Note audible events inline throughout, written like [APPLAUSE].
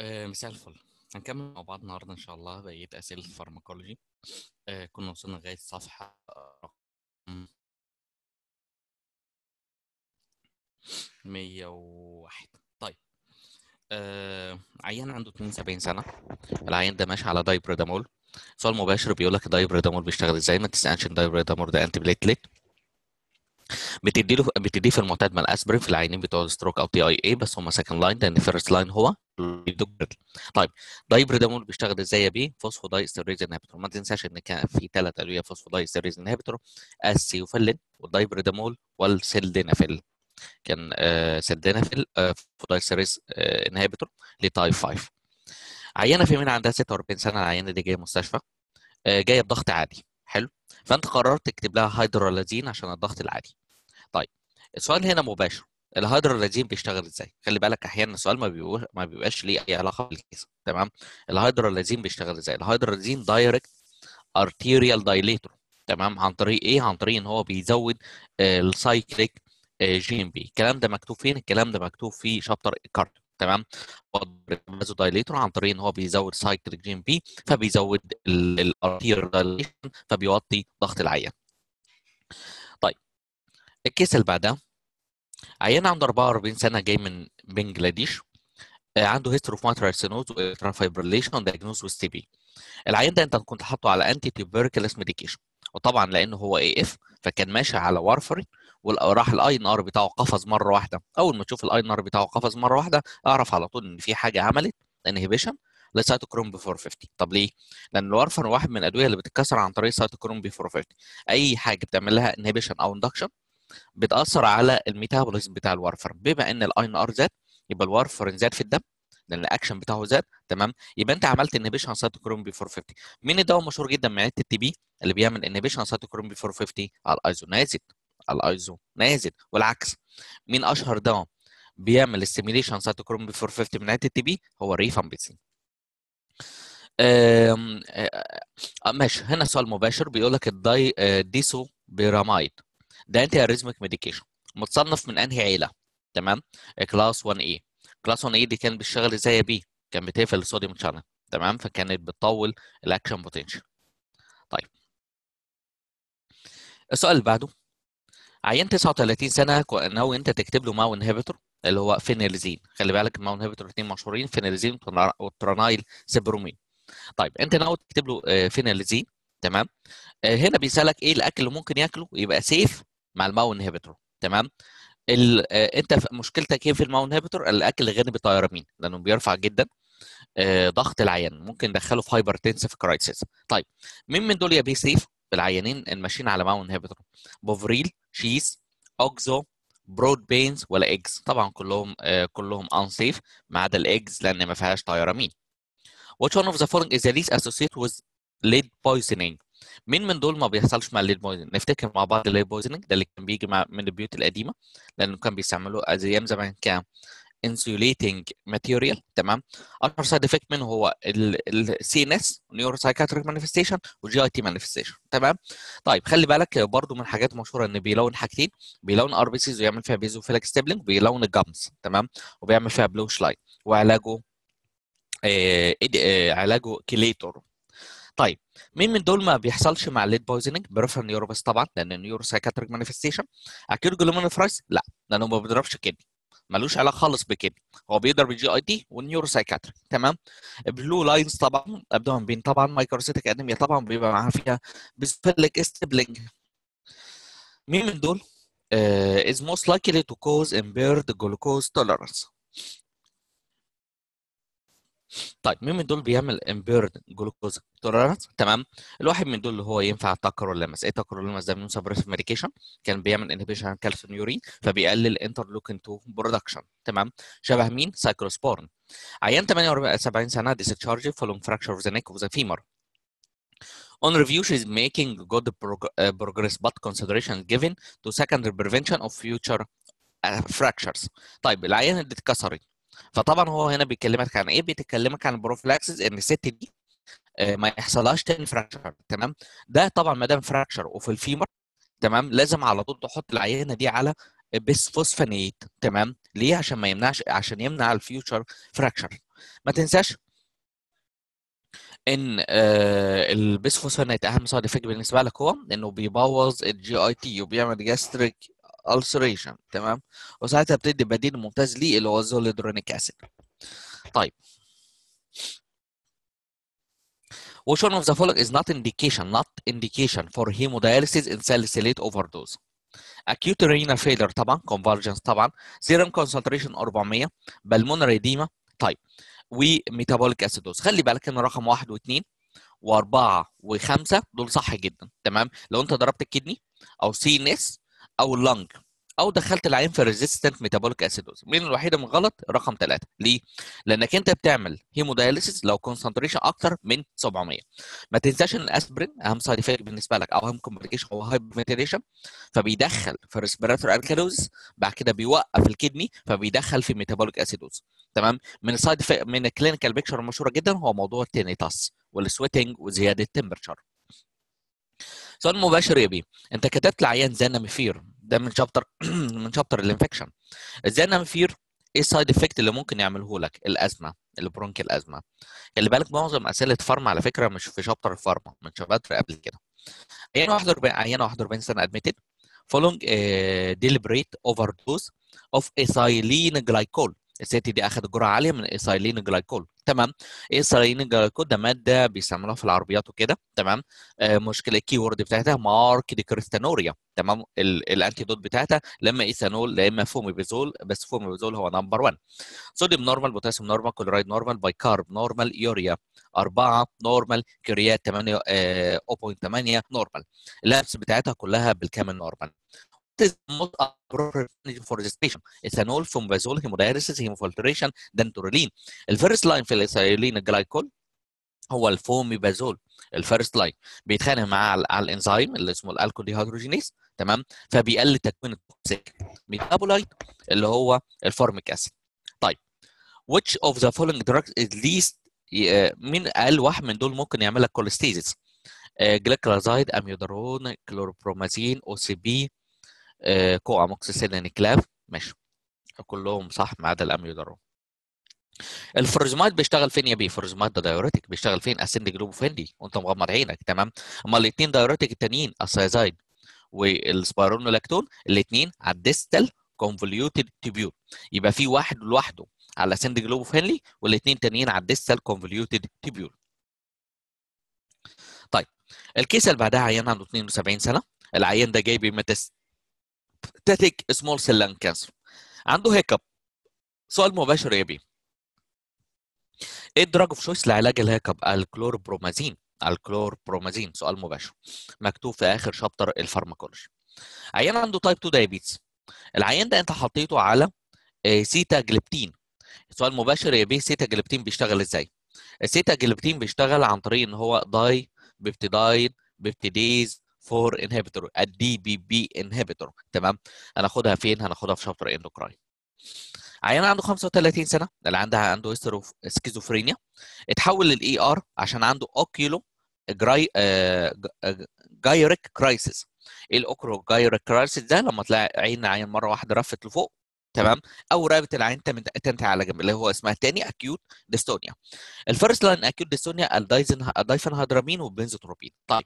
آه مساء الفل هنكمل مع بعض النهارده ان شاء الله بقيه اسئله الفارماكولوجي آه كنا وصلنا لغايه صفحه رقم 101 طيب آه عيان عنده 72 سنه العيان ده ماشي على دايبرودامول سؤال مباشر بيقول لك الدايبرودامول بيشتغل ازاي ما تسالش الدايبرودامول ده انتي بليتليت بتدي له بتديه في المعتاد مع الاسبرين في العينين بتوع الستروك او تي اي اي بس هم سكند لاين لان فيرست لاين هو طيب دايبريدامول بيشتغل ازاي يا بيه؟ فوسفوداي استيريز انهبيتور ما تنساش ان كان في ثلاث ادويه فوسفوداي استيريز انهبيتور السيوفيلين والدايبريدامول والسلدينافيل كان آه كان آه فوسفو استيريز آه انهبيتور لتايب 5 عيانه في مين عندها 46 سنه العيانه دي جايه مستشفى آه، جايه بضغط عادي حلو فانت قررت تكتب لها هيدرولازين عشان الضغط العادي طيب السؤال هنا مباشر الهايدرا الرزين بيشتغل ازاي خلي بالك احيانا السؤال ما بيبقاش ما بيبقاش ليه اي علاقه بالكيس تمام الهايدرا الرزين بيشتغل ازاي الهايدرا الرزين دايركت ارتيريال دايليتور تمام عن طريق ايه عن طريق ان هو بيزود السايكليك جي ام بي الكلام ده مكتوب فين الكلام ده مكتوب في شابتر كارت تمام دايليتور عن طريق ان هو بيزود سايكليك جي ام بي فبيزود الارتيريال دايليشن فبيوطي ضغط العيان طيب الكيس اللي بعدها عيان عنده 44 سنه جاي من بنجلاديش آه، عنده سينوز والتران فايبريليشن دايجنوز وست بي العيان ده انت كنت حاطه على انتي تيبركلس ميديكيشن وطبعا لان هو اي اف فكان ماشي على وارفرين وراح الاي ان ار بتاعه قفز مره واحده اول ما تشوف الاي ان ار بتاعه قفز مره واحده اعرف على طول ان في حاجه عملت انهبيشن لسيتوكروم بي 450 طب ليه؟ لان الوارفرين واحد من الادويه اللي بتتكسر عن طريق سيتوكروم بي 450 اي حاجه بتعمل لها انهبيشن او اندكشن بتاثر على الميتابوليزم بتاع الوارفرين بما ان الاي ان ار زاد يبقى الوارفرين زاد في الدم لان الاكشن بتاعه زاد تمام يبقى انت عملت انهبيشن سايتوكروم بي 450 مين الدواء المشهور جدا من عيله التي بي اللي بيعمل انهبيشن سايتوكروم بي 450 على الايزونازيد على الايزونازيد والعكس مين اشهر دواء بيعمل استيميليشن سيتوكروم بي 450 من عيله التي بي هو ريفامبيسين ماشي هنا سؤال مباشر بيقول لك الداي ديسو بيراميد ده انتي اريزميك ميديكيشن متصنف من انهي عيله تمام كلاس 1 اي كلاس 1 اي دي كانت بتشتغل ازاي يا بي كانت بتقفل الصوديوم شانل تمام فكانت بتطول الاكشن بوتنشال طيب السؤال اللي بعده عيان 39 سنه ناوي انت تكتب له ماو انهبيتور اللي هو فينيلزين خلي بالك الماو انهبيتور اثنين مشهورين فينيلزين والترانايل سيبرومين طيب انت ناوي تكتب له آه، فينيلزين تمام آه، هنا بيسالك ايه الاكل اللي ممكن ياكله يبقى سيف مع الماو انهبيتور تمام ال... آه، انت مشكلتك ايه في الماو انهبيتور الاكل غني بالتيرامين لانه بيرفع جدا آه، ضغط العيان ممكن ندخله في هايبر تنسف كرايسيس طيب مين من دول يا بي سيف العيانين الماشيين على ماو انهبيتور بوفريل شيز اوكزو برود بينز ولا ايجز طبعا كلهم آه، كلهم انسيف ما عدا الايجز لان ما فيهاش تيرامين which one of the following is the least associated with lead poisoning مين من دول ما بيحصلش مع الليد بويزنج نفتكر مع بعض الليد بويزنج ده اللي كان بيجي مع من البيوت القديمه لانه كان بيستعملوه ايام زمان كان انسوليتنج ماتيريال تمام اشهر سايد افكت منه هو السي ان اس نيورو سايكاتريك مانيفستيشن والجي اي تي مانيفستيشن تمام طيب خلي بالك برضو من الحاجات المشهوره ان بيلون حاجتين بيلون ار بي سيز ويعمل فيها بيزوفيلك ستيبلنج وبيلون الجامز تمام وبيعمل فيها بلوش لاين وعلاجه إيه علاجه كليتور طيب مين من دول ما بيحصلش مع الليد بويزننج بريفر نيورو بس طبعا لان نيورو سايكاتريك مانيفستيشن اكيرو جلومينوفرايس لا لانه ما بيضربش كده ملوش علاقه خالص بكده هو بيضرب الجي اي دي والنيورو سايكاتريك تمام بلو لاينز طبعا ابدون بين طبعا مايكروسيتك انيميا طبعا بيبقى معاها فيها بيسفلك استبلنج مين من دول از آه، is most likely to cause impaired glucose tolerance طيب مين من دول بيعمل امبيرد جلوكوز توليرانس تمام الواحد من دول اللي هو ينفع تاكروليماس ايه تاكروليماس ده من سبريس ميديكيشن كان بيعمل انهبيشن عن فبيقلل انترلوكين 2 برودكشن تمام شبه مين سايكلوسبورن عيان 78 سنه ديسكشارج فولوم فراكشر اوف ذا نيك اوف ذا فيمر On review, she is making good prog uh, progress, but consideration is given to secondary prevention of future uh, fractures. طيب العيان اللي اتكسرت فطبعا هو هنا بيكلمك عن ايه بيتكلمك عن البروفلاكسز ان الست دي آه، ما يحصلهاش تاني فراكشر تمام ده طبعا ما دام فراكشر وفي الفيمر تمام لازم على طول تحط العينه دي على بسفوسفونيت تمام ليه عشان ما يمنعش عشان يمنع الفيوتشر فراكشر ما تنساش ان آه اهم سايد افكت بالنسبه لك هو انه بيبوظ الجي اي تي وبيعمل جاستريك ulceration تمام وساعتها بتدي بديل ممتاز ليه اللي هو الزوليدرونيك اسيد طيب Which one of the following is not indication not indication for hemodialysis in salicylate overdose acute renal failure طبعا convulsions, طبعا serum concentration 400 pulmonary edema طيب وميتابوليك acidosis. خلي بالك ان رقم واحد واثنين واربعه وخمسه دول صح جدا تمام لو انت ضربت الكدني او سي ان اس او اللنج او دخلت العين في ريزيستنت ميتابوليك اسيدوز مين الوحيده من غلط رقم ثلاثة ليه لانك انت بتعمل هيموداياليسيس لو كونسنتريشن اكتر من 700 ما تنساش ان الاسبرين اهم سايد افكت بالنسبه لك او اهم كومبليكيشن هو هايبرفنتيليشن فبيدخل في ريسبيراتور الكالوز بعد كده بيوقف الكدني فبيدخل في ميتابوليك اسيدوز تمام من سايد من الكلينيكال بيكشر المشهوره جدا هو موضوع التينيتاس والسويتنج وزياده التمبرتشر سؤال مباشر يا بيه انت كتبت لعيان زاناميفير ده من شابتر [CLEARS THROAT] من شابتر الانفكشن الزاناميفير ايه السايد افكت اللي ممكن يعمله لك الازمه البرونكي الازمه خلي بالك معظم اسئله فارما على فكره مش في شابتر الفارما من شابتر قبل كده عيان 41 عيان 41 سنه ادميتد فولونج ديليبريت اوفر دوز اوف ايثايلين جلايكول الست دي اخذ جرعه عاليه من ايسايلين جلايكول تمام ايسايلين جلايكول ده ماده بيستعملوها في العربيات وكده تمام آه مشكله الكي وورد بتاعتها مارك دي كريستانوريا تمام الانتي دوت بتاعتها لا اما ايثانول لا اما فوميبيزول بس فوميبيزول هو نمبر 1 صوديوم نورمال بوتاسيوم نورمال كلورايد نورمال بايكارب نورمال يوريا 4 نورمال كريات 8 0.8 نورمال اللابس بتاعتها كلها بالكامل نورمال is most appropriate for this patient? Ethanol, fumazole, hemodialysis, hemofiltration, dantrolene. الفيرست لاين في الاسيلين الجلايكول هو الفوميبازول الفيرست لاين بيتخانق معاه على الانزيم اللي اسمه الالكول ديهيدروجينيز تمام فبيقلل تكوين التوكسيك ميتابولايت اللي هو الفورميك اسيد طيب which of the following drugs is least آه، مين اقل واحد من دول ممكن يعمل لك كوليستيزيس جليكلازايد اميودرون كلوروبرومازين او سي بي كو آه، اموكسيسيلين كلاف ماشي كلهم صح ما عدا الاميودرون الفورزمات بيشتغل فين يا بيه؟ فورزمات ده دايوريتك بيشتغل فين؟ اسند جلوب فيندي وانت مغمض عينك تمام؟ اما الاثنين دايوريتك التانيين اسايزايد والسبايرونولاكتون الاثنين على الديستال كونفوليوتد تيبيول يبقى في واحد لوحده على اسند جلوب فينلي والاثنين الثانيين على الديستال كونفوليوتد تيبيول. طيب الكيسه اللي بعدها عيان عنده 72 سنه العيان ده جاي بميتاستاسيس باتاتيك سمول سيل لانج كانسر عنده هيكب سؤال مباشر يا بيه ايه الدراج اوف شويس لعلاج الهيكب الكلوربرومازين الكلوربرومازين سؤال مباشر مكتوب في اخر شابتر الفارماكولوجي عيان عنده تايب 2 دايابيتس العيان ده انت حطيته على سيتا آه، جليبتين سؤال مباشر يا بيه سيتا جليبتين بيشتغل ازاي السيتا جليبتين بيشتغل عن طريق ان هو داي بيبتدايد بيبتيديز 4 inhibitor الدي بي بي inhibitor تمام هناخدها فين هناخدها في شابتر اندوكراين عيان عنده 35 سنه اللي عندها عنده هيسترو سكيزوفرينيا اتحول للاي ار e عشان عنده اوكيولو جراي جايريك كرايسيس ايه الاوكرو جايريك كرايسيس ده لما تلاقي عين عين مره واحده رفت لفوق تمام او رابط العين تنتهي على جنب اللي هو اسمها تاني اكيوت ديستونيا الفيرست لاين اكيوت ديستونيا الدايزن هيدرامين وبنزوتروبين طيب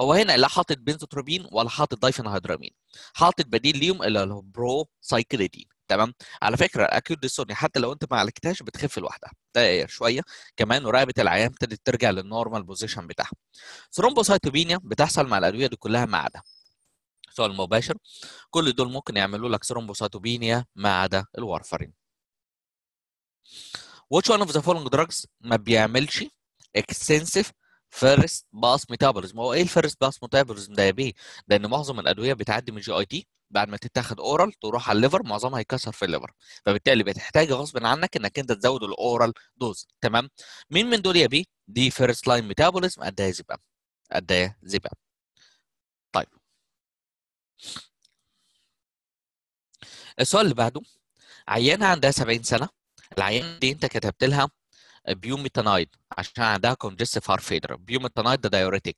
هو هنا لا حاطط بنزوتروبين ولا حاطط هيدرامين حاطط بديل ليهم اللي هو برو سايكليدين تمام على فكره الاكيوت ديستونيا حتى لو انت ما عالجتهاش بتخف لوحدها شويه كمان ورقبه العيان ابتدت ترجع للنورمال بوزيشن بتاعها ثرومبوسايتوبينيا بتحصل مع الادويه دي كلها ما عدا المحتوى المباشر كل دول ممكن يعملوا لك ثرومبوساتوبينيا ما عدا الوارفارين which one of the following drugs ما بيعملش extensive فيرست باس ميتابوليزم هو ايه الفيرست باس ميتابوليزم ده يا بيه؟ ان معظم الادويه بتعدي من جي اي تي بعد ما تتاخد اورال تروح على الليفر معظمها يكسر في الليفر فبالتالي بتحتاج غصب عنك انك انت تزود الاورال دوز تمام مين من دول يا بيه؟ دي فيرست لاين ميتابوليزم قد ايه زبقه قد ايه زبقه السؤال اللي بعده عيانه عندها 70 سنه العيانه دي انت كتبت لها بيوميتانايد عشان عندها كونجستيف هارت فيلر بيوميتانايد ده دايوريتيك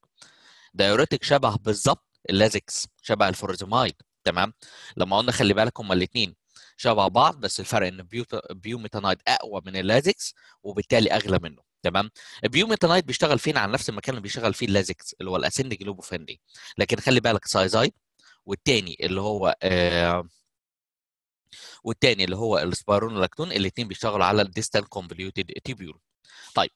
دايوريتيك شبه بالظبط اللازكس شبه الفورزمايد تمام لما قلنا خلي بالك هما الاثنين شبه بعض بس الفرق ان بيوميتانايد اقوى من اللازكس وبالتالي اغلى منه تمام البيوميتانايد بيشتغل فين على نفس المكان اللي بيشتغل فيه اللازكس اللي هو الاسند جلوبوفندي لكن خلي بالك سايزايد والتاني اللي هو آه، والتاني اللي هو لاكتون الاثنين بيشتغلوا على الديستال كونفوليوتد تيبيول طيب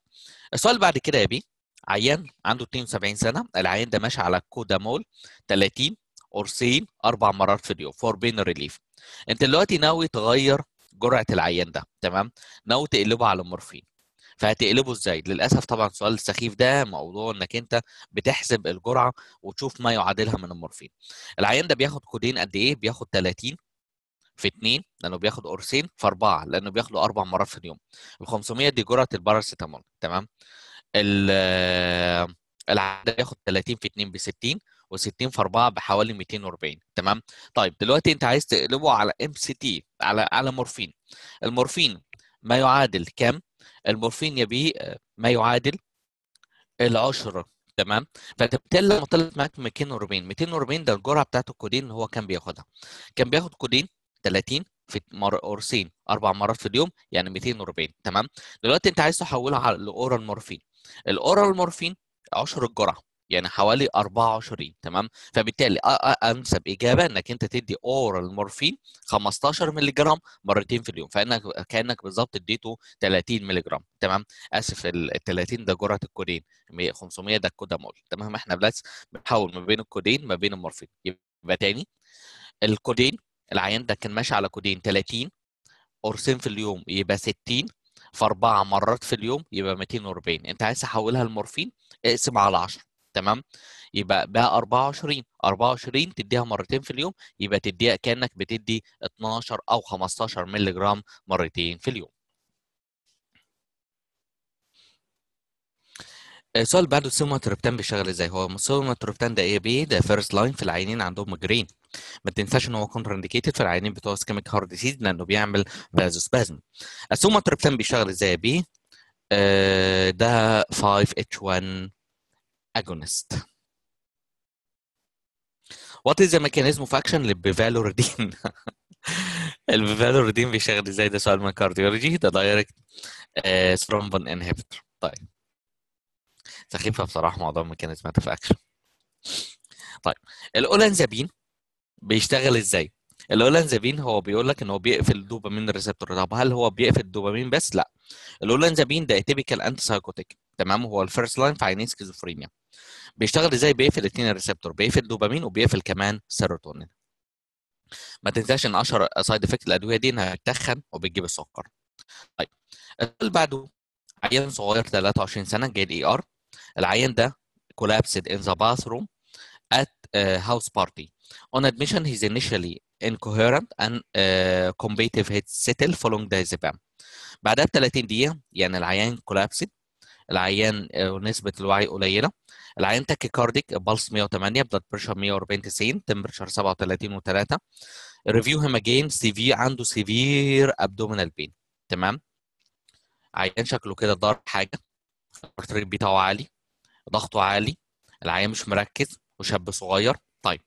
السؤال بعد كده يا بيه عيان عنده 72 سنه العيان ده ماشي على كودامول 30 قرصين اربع مرات في اليوم فور بين ريليف انت دلوقتي ناوي تغير جرعه العيان ده تمام ناوي تقلبه على المورفين فهتقلبه ازاي للاسف طبعا السؤال السخيف ده موضوع انك انت بتحسب الجرعه وتشوف ما يعادلها من المورفين العيان ده بياخد كودين قد ايه بياخد 30 في 2 لانه بياخد قرصين في 4 لانه بياخده اربع مرات في اليوم ال 500 دي جرعه الباراسيتامول تمام ال العيان ده بياخد 30 في 2 ب 60 و60 في 4 بحوالي 240 تمام طيب دلوقتي انت عايز تقلبه على ام سي تي على على مورفين المورفين ما يعادل كام المورفين يا ما يعادل العشرة تمام فانت بتقل لما طلعت معاك 240 240 ده الجرعه بتاعت الكودين اللي هو كان بياخدها كان بياخد كودين 30 في مر... قرصين اربع مرات في اليوم يعني 240 تمام دلوقتي انت عايز تحولها على الاورال مورفين الاورال مورفين 10 الجرعه يعني حوالي 24 تمام فبالتالي انسب اجابه انك انت تدي اورال مورفين 15 مللي جرام مرتين في اليوم فانك كانك بالظبط اديته 30 مللي جرام تمام اسف ال 30 ده جرعه الكودين 500 ده الكودامول تمام احنا بس بنحول ما بين الكودين ما بين المورفين يبقى تاني الكودين العيان ده كان ماشي على كودين 30 قرصين في اليوم يبقى 60 في 4 مرات في اليوم يبقى 240 انت عايز تحولها لمورفين اقسم على 10 تمام يبقى بقى 24 24 تديها مرتين في اليوم يبقى تديها كانك بتدي 12 او 15 مللي جرام مرتين في اليوم السؤال آه، بعده سوما تربتان بيشتغل ازاي هو سوما تربتان ده ايه بيه ده فيرست لاين في العينين عندهم مجرين ما تنساش ان هو كونتر انديكيتد في العينين بتوع سكيميك هارد ديزيز لانه بيعمل بازوسبازم السوما تربتان بيشتغل ازاي بيه آه، ده 5 اتش 1 agonist. What is the mechanism of action للبيفالوردين؟ البيفالوردين بيشتغل ازاي ده سؤال من كارديولوجي ده دايركت ثرومبون انهبيتور طيب سخيفة بصراحة موضوع ميكانيزمات اوف اكشن طيب الاولانزابين بيشتغل ازاي؟ الاولانزابين هو بيقول لك ان هو بيقفل الدوبامين ريسبتور طب هل هو بيقفل الدوبامين بس؟ لا الاولانزابين ده تيبيكال انتي سايكوتيك تمام هو الفيرست لاين في عينين سكيزوفرينيا بيشتغل ازاي بيقفل الاثنين الريسبتور بيقفل دوبامين وبيقفل كمان سيروتونين ما تنساش ان اشهر سايد افكت الادويه دي انها بتخن وبتجيب السكر طيب اللي بعده عيان صغير 23 سنه جاي الاي ار e العيان ده كولابسد ان ذا باث روم ات هاوس بارتي اون ادميشن هيز انيشالي incoherent and uh, combative head settle following diazepam بعدها ب 30 دقيقه يعني العيان collapsed العيان آه، ونسبه الوعي قليله العيان كارديك البلس 108 بلاد بريشر 140 90 تمبرشر 37 و3 ريفيو هيم اجين في عنده سيفير ابدومينال بين تمام عيان شكله كده ضرب حاجه الهارت بتاعه عالي ضغطه عالي العيان مش مركز وشاب صغير طيب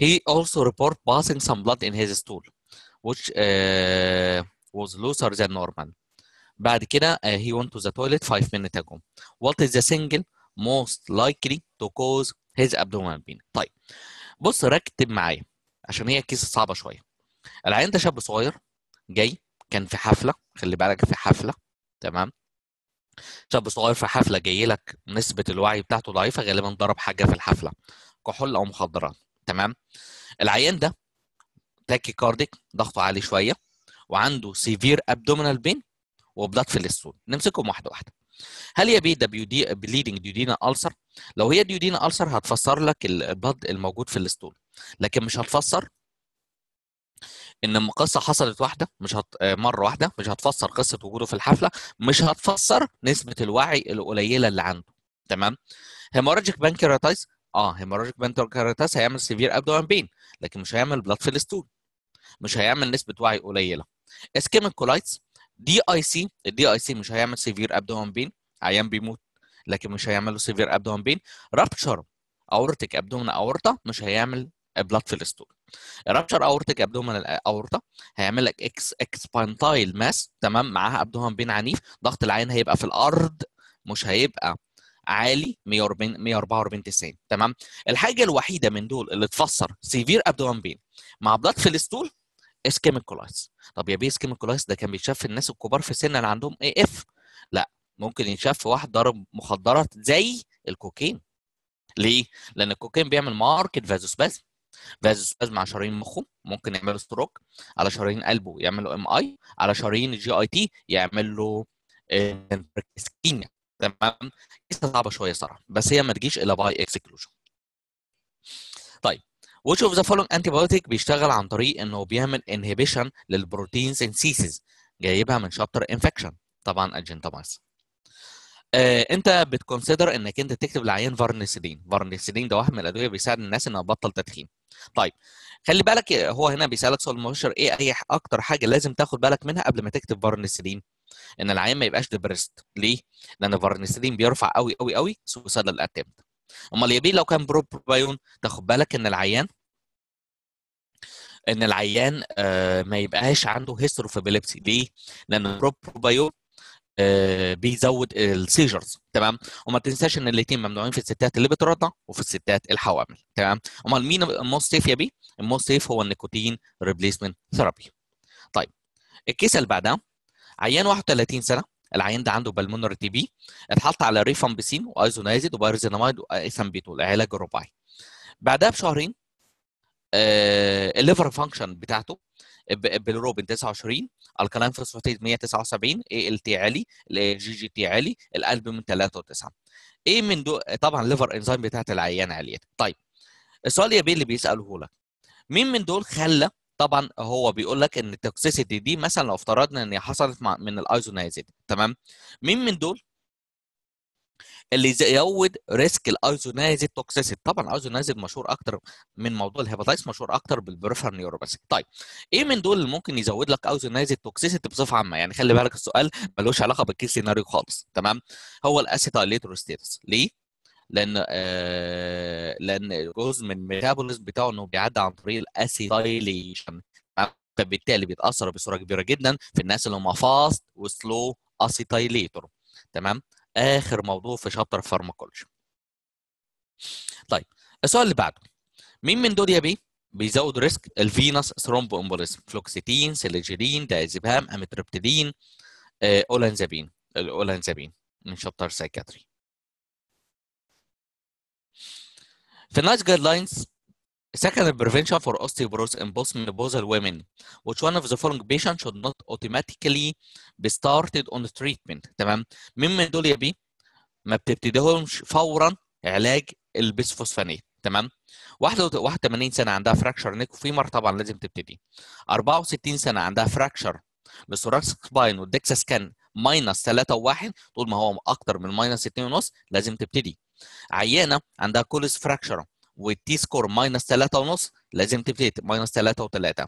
هي also report passing some blood in his stool which uh, was looser than normal بعد كده هي آه، went to the toilet 5 minutes ago what is the single most likely to cause his abdominal pain طيب بص ركتب معايا عشان هي كيس صعبه شويه العيان ده شاب صغير جاي كان في حفله خلي بالك في حفله تمام شاب صغير في حفله جاي لك نسبه الوعي بتاعته ضعيفه غالبا ضرب حاجه في الحفله كحول او مخدرات تمام العيان ده تاكي كارديك ضغطه عالي شويه وعنده سيفير ابدومينال بين وبلاد في فيلستون نمسكهم واحده واحده هل هي بي ده بليدنج ديودينا ألسر؟ لو هي ديودينا ألسر هتفسر لك البلد الموجود في الستون لكن مش هتفسر ان القصه حصلت واحده مش هت... آه، مره واحده مش هتفسر قصه وجوده في الحفله مش هتفسر نسبه الوعي القليله اللي عنده تمام هيموراجيك بانكرياتايز اه هيموراجيك بانكرياتايز هيعمل سيفير ابدومين بين لكن مش هيعمل بلاد في فيلستون مش هيعمل نسبه وعي قليله اسكيميك كولايتس دي اي سي الدي اي سي مش هيعمل سيفير ابدومين بين عيان بيموت لكن مش هيعمل له سيفير ابدومين بين رابتشر اورتيك ابدومين اورطه مش هيعمل بلاد فيلستون رابتشر اورتيك ابدومين اورطه هيعمل لك اكس اكسبانتايل ماس تمام معاها ابدومين بين عنيف ضغط العين هيبقى في الارض مش هيبقى عالي 140 144 90 تمام الحاجه الوحيده من دول اللي تفسر سيفير ابدومين بين مع بلاد فيلستون اسكيميك كولايتس طب يا بيه اسكيميك كولايتس ده كان بيتشاف في الناس الكبار في السن اللي عندهم اي اف لا ممكن يتشاف في واحد ضارب مخدرات زي الكوكين ليه؟ لان الكوكين بيعمل ماركت فازوسبازم فازوسبازم على شرايين مخه ممكن يعملوا ستروك على شرايين قلبه يعمل له ام اي على شرايين الجي اي تي يعمل له تمام قصه صعبه شويه صراحه بس هي ما تجيش الا باي اكسكلوجن طيب which of the following antibiotic بيشتغل عن طريق انه بيعمل inhibition للبروتينز انسيسز جايبها من شابتر انفكشن طبعا اجنتامايسين آه، انت بتكونسيدر انك انت تكتب للعيان فارنسيدين فارنسيدين ده واحد من الادويه بيساعد الناس انها تبطل تدخين طيب خلي بالك آه، هو هنا بيسالك سؤال مباشر ايه اي اكتر حاجه لازم تاخد بالك منها قبل ما تكتب فارنسيدين ان العيان ما يبقاش ديبرست ليه لان فارنسيدين بيرفع قوي قوي قوي سوسايدال اتمت امال يا بيه لو كان بروبايون تاخد بالك ان العيان ان العيان آه، ما يبقاش عنده هيستروفابيلتي ليه؟ لان بروبايون آه، بيزود السيجرز تمام وما تنساش ان الاثنين ممنوعين في الستات اللي بترضع وفي الستات الحوامل تمام امال مين الموست سيف يا بيه؟ الموست سيف هو النيكوتين ريبليسمنت ثيرابي طيب الكيسه اللي بعدها عيان 31 سنه العيان ده عنده بالمونري تي بي اتحط على ريفامبيسين وايزونازيد وبايرزيناميد 2 العلاج الرباعي بعدها بشهرين آه، الليفر فانكشن بتاعته بالروبن 29 الكالين فوسفاتيد 179 اي ال تي عالي الجي جي تي عالي الالبومين 3.9 ايه من دول طبعا الليفر انزيم بتاعت العيان عاليه طيب السؤال يا بيه اللي بيساله لك مين من دول خلى طبعا هو بيقول لك ان التوكسيسيتي دي مثلا لو افترضنا ان هي حصلت مع من الايزونايزيد تمام مين من دول اللي يزود ريسك الايزونايزيد توكسيسيتي طبعا الايزونايزيد مشهور اكتر من موضوع الهيباتايتس مشهور اكتر بالبريفر نيوروباثي طيب ايه من دول اللي ممكن يزود لك ايزونايزيد توكسيسيتي بصفه عامه يعني خلي بالك السؤال ملوش علاقه بالكيس سيناريو خالص تمام هو الاسيتايليتروستاتس ليه لان آه، لان جزء من الميتابوليزم بتاعه انه بيعدي عن طريق الاسيتايليشن فبالتالي بيتاثر بصوره كبيره جدا في الناس اللي هم فاست وسلو اسيتايليتور تمام اخر موضوع في شابتر فارماكولوجي طيب السؤال اللي بعده مين من دول يا بي بيزود ريسك الفينوس ثرومبو امبوليزم فلوكسيتين سيليجيدين دايزيبام امتربتيدين اولانزابين الاولانزابين من شابتر سايكاتري في جايد لاينز secondary prevention for osteoporosis in postmenopausal women, which one of the following patients should not automatically be started on treatment. تمام؟ مين من دول يا بي ما بتبتديهمش فورا علاج البسفوسفانات تمام؟ 81 سنة عندها فراكشر نيك وفيمر طبعا لازم تبتدي. 64 سنة عندها فراكشر بالثوراسيك سباين والدكسا سكان ماينس 3 و1 طول ما هو اكتر من ماينس 2.5 ونص لازم تبتدي عيانه عندها كولز فراكشر والتي سكور ماينس 3.5 لازم تبتدي ماينس 3 و3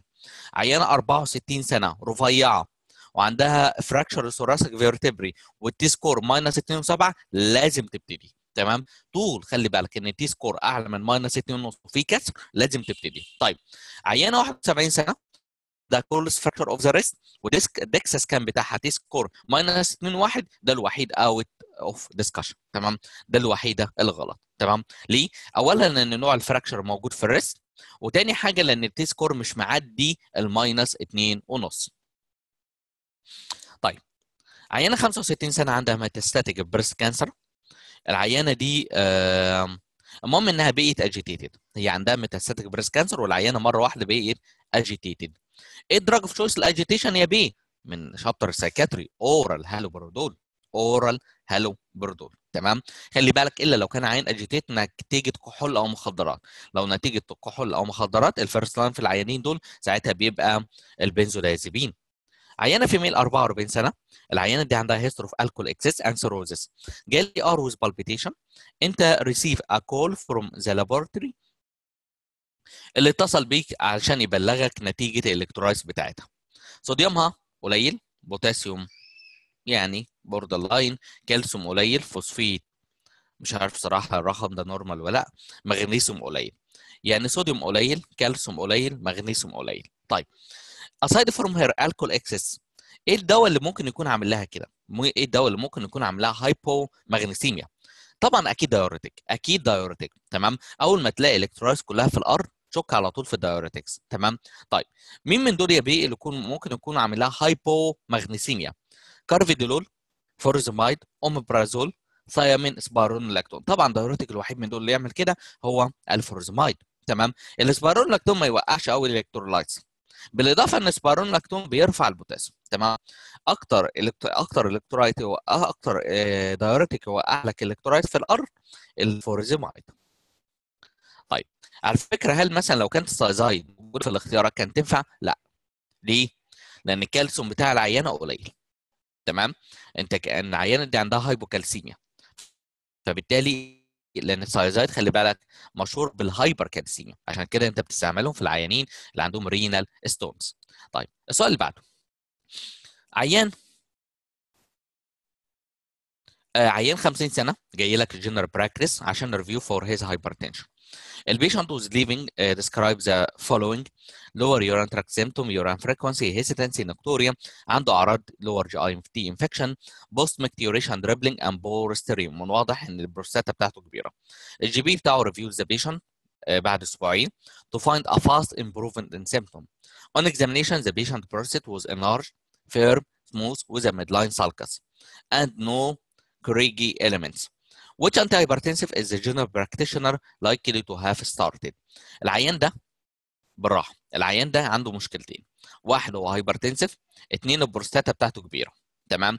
عيانه 64 سنه رفيعه وعندها فراكشر ثوراسيك فيرتبري والتي سكور ماينس 2.7 لازم تبتدي تمام طول خلي بالك ان التي سكور اعلى من ماينس 2.5 ونص وفي كسر لازم تبتدي طيب عيانه 71 سنه ده كولس فراكشر اوف ذا ريست وديسك ديكسس كان بتاعها تي سكور ماينس 2.1 ده الوحيد او آه، اوف ديسكشن تمام ده الوحيده الغلط تمام ليه اولا ان نوع الفراكشر موجود في الريست وتاني حاجه لان التي سكور مش معدي الماينس 2.5 ونص طيب عيانه 65 سنه عندها ميتاستاتيك بريست كانسر العيانه دي المهم انها بقيت اجيتيتد هي عندها ميتاستاتيك بريست كانسر والعيانه مره واحده بقيت اجيتيتد ايه الدراج اوف تشويس الاجيتيشن يا بيه من شابتر سايكاتري اورال هالوبرودول اورال هالو بردول تمام خلي بالك الا لو كان عين اجيتيت نتيجه كحول او مخدرات لو نتيجه كحول او مخدرات الفيرست لاين في العيانين دول ساعتها بيبقى البنزودايزيبين عيانه في ميل 44 سنه العيانه دي عندها هيستوري اوف الكول اكسس اند سيروزس جالي ار ويز بالبيتيشن انت ريسيف ا كول فروم ذا لابورتري اللي اتصل بيك علشان يبلغك نتيجه الالكترولايتس بتاعتها صوديومها قليل بوتاسيوم يعني بوردر لاين كالسيوم قليل فوسفيت مش عارف صراحه الرقم ده نورمال ولا لا مغنيسيوم قليل يعني صوديوم قليل كالسيوم قليل مغنيسيوم قليل طيب اسايد فروم هير الكول اكسس ايه الدواء اللي ممكن يكون عامل لها كده ايه الدواء اللي ممكن يكون عامل لها هايبو مغنيسيميا طبعا اكيد دايوريتك اكيد دايوريتك تمام اول ما تلاقي الكترولايز كلها في الارض شك على طول في الدايوريتكس تمام طيب مين من دول يا بي اللي يكون ممكن يكون عامل لها هايبو مغنيسيميا كارفيدولول فورزمايد اوميبرازول ثيامين سبارون لاكتون طبعا ضرورتك الوحيد من دول اللي يعمل كده هو الفورزمايد تمام لاكتون ما يوقعش قوي الالكترولايتس بالاضافه ان سبارون لاكتون بيرفع البوتاسيوم تمام اكتر اكتر الكترولايت أه، اكتر آه، دايوريتك هو لك الكترولايت في الارض الفورزمايد طيب على فكره هل مثلا لو كانت السايزايد موجوده في الاختيارات كانت تنفع؟ لا ليه؟ لان الكالسيوم بتاع العينه قليل تمام انت كان العيانه دي عندها هايبوكالسيميا فبالتالي لان السايزايد خلي بالك مشهور بالهايبر كالسيميا عشان كده انت بتستعملهم في العيانين اللي عندهم رينال ستونز طيب السؤال اللي بعده عيان آه، عيان 50 سنه جاي لك جنرال براكتس عشان ريفيو فور هيز هايبرتنشن El patient who's leaving uh, describes the following lower urinary tract symptom, urine frequency, hesitancy, nocturia, and أعراض lower GI infection, post micturition dribbling, and boristery. من واضح ان البروستاتا بتاعته كبيره. الجي بي بتاعه reviews the patient uh, بعد اسبوعين to find a fast improvement in symptom. On examination, the patient prostate was enlarged, firm, smooth, with a midline sulcus, and no craggy elements. which antihypertensive is the general practitioner likely to have started العيان ده بالراحه العيان ده عنده مشكلتين واحد هو هايبرتنسف اتنين البروستاتا بتاعته كبيره تمام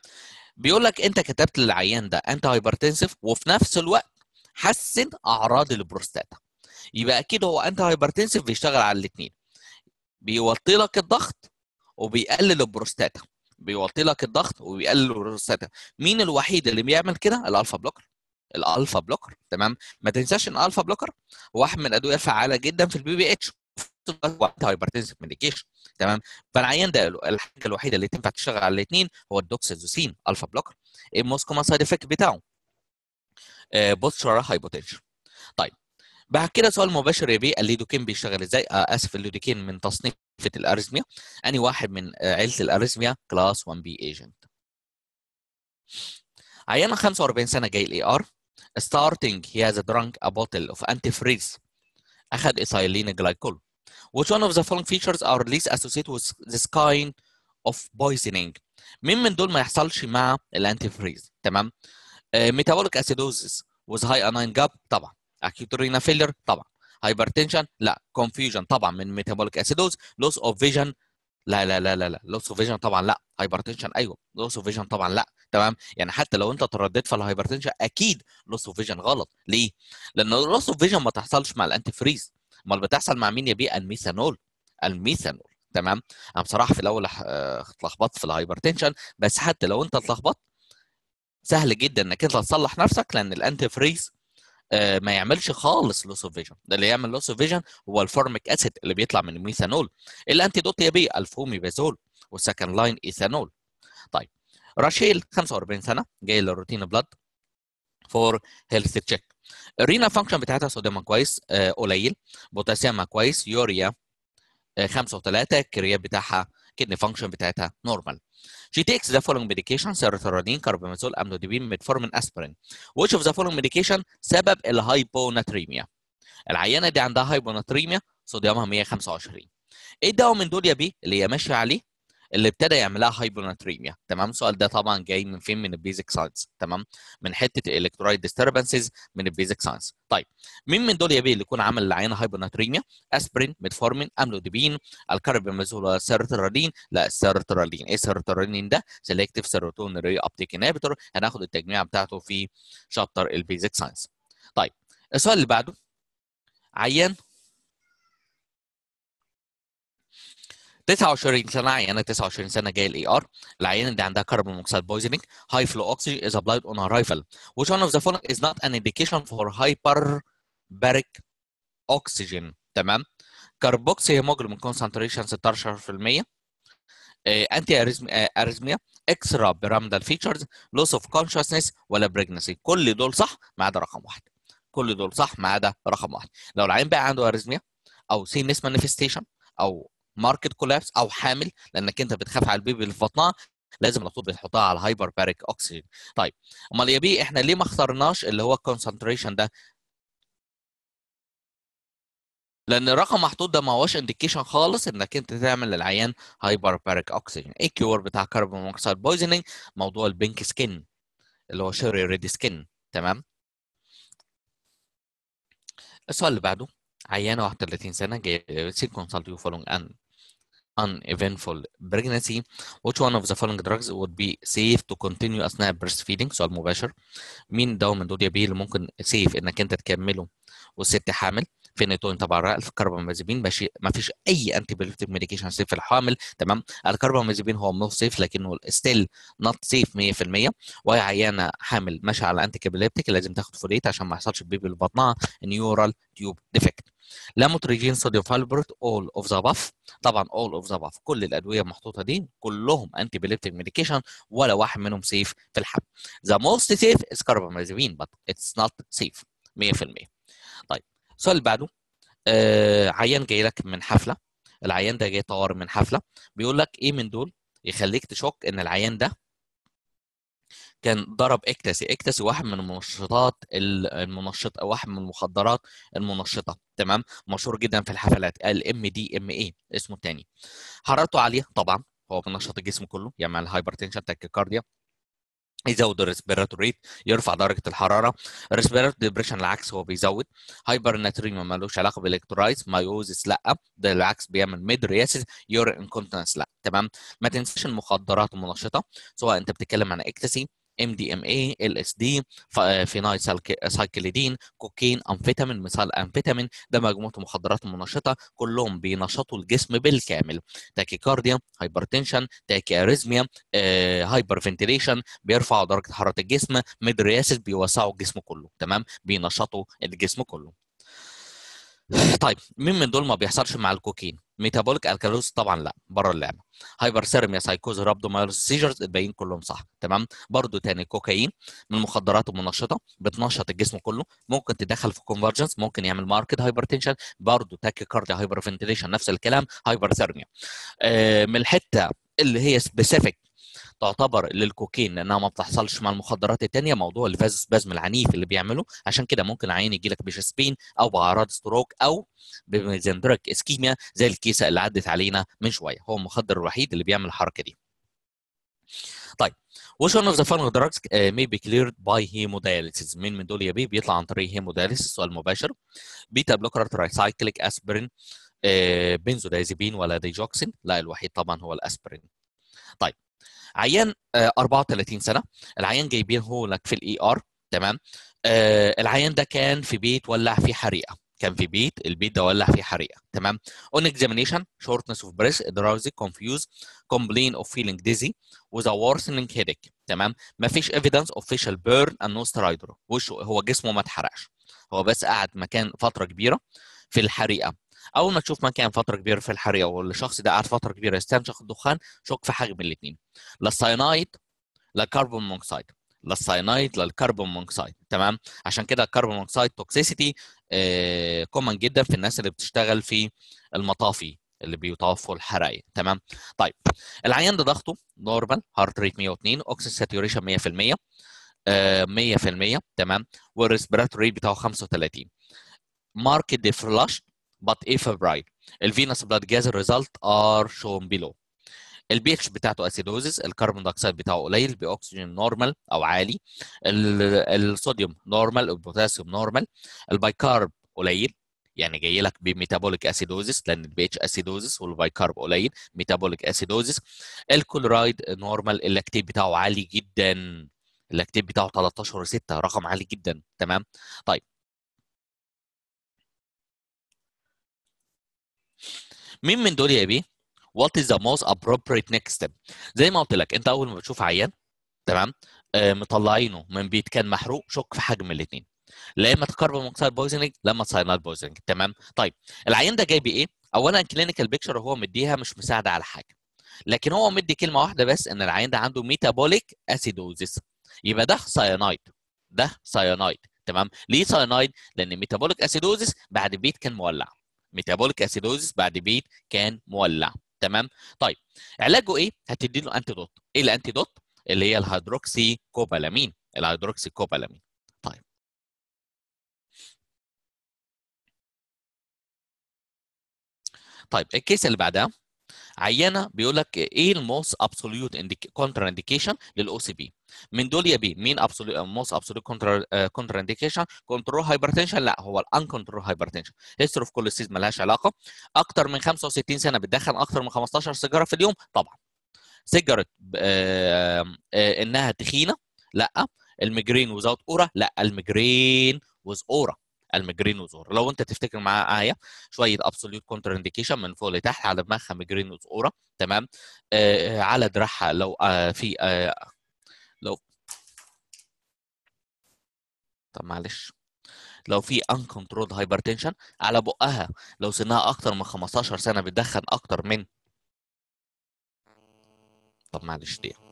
بيقول لك انت كتبت للعيان ده انت هايبرتنسف وفي نفس الوقت حسن اعراض البروستاتا يبقى اكيد هو انت هايبرتنسف بيشتغل على الاثنين بيوطي لك الضغط وبيقلل البروستاتا بيوطي لك الضغط وبيقلل البروستاتا مين الوحيد اللي بيعمل كده الالفا بلوكر الالفا بلوكر تمام ما تنساش ان الالفا بلوكر واحد من الادويه الفعاله جدا في البي بي اتش هايبرتنسيف ميديكيشن تمام فالعيان ده الحاجه الوحيده اللي تنفع تشتغل على الاثنين هو الدوكسيزوسين الفا بلوكر ايه كومن سايد افكت بتاعه آه هايبوتنشن طيب بعد كده سؤال مباشر يا بي الليدوكين بيشتغل ازاي؟ آه اسف الليدوكين من تصنيف الارزميا اني واحد من آه، عيله الارزميا كلاس 1 بي ايجنت عيانه 45 سنه جاي الاي ار Starting, he has drunk a bottle of antifreeze. أخذ إيثايلين glycol. Which one of the following features are least associated with this kind of poisoning? مين من دول ما يحصلش مع الانتيفريز تمام؟ ميتابوليك اسيدوزيس with high anion gap طبعا. acute renal failure طبعا. hypertension لا. confusion طبعا من ميتابوليك اسيدوز. loss of vision لا لا لا لا لا لوس اوف فيجن طبعا لا هايبرتنشن ايوه لوس اوف فيجن طبعا لا تمام يعني حتى لو انت ترددت في الهايبرتنشن اكيد لوس اوف فيجن غلط ليه؟ لان لوس اوف فيجن ما تحصلش مع الانتي فريز امال بتحصل مع مين يا بي الميثانول الميثانول تمام انا بصراحه في الاول آه، اتلخبطت في الهايبرتنشن بس حتى لو انت اتلخبطت سهل جدا انك انت تصلح نفسك لان الانتي فريز آه، ما يعملش خالص لوس اوف فيجن ده اللي يعمل لوس اوف فيجن هو الفورميك اسيد اللي بيطلع من الميثانول الانتي دوت هي بي الفوميبازول والسكند لاين ايثانول طيب راشيل 45 سنه جاي للروتين بلاد فور هيلث تشيك الرينا فانكشن بتاعتها صوديومها كويس آه، قليل بوتاسيومها كويس يوريا 5 و3 الكريات بتاعها الكدني فانكشن بتاعتها نورمال She takes the following medication serotonin carbamazole amlodipine metformin aspirin which of the following medication سبب الهايبوناتريميا العيانه دي عندها هايبوناتريميا صوديومها 125 ايه الدواء من دول يا بيه اللي هي ماشيه عليه اللي ابتدى يعملها هايبوناتريميا تمام السؤال ده طبعا جاي من فين من البيزك ساينس تمام من حته الالكترولايت ديستربنسز من البيزك ساينس طيب مين من دول يا بيه اللي يكون عمل العينه هايبوناتريميا اسبرين ميتفورمين املودبين الكاربامازول سيرترالين لا السيرترالين ايه السيرترالين ده سيلكتيف سيروتونين ري ابتيك انهبيتور هناخد التجميع بتاعته في شابتر البيزك ساينس طيب السؤال اللي بعده عيان 29 سنه عيانه 29 سنه جايه الاي ار العيانه دي عندها كربون مونوكسيد بويزنج هاي فلو اوكسجين از ابلايد اون ارايفل which اوف ذا فولنج از نوت ان انديكيشن فور هايبر باريك اوكسجين تمام كربوكسي هيموجلوبين كونسنتريشن 16% انتي اريزميا اكسترا بيراميدال فيتشرز لوس اوف كونشسنس ولا بريجنسي كل دول صح ما عدا رقم واحد كل دول صح ما عدا رقم واحد لو العين بقى عنده اريزميا او سينس مانيفستيشن او ماركت كولابس او حامل لانك انت بتخاف على البيبي اللي في بطنها لازم على طول بتحطها على هايبر باريك اوكسجين طيب امال يا بي احنا ليه ما اخترناش اللي هو الكونسنتريشن ده لان الرقم محطوط ده ما هوش انديكيشن خالص انك انت تعمل للعيان هايبر باريك اوكسجين الكيور بتاع كربون مونوكسيد بويزنينج موضوع البينك سكين اللي هو شيري ريد سكين تمام السؤال اللي بعده عيانه 31 سنه جاي سين كونسلت يو فولونج اند uneventful pregnancy which one of the following drugs would be safe to continue اثناء breastfeeding سؤال مباشر مين دواء من دول يا بي اللي ممكن سيف انك انت تكمله والست حامل فينيتون تبع الرقل في الكربامازيبين ماشي ما فيش اي انتي بيوتيك ميديكيشن سيف الحامل تمام الكربامازيبين هو مو سيف لكنه ستيل نوت سيف 100% وهي عيانه حامل ماشيه على انتي كابيليبتيك لازم تاخد فوليت عشان ما يحصلش بيبي اللي بطنها نيورال تيوب ديفكت لاموتريجين صوديوم فالبروت اول اوف ذا باف طبعا اول اوف ذا باف كل الادويه المحطوطه دي كلهم انتي بيليبتيك ميديكيشن ولا واحد منهم سيف في الحب ذا موست سيف از كاربامازيبين بس اتس نوت سيف 100% طيب السؤال اللي بعده آه عيان جاي لك من حفله العيان ده جاي طوارئ من حفله بيقول لك ايه من دول يخليك تشك ان العيان ده كان ضرب اكتاسي اكتاسي واحد من المنشطات المنشط او واحد من المخدرات المنشطه تمام مشهور جدا في الحفلات الام دي ام اي اسمه الثاني حرارته عاليه طبعا هو بينشط الجسم كله يعمل الهايبرتنشن تاكيكارديا يزود الريسبيراتور ريت يرفع درجه الحراره الريسبيراتور ديبريشن العكس هو بيزود هايبر ناتريما مالوش علاقه بالالكترولايز مايوزس لا ده العكس بيعمل ميد رياسس يور انكونتنس لا تمام ما تنساش المخدرات المنشطه سواء انت بتتكلم عن اكتاسي ام دي ام اي ال اس دي فينايل سايكليدين كوكين امفيتامين مثال امفيتامين ده مجموعه مخدرات منشطه كلهم بينشطوا الجسم بالكامل تاكيكارديا هايبرتنشن تاكياريزميا هايبر آه، فنتيليشن بيرفعوا درجه حراره الجسم ميدرياسيس بيوسعوا الجسم كله تمام بينشطوا الجسم كله طيب مين من دول ما بيحصلش مع الكوكين ميتابوليك الكالوز طبعا لا بره اللعبه هايبر سيرميا سايكوز رابدومايلوس سيجرز الباقيين كلهم صح تمام برضو تاني كوكايين من المخدرات المنشطه بتنشط الجسم كله ممكن تدخل في كونفرجنس ممكن يعمل ماركت هايبر تنشن برضو تاكي كارديا هايبر فنتليشن نفس الكلام هايبر سيرميا آه من الحته اللي هي سبيسيفيك تعتبر للكوكين لانها ما بتحصلش مع المخدرات التانية موضوع الفازوسبازم العنيف اللي بيعمله عشان كده ممكن عيان يجي لك بشسبين او باعراض ستروك او بميزندرك اسكيميا زي الكيسه اللي عدت علينا من شويه هو المخدر الوحيد اللي بيعمل الحركه دي طيب which one of the following drugs uh, may be cleared by hemodialysis مين من دول يا بيه بيطلع عن طريق هيمودياليسيس سؤال مباشر بيتا بلوكر ترايسايكليك اسبرين بنزودايزيبين ولا ديجوكسين لا الوحيد طبعا هو الاسبرين طيب عيان 34 آه، سنه العيان جايبينه لك في الاي ار e تمام آه، العيان ده كان في بيت ولع فيه حريقه كان في بيت البيت ده ولع فيه حريقه تمام اون اكزامينيشن شورتنس اوف بريس drowsy كونفيوز كومبلين اوف فيلينج ديزي وز ا worsening هيديك تمام مفيش فيش ايفيدنس اوفيشال بيرن and نو سترايدر وشه هو جسمه ما اتحرقش هو بس قعد مكان فتره كبيره في الحريقه اول ما تشوف مكان فتره كبيره في الحريه والشخص ده قعد فتره كبيره يستنشق الدخان شك في حاجه من الاثنين لا سينايد لا كربون مونوكسيد لا سينايد لا الكربون مونوكسيد تمام عشان كده الكربون مونوكسيد توكسيسيتي كومن جدا في الناس اللي بتشتغل في المطافي اللي بيطافوا الحرايق تمام طيب العيان ده ضغطه نورمال هارت ريت 102 اوكسيد ساتوريشن 100% 100% تمام والريسبيراتوري بتاعه 35 ماركت دي فلاش but if a The venous blood gas result are shown below. ال pH بتاعته acidosis، الكربون دايوكسيد بتاعه قليل باكسجين نورمال او عالي الصوديوم نورمال البوتاسيوم نورمال البايكارب قليل يعني جاي لك بميتابوليك اسيدوزس لان ال اتش اسيدوزس والبايكارب قليل ميتابوليك اسيدوزس الكلورايد نورمال اللاكتيب بتاعه عالي جدا اللاكتيب بتاعه 13 و6 رقم عالي جدا تمام طيب مين من دول يا بيه وات از ذا موست ابروبريت نيكست ستيب زي ما قلت لك انت اول ما بتشوف عيان تمام آه مطلعينه من بيت كان محروق شك في حجم الاثنين لا اما من مونوكسيد بويزنج لا اما سينايد بويزنج تمام طيب العيان ده جاي بايه اولا كلينيكال بيكشر هو مديها مش مساعده على حاجه لكن هو مدي كلمه واحده بس ان العيان ده عنده ميتابوليك اسيدوزيس يبقى ده ساينايد ده ساينايد تمام ليه ساينايد لان ميتابوليك اسيدوزيس بعد بيت كان مولع ميتابوليك اسيدوزيس بعد بيت كان مولع تمام طيب علاجه ايه هتدي له دوت ايه دوت اللي هي الهيدروكسي كوبالامين الهيدروكسي كوبالامين طيب طيب الكيس اللي بعدها عينه بيقول لك ايه الموست ابسوليوت كونترا انديكيشن للاو سي بي من دول يا بي مين ابسوليوت موست ابسوليوت كونترا انديكيشن كنترول هايبرتنشن لا هو الان كنترول هايبرتنشن هيستوري اوف كوليسيز مالهاش علاقه اكتر من 65 سنه بتدخن اكتر من 15 سيجاره في اليوم طبعا سيجاره آه آه انها تخينه لا الميجرين وزاوت اورا لا الميجرين وز اورا الميجرين وظهور لو انت تفتكر معاه ايه شويه ابسوليوت كونتر انديكيشن من فوق لتحت على دماغها ميجرين وظهوره تمام آه, آه، على دراعها لو آه في آه لو طب معلش لو في uncontrolled hypertension على بقها لو سنها اكتر من 15 سنه بتدخن اكتر من طب معلش دقيقه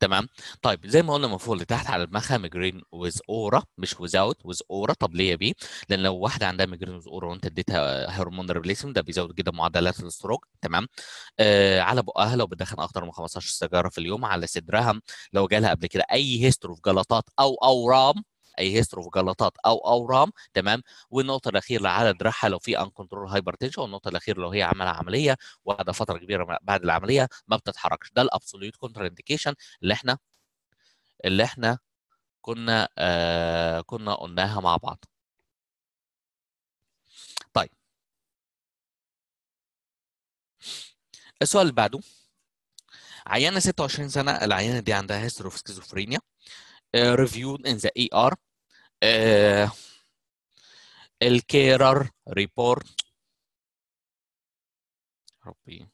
تمام طيب زي ما قلنا من فوق لتحت على دماغها ميجرين ويز اورا مش ويزاوت ويز اورا طب ليه يا بيه؟ لان لو واحده عندها ميجرين ويز اورا وانت اديتها هرمون ريبليسمنت ده بيزود جدا معدلات الاستروك تمام آه على بقها لو بتدخن اكتر من 15 سيجاره في اليوم على صدرها لو جالها قبل كده اي هيستوري في جلطات او اورام اي هيستوري اوف جلطات او اورام تمام والنقطه الاخيره لعدد رحى لو في ان كنترول هايبر تنشن والنقطه الاخيره لو هي عملها عمليه وبعد فتره كبيره بعد العمليه ما بتتحركش ده الابسوليوت كونتر انديكيشن اللي احنا اللي احنا كنا آه كنا قلناها مع بعض طيب السؤال اللي بعده عيانه 26 سنه العيانه دي عندها هيستوري اوف سكيزوفرينيا Uh, reviewed in the ER. El carer report. Copy.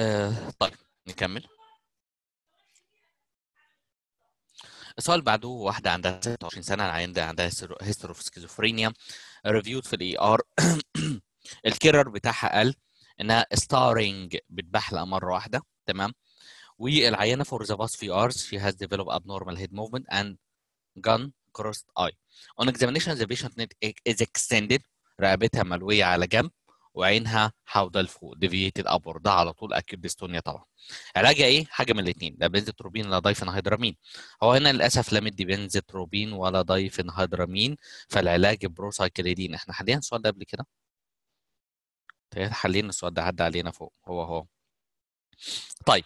آه، طيب نكمل السؤال بعده واحدة عندها 26 سنة ده عندها هيستوري اوف سكيزوفرينيا ريفيود في الاي ار e [COUGHS] الكيرر بتاعها قال انها ستارنج بتبحلق مرة واحدة تمام والعينة for the past few hours she has developed abnormal head movement and gun crossed eye on examination the patient neck is extended رقبتها ملوية على جنب وعينها حاودة لفوق ديفييتد ابور ده على طول اكيد ديستونيا طبعا علاجها ايه حاجه من الاثنين لا بنزيتروبين لا هيدرامين هو هنا للاسف لا مدي بنزيتروبين ولا هيدرامين فالعلاج بروسايكليدين احنا حلينا السؤال ده قبل كده طيب، حلينا السؤال ده عدى علينا فوق هو هو طيب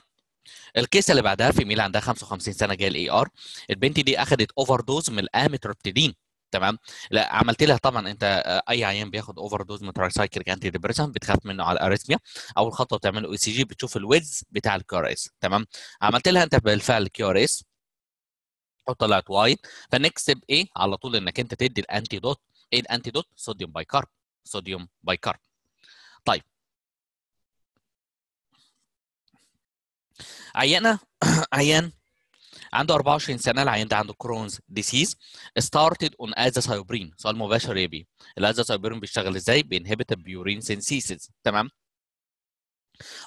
الكيس اللي بعدها في ميل عندها 55 سنه جايه الاي ار البنت دي اخذت اوفر دوز من الاميتروبتيدين تمام لا عملت لها طبعا انت آه، اي عيان بياخد اوفر دوز من ترايسايكليك انتي ديبريسان بتخاف منه على الاريثميا اول خطوه بتعمله اي سي جي بتشوف الويدز بتاع الكيو ار اس تمام عملت لها انت بالفعل كيو ار اس وطلعت وايد فنكست ايه على طول انك انت تدي الانتي دوت ايه الانتي دوت صوديوم بايكارب صوديوم بايكارب طيب عيانه [COUGHS] عيان عنده 24 سنه العيان ده عنده كرونز ديسيز ستارتد اون ازاسايوبرين سؤال مباشر يا بي الازاسايوبرين بيشتغل ازاي بينهبت البيورين سينسيسز تمام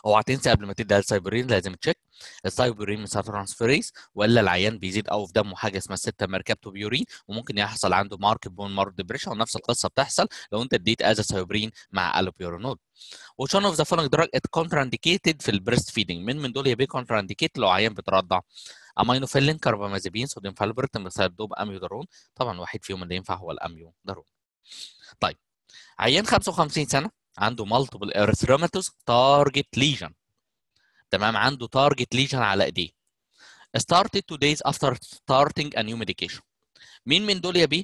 اوعى تنسى قبل ما تدي السايبرين لازم تشيك السايبرين من ترانسفيريز ولا العيان بيزيد او في دمه حاجه اسمها السته ميركابتو بيورين وممكن يحصل عنده مارك بون مارك ديبريشن ونفس القصه بتحصل لو انت اديت ازا سايبرين مع الوبيورونول وشون اوف ذا the دراج ات it contraindicated في البريست فيدنج من من دول يا بيه contraindicated لو عيان بترضع امينوفيلين كاربامازيبين صوديوم فالبرت مثال اميودارون طبعا واحد فيهم اللي ينفع هو الاميودارون طيب عيان 55 سنه عنده مالتيبل ارثروماتوز تارجت ليجن تمام عنده تارجت ليجن على ايديه started two days after starting a new medication مين من دول يا بيه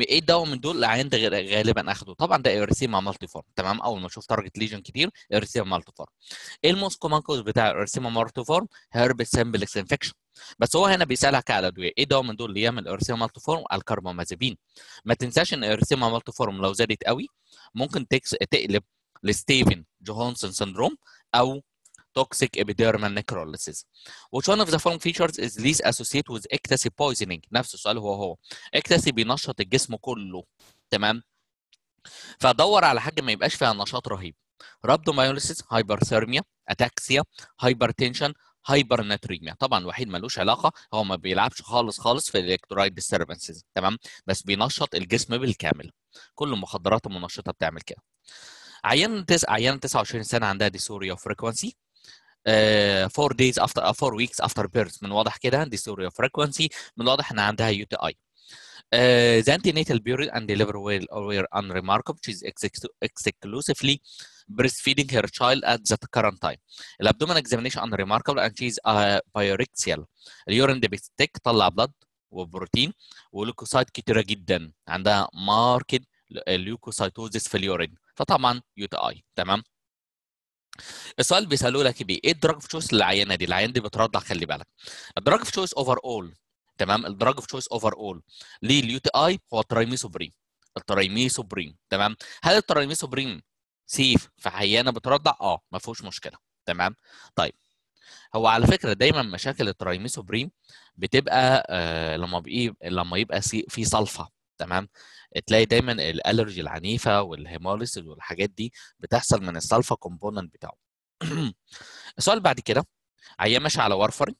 ايه الدواء من دول العيان ده غالبا اخده طبعا ده ارسيما مالتي فورم تمام اول ما اشوف تارجت ليجن كتير ارسيما مالتي فورم ايه الموست كومن كوز بتاع ارسيما مالتي فورم هيربس سامبلكس انفكشن بس هو هنا بيسالك على ادويه ايه دواء من دول اللي هي من مالتي مالتيفورم الكربامازيبين ما تنساش ان مالتي مالتيفورم لو زادت قوي ممكن تكس... تقلب لستيفن جوهانسون سندروم او توكسيك ابيديرمال نيكروليسيس which اوف ذا فورم فيتشرز از is least وذ اكتاسي ecstasy نفس السؤال هو هو اكتاسي بينشط الجسم كله تمام فدور على حاجه ما يبقاش فيها نشاط رهيب رابدومايوليسيس هايبرثيرميا اتاكسيا هايبرتنشن هايبر ناتريميا طبعا وحيد ملوش علاقه هو ما بيلعبش خالص خالص في الالكترولايت ديستربنسز تمام بس بينشط الجسم بالكامل كل المخدرات المنشطه بتعمل كده عيان تس... عيان 29 سنه عندها ديسوريا فريكوانسي 4 دايز افتر 4 ويكس افتر بيرث من واضح كده ديسوريا فريكوانسي من واضح ان عندها يو تي اي آه، the antenatal period and well or were unremarkable. She is ex exclusively breastfeeding her child at the current time. The abdomen examination unremarkable and she is biorexial. pyrexial. اليورين بتك طلع بلد وبروتين ولوكوسايت كتيره جدا عندها ماركت ليوكوسايتوزيس في اليورين فطبعا يو اي تمام السؤال بيسالوا لك بيه ايه الدراج اوف تشويس للعينه دي العينه دي بترضع خلي بالك الدراج اوف تشويس اوفر اول تمام الدراج اوف تشويس اوفر اول ليه اليو تي اي هو الترايميسوبريم الترايميسوبريم تمام هل الترايميسوبريم سيف في عيانه بترضع اه ما فيهوش مشكله تمام طيب هو على فكره دايما مشاكل الترايميسوبريم بتبقى آه لما بيبقى لما يبقى في صلفه تمام تلاقي دايما الالرجي العنيفه والهيموليسيس والحاجات دي بتحصل من الصلفه كومبوننت بتاعه [CLEARS THROAT] السؤال بعد كده عيان ماشي على وارفرين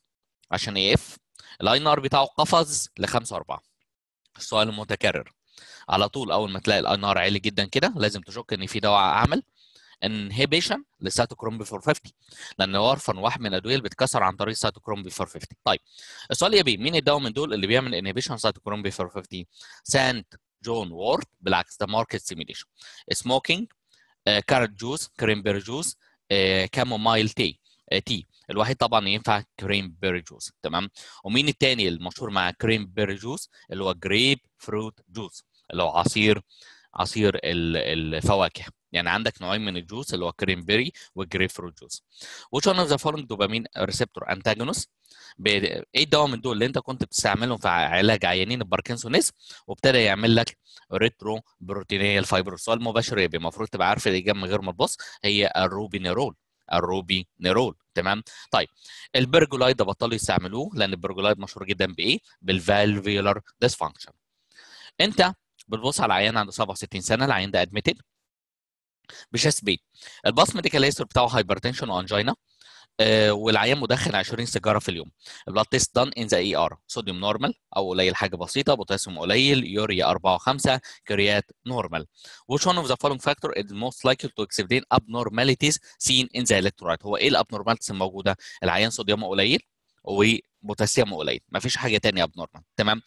عشان يقف الاي ار بتاعه قفز ل 5 4 السؤال المتكرر على طول اول ما تلاقي الاي ار عالي جدا كده لازم تشك ان في دواء عمل انهيبيشن للسيتوكروم بي 450 لان ورفن واحد من الادويه اللي بتكسر عن طريق السيتوكروم بي 450 طيب السؤال يا بي مين الدواء من دول اللي بيعمل انهيبيشن سيتوكروم بي 450 سانت جون وورد بالعكس ده ماركت سيميليشن سموكينج كارت جوس كريمبر جوس كامومايل تي آه، تي الوحيد طبعا ينفع كريم بيري جوز تمام ومين التاني المشهور مع كريم بيري جوز اللي هو جريب فروت جوز اللي هو عصير عصير الفواكه يعني عندك نوعين من الجوز اللي هو كريم بيري وجريب فروت جوز وش one ذا فولنج دوبامين ريسبتور انتاجونست ايه الدواء من دول اللي انت كنت بتستعملهم في علاج عيانين الباركنسونيز وابتدى يعمل لك ريترو بروتينيه السؤال المباشر يبقى المفروض تبقى عارف الاجابه من غير ما تبص هي الروبينيرول الروبي نيرول تمام طيب البرجولايد ده بطلوا يستعملوه لان البرجولايد مشهور جدا بايه بالفالفيولار ديسفانكشن انت بتبص على العيان عنده 67 سنه العيان ده ادميتد بشاس بيت الباص ميديكال هيستوري بتاعه هايبرتنشن وانجينا آه، والعيان مدخن 20 سيجاره في اليوم البلاد تيست دان ان ذا اي ار صوديوم نورمال او قليل حاجه بسيطه بوتاسيوم قليل يوريا 4 و5 كريات نورمال which one of the following factor is most likely to explain abnormalities seen in the electrolyte هو ايه الابنورمالتيز الموجوده العيان صوديومه قليل وبوتاسيومه قليل مفيش حاجه ثانيه ابنورمال تمام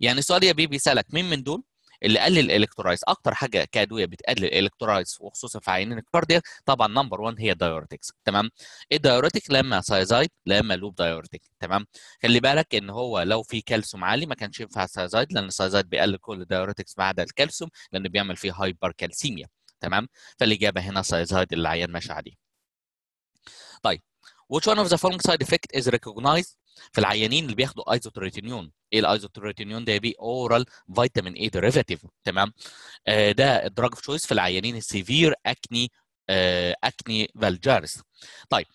يعني السؤال يا بيبي سالك مين من دول اللي قلل الالكترولايز اكتر حاجه كادويه بتقلل الالكترولايز وخصوصا في عينين الكاردياك طبعا نمبر 1 هي الدايوريتكس تمام الدايورتيك لما سايزايد لما لوب دايوريتك تمام خلي بالك ان هو لو في كالسيوم عالي ما كانش ينفع سايزايد لان سايزايد بيقلل كل الدايوريتكس ما عدا الكالسيوم لان بيعمل فيه هايبر كالسيميا تمام فالاجابه هنا سايزايد اللي العيان ماشي عليه طيب which one of the following side effect is recognized في العيانين اللي بياخدوا ايزوتريتينيون ايه الايزوتريتينيون ده بي اورال فيتامين اي ديريفاتيف تمام آه، ده دراج اوف تشويس في العيانين السيفير اكني اكني فالجارس طيب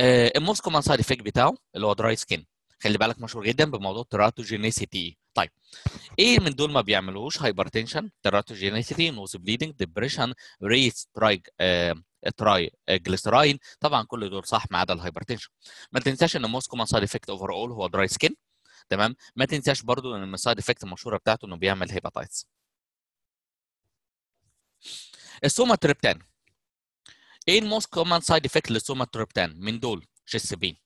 آه، الموست كومن سايد افكت بتاعه اللي هو دراي سكين خلي بالك مشهور جدا بموضوع تراتوجينيسيتي طيب ايه من دول ما بيعملوش هايبرتنشن تراتوجينيسيتي نوز بليدنج ديبريشن ريس ترايك تراي جليسرايل طبعا كل دول صح ما عدا الهايبرتنشن ما تنساش ان موست كومن سايد افكت اوفر اول هو دراي سكين تمام ما تنساش برضو ان السايد افكت المشهوره بتاعته انه بيعمل هيباتايتس السوما تريبتان ايه الموست كومن سايد افكت للسوما تريبتان من دول شيست بين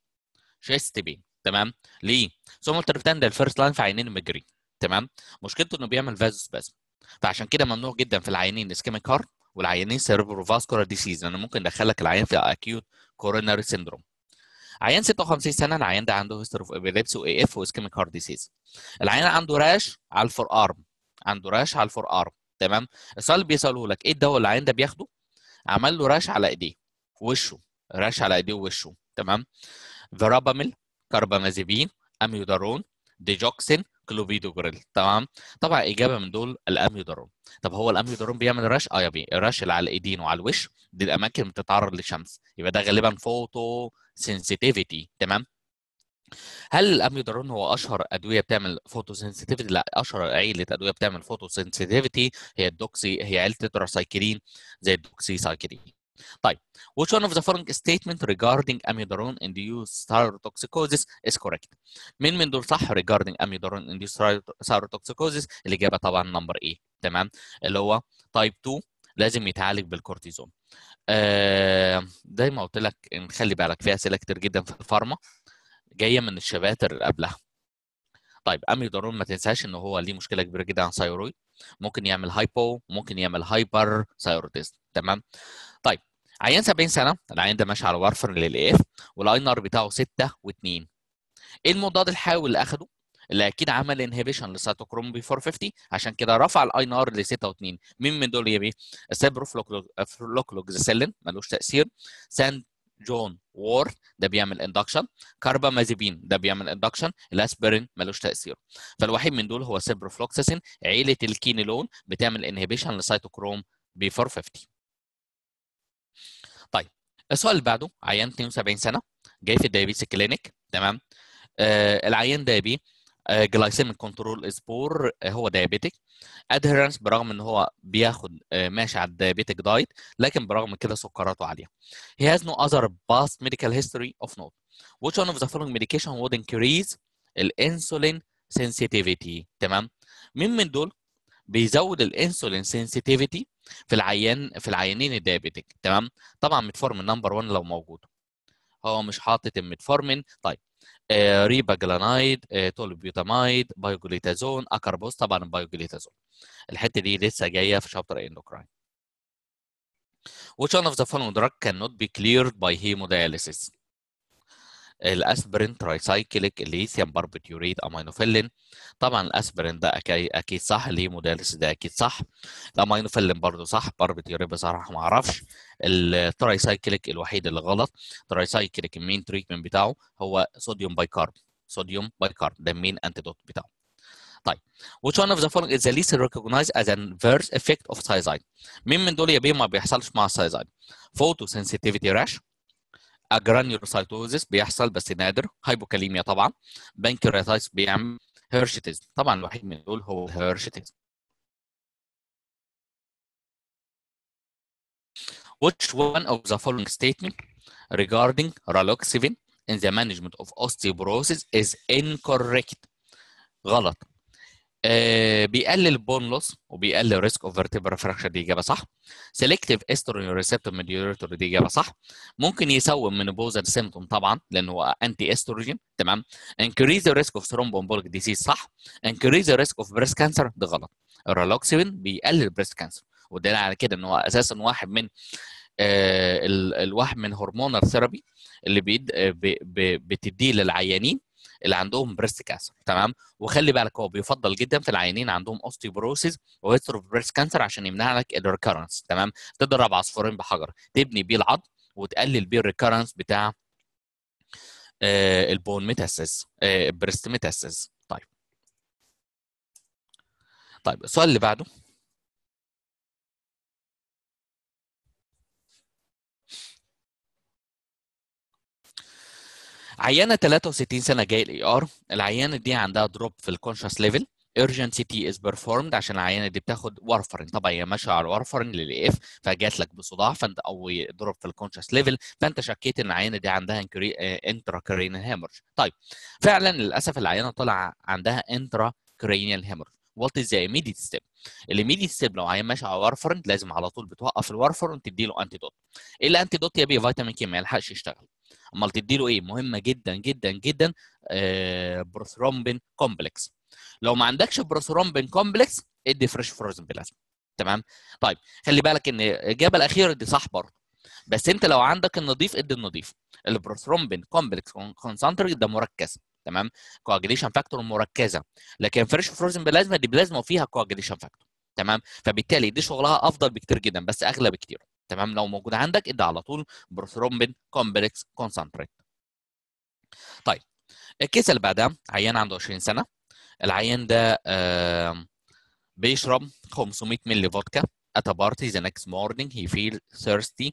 شيست بين تمام ليه سوما تريبتان ده الفيرست لاين في عينين المجري تمام مشكلته انه بيعمل بازم فعشان كده ممنوع جدا في العينين اسكيميك هارت والعيانين فاسكولار ديسيز انا ممكن ادخلك العيان في اكيوت كوروناري سيندروم عيان 56 سنه العيان ده عنده هيستوري اوف ابيليبس واي اف واسكيميك هارت ديسيز العيان عنده راش على الفور ارم عنده راش على الفور ارم تمام السؤال اللي بيساله لك ايه الدواء اللي العيان ده بياخده عمل له راش على ايديه وشه راش على ايديه ووشه تمام فيراباميل كاربامازيبين اميودارون ديجوكسين كلوفيدو جريل تمام طبعا اجابه من دول الاميودروم طب هو الاميودروم بيعمل رش اه يبي الرش اللي على الايدين وعلى الوش دي الاماكن بتتعرض للشمس يبقى ده غالبا فوتو سنسيتيفيتي تمام هل الاميودارون هو اشهر ادويه بتعمل سنسيتيفيتي لا اشهر عيله ادويه بتعمل سنسيتيفيتي هي الدوكسي هي عيله التراسايكلين زي الدوكسي سايكلين طيب which one of the following statement regarding amiodarone induced thyrotoxicosis is correct مين من دول صح regarding amiodarone induced thyrotoxicosis الاجابه طبعا نمبر ايه تمام اللي هو تايب 2 لازم يتعالج بالكورتيزون آه دايما قلت لك نخلي بالك في اسئله كتير جدا في الفارما جايه من الشباتر اللي قبلها طيب اميدارون ما تنساش ان هو ليه مشكله كبيره جدا عن الثايرويد ممكن يعمل هايبو ممكن يعمل هايبر ثايرويدزم تمام طيب عيان 70 سنه العيان ده ماشي على وارفرن للاف والاي نار بتاعه 6 و2 ايه المضاد الحيوي اللي اخده اللي اكيد عمل انهبيشن لسيتوكروم بي 450 عشان كده رفع الاي نار ل 6 و2 مين من دول يا بيه السبروفلوكلوكزيسيلين ملوش تاثير سان جون وور ده بيعمل اندكشن كاربامازيبين ده بيعمل اندكشن الاسبرين ملوش تاثير فالوحيد من دول هو سيبروفلوكسسين عيله الكينيلون بتعمل انهبيشن لسيتوكروم بي 450 طيب السؤال اللي بعده عيان 72 سنه جاي في الدايبيتس كلينيك تمام آه العيان ده بيه آه، جلايسيميك كنترول سبور آه، هو دايبيتك ادهيرنس برغم ان هو بياخد آه، ماشي على الدايبيتك دايت لكن برغم كده سكراته عاليه هي هاز نو اذر باست ميديكال هيستوري اوف نوت which one of the following medication would increase الانسولين sensitivity تمام مين من دول بيزود الانسولين sensitivity في العيان في العيانين الديابيتك تمام طبعا متفورمين نمبر 1 لو موجود هو مش حاطط المتفورمين طيب آه ريباجلانايد آه تولبيوتامايد بايوجليتازون اكربوس طبعا البايوجليتازون الحته دي لسه جايه في شابتر اندوكراين Which one of the following drug cannot be cleared by hemodialysis? الاسبرين ترايسايكليك ليثيوم باربيتيوريت امينوفيلين طبعا الاسبرين ده اكيد صح المودالس ده اكيد صح الامينوفيلين برضه صح باربيتيوريت بصراحه ما اعرفش الترايسايكليك الوحيد اللي غلط ترايسايكليك المين تريتمنت بتاعه هو صوديوم بايكارب صوديوم بايكارب ده المين انتيدوت بتاعه طيب which one of the following is the least recognized as an adverse effect of thiazide مين من دول يا بيه ما بيحصلش مع الثايزايد photosensitivity rash اجرانيوسايتوزس بيحصل بس نادر هايبوكاليميا طبعا بانكرياتايتس بيعمل هيرشيتيز طبعا الوحيد من دول هو هيرشيتيزم Which one of the following statement regarding raloxifene in the management of osteoporosis is incorrect? غلط آه، بيقلل بون لوس وبيقلل ريسك اوف فيرتيبرا فراكشر دي اجابه صح سيلكتيف استرون ريسبتور ميديوريتور دي اجابه صح ممكن يسوم من بوزر سيمتوم طبعا لان هو انتي استروجين تمام انكريز ريسك اوف ثرومبومبوليك ديزيز صح انكريز ريسك اوف بريست كانسر ده غلط الرالوكسين بيقلل بريست كانسر ودليل على كده ان هو اساسا واحد من آه الواحد من هرمونال ثيرابي اللي آه، بتديه للعيانين اللي عندهم بريست كانسر تمام وخلي بالك هو بيفضل جدا في العينين عندهم اوستيوبروسيس اوف بريست كانسر عشان يمنع لك الريكرنس تمام تضرب عصفورين بحجر تبني بيه العض وتقلل بيه الريكرنس بتاع آه، البون ميتاسيس بريست ميتاسيس طيب طيب السؤال اللي بعده عيانه 63 سنه جايه الاي ار العيانه دي عندها دروب في الكونشس ليفل urgency is performed عشان العيانه دي بتاخد وارفرين طبعا هي ماشيه على الوارفرين للاي اف فجات لك بصداع فانت او ضرب في الكونشس ليفل فانت شكيت ان العيانه دي عندها انترا كرينيال هيمرج طيب فعلا للاسف العيانه طلع عندها انترا كرينيال هيمرج وات از ذا immediate ستيب الايميديت ستيب لو عيان ماشي على وارفرين لازم على طول بتوقف الوارفرين تدي له انتي دوت الانتي دوت يا بيه فيتامين كي ما يلحقش يشتغل امال تديله ايه مهمه جدا جدا جدا آه، بروثرومبين كومبلكس لو ما عندكش بروثرومبين كومبلكس ادي فريش فروزن بلازما تمام طيب خلي بالك ان الاجابه الاخيره دي صح برضه بس انت لو عندك النظيف ادي النظيف البروثرومبين كومبلكس كونسنتريت ده مركز تمام كواجليشن فاكتور مركزه لكن فريش فروزن بلازما دي بلازما فيها كواجليشن فاكتور تمام فبالتالي دي شغلها افضل بكتير جدا بس اغلى بكتير تمام لو موجود عندك ادي على طول بروثرومبين كومبلكس كونسنتريت طيب الكيس اللي بعدها عيان عنده 20 سنه العيان ده بيشرب 500 مللي فودكا at a party the next morning he feels thirsty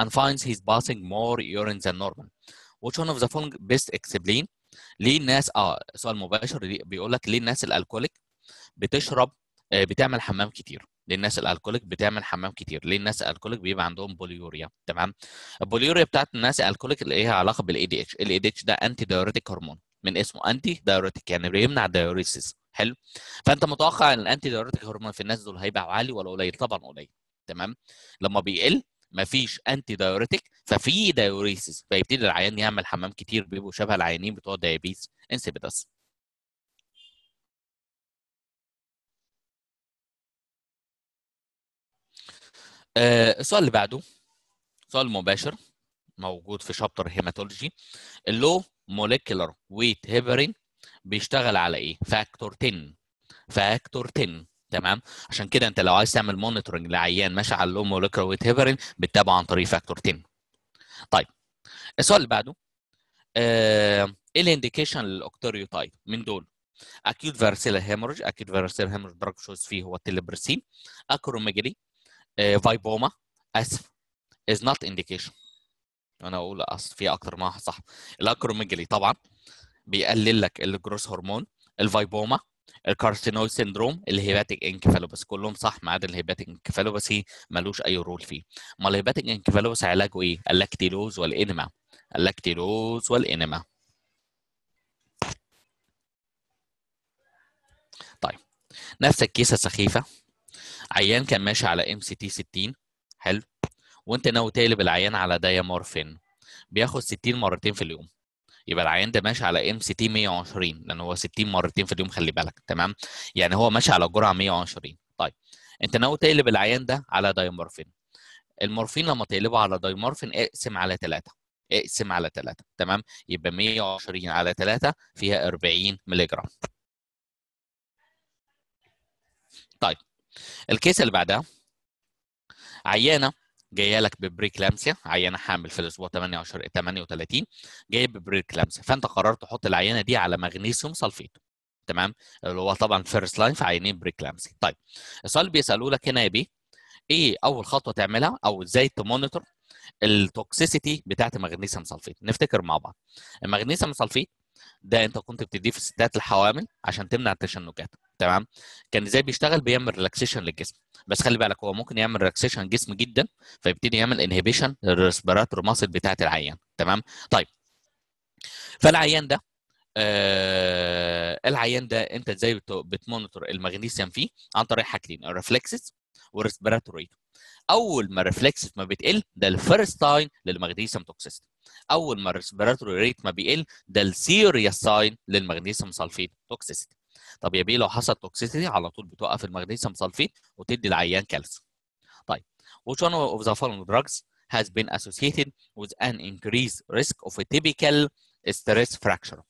and finds he's passing more urine than normal which one of the following best explain ليه الناس اه سؤال مباشر بيقول لك ليه الناس الالكوليك بتشرب آه، بتعمل حمام كتير ليه الناس الالكوليك بتعمل حمام كتير ليه الناس الالكوليك بيبقى عندهم بوليوريا تمام البوليوريا بتاعت الناس الالكوليك اللي ليها علاقه بالاي دي اتش الاي دي اتش ده انتي دايوريتيك هرمون من اسمه انتي دايوريتيك يعني بيمنع الدايوريسيس حلو فانت متوقع ان الانتي دايوريتيك هرمون في الناس دول هيبقى عالي ولا قليل طبعا قليل تمام لما بيقل مفيش انتي دايوريتيك ففي دايوريسيس فيبتدي العيان يعمل حمام كتير بيبقوا شبه العيانين بتوع دايابيز انسبيدس آه، السؤال اللي بعده سؤال مباشر موجود في شابتر هيماتولوجي اللو موليكولار ويت هيبرين بيشتغل على ايه؟ فاكتور 10 فاكتور 10 تمام عشان كده انت لو عايز تعمل مونيتورنج لعيان ماشي على اللو موليكولار ويت هيبرين بتتابعه عن طريق فاكتور 10 طيب السؤال اللي بعده آه، ايه الانديكيشن تايب من دول؟ اكيوت فارسيلا هيمورج اكيوت فارسيلا هيمورج درج شوز فيه هو التليبرسين اكروميجالي آه، فايبوما اسف is not indication انا اقول اصل في اكتر من صح الاكروميجلي طبعا بيقلل لك الجروس هرمون الفايبوما الكارسينوي سيندروم الهيباتيك انكفالوبس كلهم صح ما عدا الهيباتيك انكفالوباسي ملوش اي رول فيه امال الهيباتيك انكفالوبس علاجه ايه اللاكتيلوز والانما اللاكتيلوز والانما طيب نفس الكيسه السخيفه عيان كان ماشي على ام سي تي 60 حلو وانت ناوي تقلب العيان على دايامورفين بياخد 60 مرتين في اليوم يبقى العيان ده ماشي على ام سي تي 120 لان هو 60 مرتين في اليوم خلي بالك تمام يعني هو ماشي على جرعه 120 طيب انت ناوي تقلب العيان ده على دايمورفين المورفين لما تقلبه على دايمورفين اقسم على 3 اقسم على 3 تمام يبقى 120 على 3 فيها 40 ملي جرام طيب الكيس اللي بعدها عيانه جايه لك ببريكلامسيا عيانه حامل في الاسبوع 18 38 جايه ببريكلامسيا فانت قررت تحط العيانه دي على مغنيسيوم سلفيت تمام اللي هو طبعا فيرست لاين في عيانين بريكلامسيا طيب السؤال بيسالوا لك هنا يا بيه ايه اول خطوه تعملها او ازاي تمونيتور التوكسيسيتي بتاعت المغنيسيوم سلفيت نفتكر مع بعض المغنيسيوم سلفيت ده انت كنت بتديه في الستات الحوامل عشان تمنع التشنجات تمام كان ازاي بيشتغل بيعمل ريلاكسيشن للجسم بس خلي بالك هو ممكن يعمل ريلاكسيشن للجسم جدا فيبتدي يعمل انهبيشن للريسبيراتور ماسل بتاعه العيان تمام طيب فالعيان ده آه العيان ده انت ازاي بتمونيتور المغنيسيوم فيه عن طريق حاجتين الريفلكسز والريسبيراتوري ريت اول ما الريفلكسز ما بتقل ده الفيرست ساين للمغنيسيوم توكسيستي اول ما الريسبيراتوري ريت ما بيقل ده السيريس ساين للمغنيسيوم سلفيت توكسيستي طب يا بيه لو حصل توكسيسيتي على طول بتوقف المغنيسيوم سلفيت وتدي العيان كالسيوم طيب which one of the following drugs has been associated with an increased risk of a typical stress fracture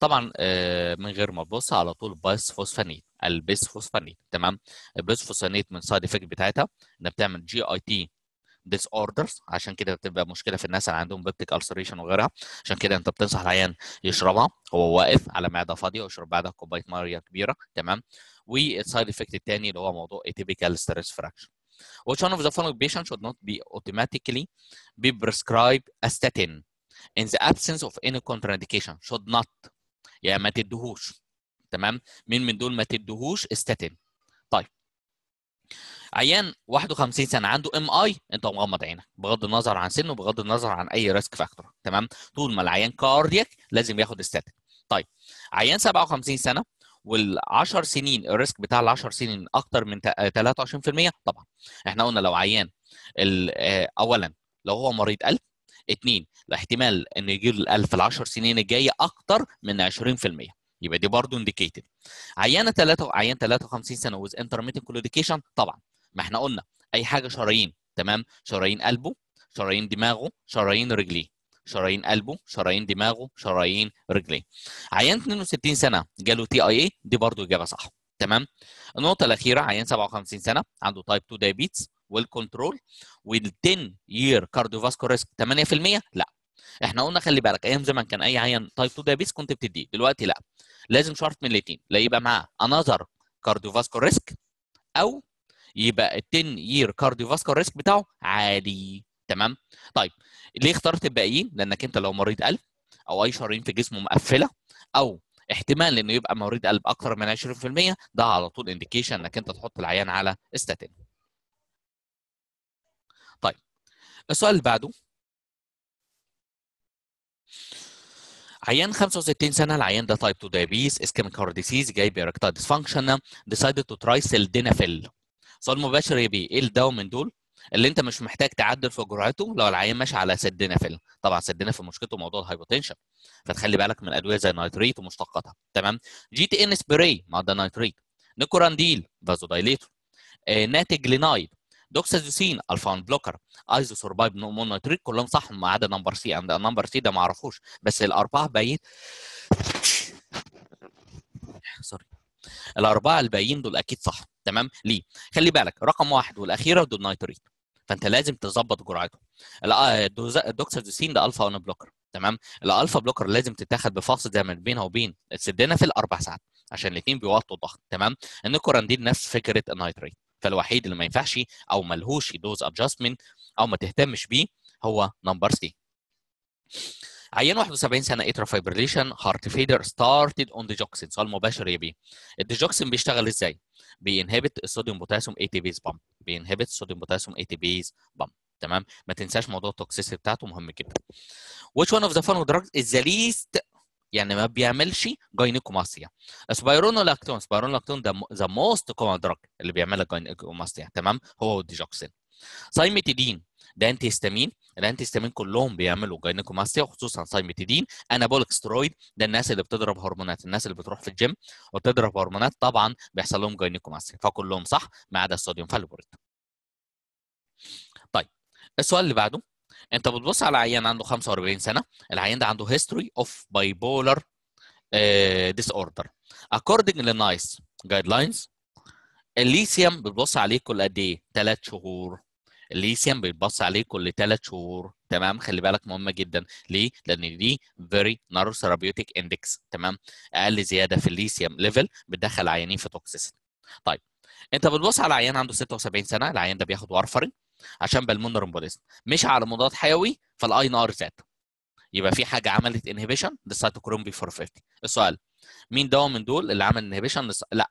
طبعا آه، من غير ما تبص على طول بس فوسفانيت بسفوسفانيت فوسفانيت تمام فوسفانيت من سايد افكت بتاعتها انها بتعمل جي اي تي ديس اوردرز عشان كده بتبقى مشكله في الناس اللي عندهم بيبتيك السريشن وغيرها عشان كده انت بتنصح العيان يشربها هو واقف على معده فاضيه ويشرب بعدها كوبايه ميه كبيره تمام والسايد افكت الثاني اللي هو موضوع اتيبيكال ستريس فراكشن which one of the following patients should not be automatically be prescribed a statin in the absence of any contraindication should not يعني ما تدهوش تمام مين من دول ما تدهوش statin؟ عيان 51 سنه عنده ام اي انت مغمض عينك بغض النظر عن سنه بغض النظر عن اي ريسك فاكتور تمام طول ما العيان كاردياك لازم ياخد استاتيك طيب عيان 57 سنه وال10 سنين الريسك بتاع ال10 سنين اكتر من 23% طبعا احنا قلنا لو عيان آه، اولا لو هو مريض قلب اثنين الاحتمال ان له القلب في ال10 سنين الجايه اكتر من 20% يبقى دي برضه انديكيتد عيانه 3 عيان 53 سنه ويز انترميتنج كلوديكيشن طبعا ما احنا قلنا اي حاجه شرايين تمام شرايين قلبه شرايين دماغه شرايين رجليه شرايين قلبه شرايين دماغه شرايين رجليه عيان 62 سنه جاله تي اي اي دي برضه اجابه صح تمام النقطه الاخيره عيان 57 سنه عنده تايب 2 دايبيتس ويل كنترول وال 10 يير كارديوفاسكولار ريسك 8% لا احنا قلنا خلي بالك ايام زمان كان اي عيان تايب 2 دايبيتس كنت بتديه دلوقتي لا لازم شرط من الاثنين لا يبقى معاه انذر كارديوفاسكولار ريسك او يبقى ال 10 يير كارديوفاسكار ريسك بتاعه عالي تمام طيب ليه اخترت الباقيين لانك انت لو مريض قلب او اي شرايين في جسمه مقفله او احتمال انه يبقى مريض قلب اكتر من 20% ده على طول انديكيشن انك انت تحط العيان على استاتين طيب السؤال اللي بعده عيان 65 سنه العيان ده تايب 2 دايابيز اسكيميك هارد ديزيز جاي بيركتا ديسفانكشن ديسايدد تو تراي سيلدينافيل سؤال مباشر يبي ايه الدواء من دول اللي انت مش محتاج تعدل في جرعته لو العيان ماشي على سدنا في طبعا سدنا في مشكلته موضوع الهايبوتنشن فتخلي بالك من ادويه زي النايتريت ومشتقاتها تمام جي تي ان سبراي مع ده نايتريت نيكورانديل فازودايليتور آه لينايد دوكسازوسين الفان بلوكر ايزوسوربايب نايتريت كلهم صح ما عدا نمبر سي عند نمبر سي ده ما اعرفوش بس الاربعه باين سوري الاربعه الباقيين دول اكيد صح تمام ليه خلي بالك رقم واحد والاخيره دول نايتريت فانت لازم تظبط جرعتهم آه، الدكتور دوسين ده الفا اون بلوكر تمام الالفا بلوكر لازم تتاخد بفاصل ما بينها وبين السدينه في الاربع ساعات عشان الاثنين بيوطوا الضغط تمام الكوراندين نفس فكره النايتريت فالوحيد اللي ما ينفعش او ملهوش دوز ادجستمنت او ما تهتمش بيه هو نمبر سي عيان 71 سنه اترا فايبريليشن هارت فيدر ستارتد اون ديجوكسين سؤال مباشر يا بيه الديجوكسين بيشتغل ازاي؟ بينهبت الصوديوم بوتاسيوم اي تي بيز بامب بينهبت الصوديوم بوتاسيوم اي تي بيز بامب تمام ما تنساش موضوع التوكسيسيتي بتاعته مهم جدا which one of the following drugs is the least يعني ما بيعملش جاينيكوماستيا اسبايرونولاكتون اسبايرونولاكتون ده ذا موست كومن دراج اللي بيعملها جاينيكوماستيا تمام هو الديجوكسين سايمتيدين ده انتي هيستامين الانتي هيستامين كلهم بيعملوا جاينيكوماستيا وخصوصا سايمتيدين انابوليك سترويد ده الناس اللي بتضرب هرمونات الناس اللي بتروح في الجيم وبتضرب هرمونات طبعا بيحصل لهم جاينيكوماستيا فكلهم صح ما عدا الصوديوم فالبوريت طيب السؤال اللي بعده انت بتبص على عيان عنده 45 سنه العيان ده عنده هيستوري اوف باي بولر ديس اوردر اكوردنج للنايس جايد لاينز الليثيوم بتبص عليه كل قد ايه؟ ثلاث شهور الليثيوم بيتبص عليه كل ثلاث شهور تمام خلي بالك مهمه جدا ليه؟ لان دي فيري نارو ثيرابيوتيك اندكس تمام اقل زياده في الليثيوم ليفل بتدخل عيانين في توكسيسيتي طيب انت بتبص على عيان عنده 76 سنه العيان ده بياخد وارفرين عشان بالمونر امبوليزم مش على مضاد حيوي فالاي نار زاد يبقى في حاجه عملت انهبيشن للسيتوكروم بي 450 السؤال مين دواء من دول اللي عمل انهبيشن لا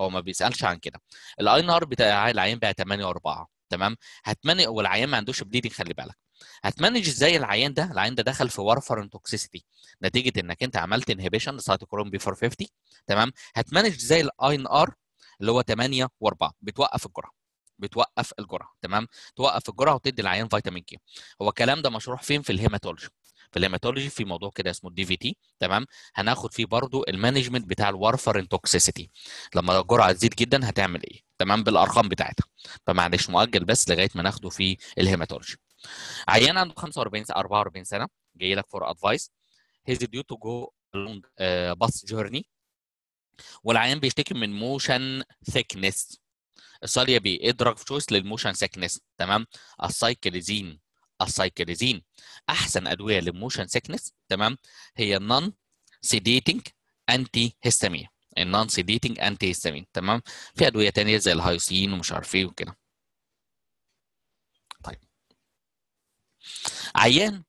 هو ما بيسالش عن كده الاي ان ار بتاع العيان بقى 8 و4 تمام هتمني والعيان ما عندوش بليدنج خلي بالك هتمانج ازاي العيان ده العيان ده دخل في وارفرن توكسيسيتي نتيجه انك انت عملت انهبيشن لسايتوكروم بي 450 تمام هتمانج ازاي الاي ان ار اللي هو 8 و4 بتوقف الجرعه بتوقف الجرعه تمام توقف الجرعه وتدي العيان فيتامين كي هو الكلام ده مشروح فين في الهيماتولوجي في الهيماتولوجي في موضوع كده اسمه الدي في تي تمام هناخد فيه برضو المانجمنت بتاع الورفرين توكسيسيتي لما الجرعه تزيد جدا هتعمل ايه تمام بالارقام بتاعتها فمعلش مؤجل بس لغايه ما ناخده في الهيماتولوجي عيان عنده 45 44 سنه جاي لك فور ادفايس هيز ديو تو جو لونج باس جورني والعيان بيشتكي من موشن ثيكنس الصاليه بي ايه دراج تشويس للموشن ثيكنس تمام السايكليزين السايكليزين احسن ادويه للموشن سيكنس تمام هي النون سيديتنج انتي هيستامين النون سيديتنج انتي هيستامين تمام في ادويه ثانيه زي الهايوسين ومش عارف ايه وكده طيب عيان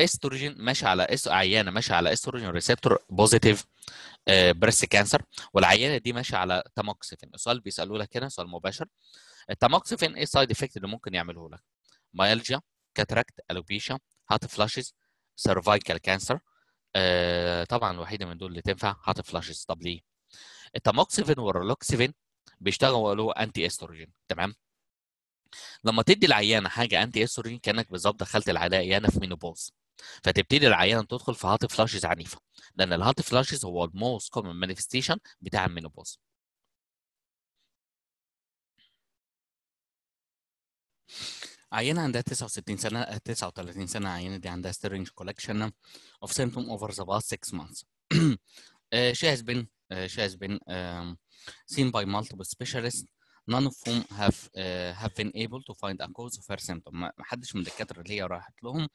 استروجين ماشي على اس عيانه ماشيه على استروجين ريسبتور بوزيتيف بريست كانسر والعيانه دي ماشيه على تاموكسيفين السؤال بيسالوا لك هنا سؤال مباشر التاموكسيفين ايه السايد افكت اللي ممكن يعمله لك مايلجيا كاتراكت الوبيشا هات فلاشز سيرفايكال كانسر طبعا الوحيده من دول اللي تنفع هات فلاشز طب ليه؟ التاموكسيفين والرولوكسيفين بيشتغلوا انتي استروجين تمام لما تدي العيانه حاجه انتي استروجين كانك بالظبط دخلت العيانه في مينوبوز فتبتدي العيانه تدخل في هات فلاشز عنيفه لان الهات فلاشز هو الموست كومن مانيفستيشن بتاع المينوبوز عينه عندها 69 سنه 39 آه، سنه عينه دي عندها سترينج كولكشن اوف سيمتوم اوفر ذا باست 6 مانس شي هاز بين شي هاز بين سين باي مالتيبل سبيشالست none of whom have uh, have been able to find a cause of her symptom ما حدش من الدكاتره اللي هي راحت لهم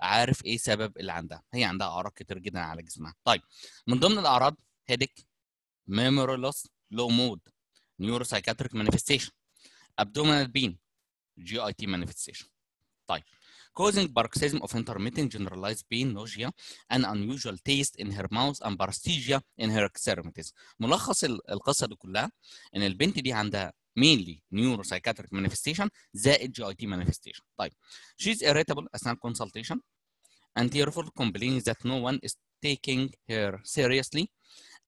عارف ايه سبب اللي عندها هي عندها اعراض كتير جدا على جسمها طيب من ضمن الاعراض هيديك memory لو مود نيورو neuropsychiatric مانيفستيشن abdominal بين GIT manifestation. طيب causing paroxysm of intermittent generalized pain, nausea, an unusual taste in her mouth and paresthesia in her extremities. ملخص القصة دي كلها ان البنت دي عندها mainly neuropsychiatric manifestation زائد GIT manifestation. طيب she's irritable as a consultation and tearful complaining that no one is taking her seriously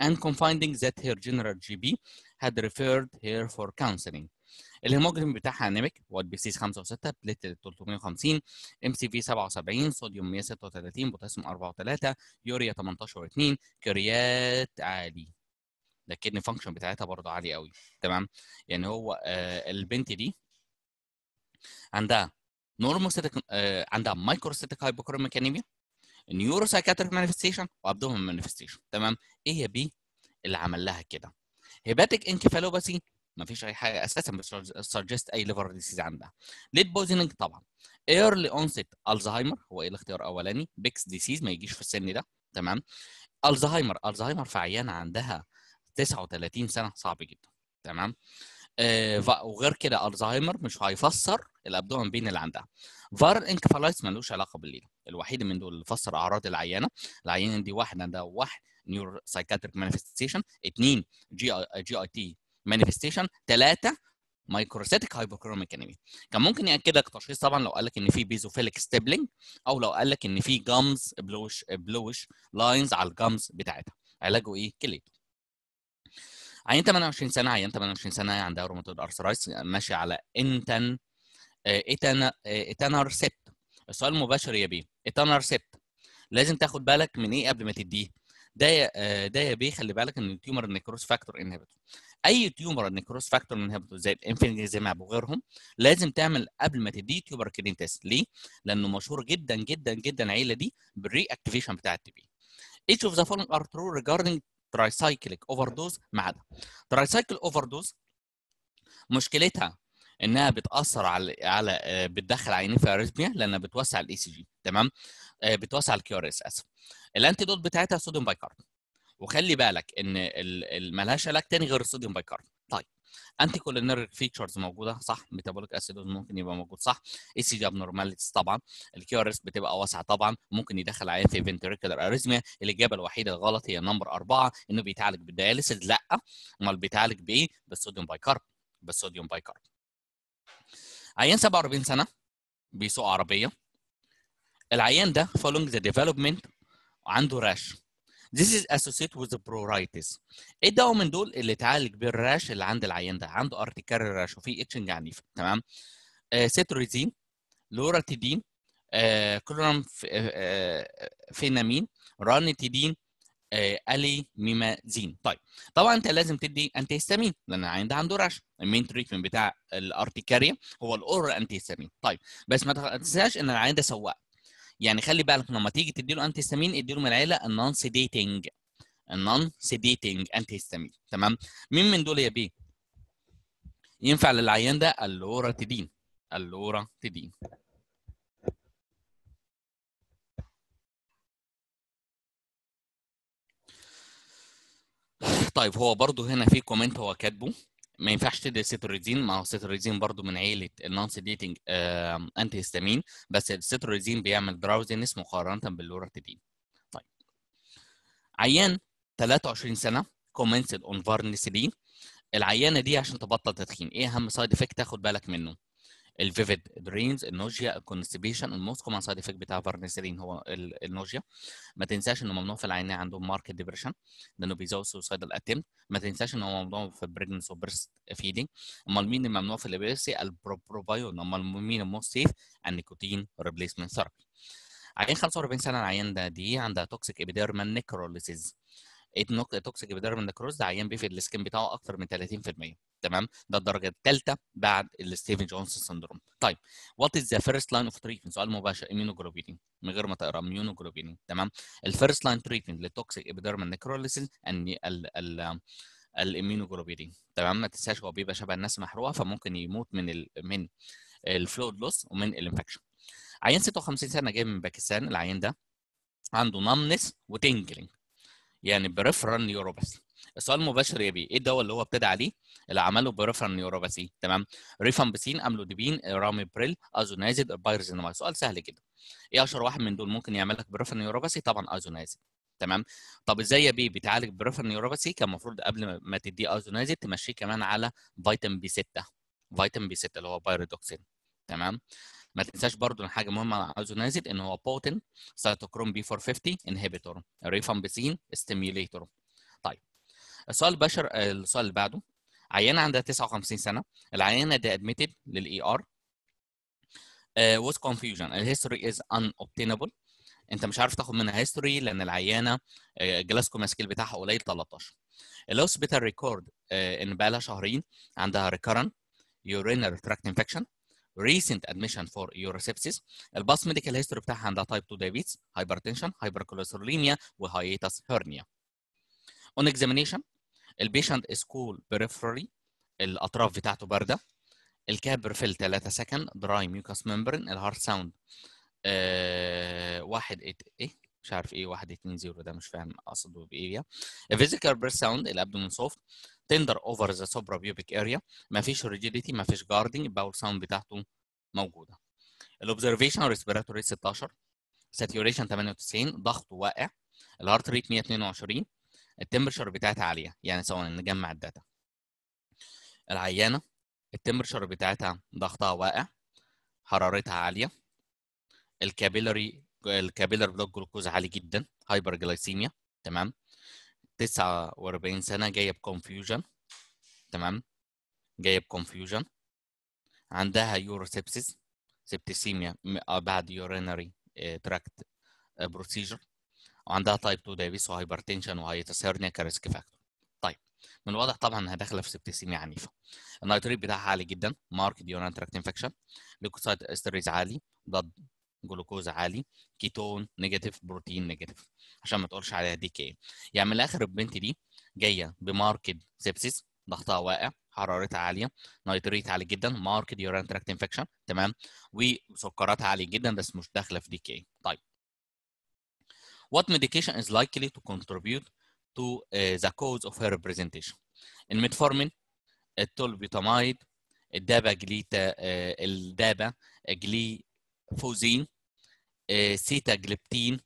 and confiding that her general GP had referred her for counseling. الهيموجرين بتاعها انيميك وات بي سيز 5 و6 بليتلت 350 ام سي في 77 صوديوم 136 بوتاسيوم 4 و3 يوريا 18 و2 كريات عالي ده الفانكشن فانكشن بتاعتها برضه عالي قوي تمام يعني هو آه البنت دي عندها نورموستيك آه عندها مايكروستيك هايبوكروميكانيميا نيوروسايكاتريك مانيفستيشن وابدومين مانيفستيشن تمام ايه يا بي اللي عمل لها كده هيباتيك انكفالوباسي ما فيش اي حاجه اساسا بتسجست اي ليفر ديسيز عندها ليد بوزنج طبعا ايرلي اونست الزهايمر هو ايه الاختيار الاولاني بيكس ديسيز ما يجيش في السن ده تمام الزهايمر الزهايمر في عيانه عندها 39 سنه صعب جدا تمام آه وغير كده الزهايمر مش هيفسر الابدومن بين اللي عندها فار انكفالايتس ملوش علاقه بالليله الوحيد من دول اللي فسر اعراض العيانه العيانه دي واحده ده واحد نيور سايكاتريك مانيفستيشن اثنين جي اي جي اي تي مانيفستيشن ثلاثه مايكروستاتيك هايبوكروميك انيميا كان ممكن ياكدك تشخيص طبعا لو قال لك ان في بيزوفيليك ستيبلينج او لو قال لك ان في جامز بلوش بلوش لاينز على الجامز بتاعتها علاجه ايه كليته عين 28 سنه عين 28 سنه عندها روماتويد ارثرايتس ماشي على انتن ايتن آه، ايتنر آه، سيت السؤال المباشر يا بيه ايتنر سيت لازم تاخد بالك من ايه قبل ما تديه ده آه، ده يا بيه خلي بالك ان التيومر نيكروس فاكتور انهبيتور اي تيومر ان فاكتور فاكتور منهبته زي الانفنجزيماب وغيرهم لازم تعمل قبل ما تديه تيوبر كيدين تيست ليه؟ لانه مشهور جدا جدا جدا العيله دي بالري اكتيفيشن بتاع التي بي. ايتش اوف ذا فولن ار ترو ريجاردنج ترايسايكليك اوفر دوز ما عدا اوفر دوز مشكلتها انها بتاثر على على آه، بتدخل عينين في اريثميا لانها بتوسع الاي سي e جي تمام آه، بتوسع الكيو ار اس اسف دوت بتاعتها صوديوم بايكارب وخلي بالك ان ملهاش علاج تاني غير الصوديوم بايكارب طيب انتي كولينرج فيتشرز موجوده صح ميتابوليك اسيدوز ممكن يبقى موجود صح اي سي جاب ابنورماليتيز طبعا الكيو ار اس بتبقى واسعه طبعا ممكن يدخل عيان في فينتريكولار اريزميا الاجابه الوحيده الغلط هي نمبر اربعه انه بيتعالج بالدياليسيز لا امال بيتعالج بايه؟ بالصوديوم بايكارب بالصوديوم بايكارب عيان 47 سنه بيسوق عربيه العيان ده فولونج ذا ديفلوبمنت عنده راش This is associated with the pruritus. ايه الدواء من دول اللي اتعالج بالراش اللي عند العيان ده عنده ارتكار الراش وفي اتشنج عنيف تمام آه سيتروزين لوراتيدين آه كلورام فينامين رانيتيدين آه الي ميمازين طيب طبعا انت لازم تدي انتي هيستامين لان العيان ده عنده راش المين تريتمنت بتاع الارتيكاريا هو الاورال انتي هيستامين طيب بس ما تنساش ان العيان ده سواق يعني خلي بالك لما تيجي تديله انتي هيستامين اديله من العيله النون سيديتنج النون سيديتنج انتي هيستامين تمام مين من دول يا بيه ينفع للعيان ده اللوراتيدين اللوراتيدين طيب هو برضو هنا في كومنت هو كاتبه ما ينفعش تدي سيتريزين ما هو سيتريزين برضو من عيله النون سيديتنج آه انتي هيستامين بس السيتريزين بيعمل دراوزنس مقارنه باللوراتيدين طيب عيان 23 سنه كومنسد اون فارنسيدين العيانه دي عشان تبطل تدخين ايه اهم سايد افكت تاخد بالك منه الفيفيد درينز النوجيا الكونستيبيشن الموست كومن سايد افكت بتاع فارنسلين هو النوجيا ما تنساش انه ممنوع في العينين عندهم مارك ديبريشن لانه بيزود سوسايدال اتمت ما تنساش انه ممنوع في بريجنس وبرست فيدنج امال مين الممنوع في الابيلسي البروبايون امال مين الموست سيف النيكوتين ريبليسمنت ثيرابي عيان 45 سنه العيان ده دي عندها توكسيك ابيديرمال نيكروليسيز التوكسيك ايبيديرمال نكروز عيان بيفقد السكين بتاعه اكتر من 30% تمام ده الدرجه الثالثه بعد الستيفن جونز سندروم طيب وات از ذا فيرست لاين اوف تريتمنت سؤال مباشر اميونوجلوبينين من غير ما تقرا اميونوجلوبينين تمام الفيرست لاين تريتمنت للتوكسيك ايبيديرمال نكروليسيس ان ال الاميونوجلوبينين تمام ما تنساش هو بيبقى شبه الناس محروقه فممكن يموت من ال من الفلويد لوس ومن الانفكشن عيان 56 سنه جاي من باكستان العيان ده عنده نمنس وتنجلينج يعني بريفرال نيوروباثي السؤال المباشر يا بيه ايه الدواء اللي هو ابتدى عليه اللي عمله بريفرال نيوروباثي تمام ريفامبسين املوديبين راميبريل ازونازيد بايرزينامايد سؤال سهل جدا ايه اشهر واحد من دول ممكن يعمل لك بريفرال نيوروباثي طبعا ازونازيد تمام طب ازاي يا بيه بتعالج بريفرال نيوروباثي كان المفروض قبل ما تديه ازونازيد تمشيه كمان على فيتامين بي 6 فيتامين بي 6 اللي هو بايرودوكسين تمام ما تنساش برضو حاجه مهمه انا عاوز نازل ان هو بوتن سيتوكروم بي 450 انهبيتور ريفامبسين ستيميوليتور طيب السؤال بشر السؤال اللي بعده عيانه عندها 59 سنه العيانه دي ادميتد للاي ار وذ كونفيوجن الهيستوري از ان اوبتينبل انت مش عارف تاخد منها هيستوري لان العيانه آه، جلاسكو ماسكيل بتاعها قليل 13 الهوسبيتال ريكورد ان بقى لها شهرين عندها ريكرنت urinary تراكت انفكشن recent admission for urosepsis الباس ميديكال هيستوري بتاعها عندها type 2 diabetes hypertension hypercholesterolemia hiatus hernia on examination البيشنت is cool peripherally الاطراف بتاعته بارده الكابر فيل 3 سكند دراي ميوكاس ممبرين الهارت ساوند 1 واحد ايه مش عارف ايه 1 2 0 ده مش فاهم اقصده بايه فيزيكال بريس ساوند الابدومين سوفت تندر اوفر ذا سوبرا بيوبيك اريا ما فيش ريجيديتي ما فيش جاردنج الباول ساوند بتاعته موجوده الاوبزرفيشن ريسبيراتوري 16 saturation 98 ضغط واقع الهارت ريت 122 التمبرشر بتاعتها عاليه يعني سواء نجمع الداتا العيانه التمبرشر بتاعتها ضغطها واقع حرارتها عاليه الكابيلاري الكابيلر بلوك جلوكوز عالي جدا هايبر جلايسيميا تمام 49 سنه جايه بكونفيوجن تمام جايه بكونفيوجن عندها يوروسيبسيس سبتسيميا سيبتسيميا بعد يورينري تراكت بروسيجر وعندها تايب 2 دايبيس وهايبرتنشن وهايتس كريسك فاكتور طيب من الواضح طبعا انها داخله في سبتسيميا عنيفه النيتريت بتاعها عالي جدا مارك ديوران تراكت انفكشن ليكوسايت استريز عالي ضد جلوكوز عالي كيتون نيجاتيف بروتين نيجاتيف عشان ما تقولش عليها دي كي يعني من الاخر البنت دي جايه بماركد سيبسيس ضغطها واقع حرارتها عاليه نيتريت عالي جدا ماركد يوران تراكت انفكشن تمام وسكراتها عالي جدا بس مش داخله في دي كي طيب what medication is likely to contribute to uh, the cause of her presentation الميتفورمين التولبيتامايد الدابا جليتا uh، الدابا جلي فوزين آه، سيتا جليبتين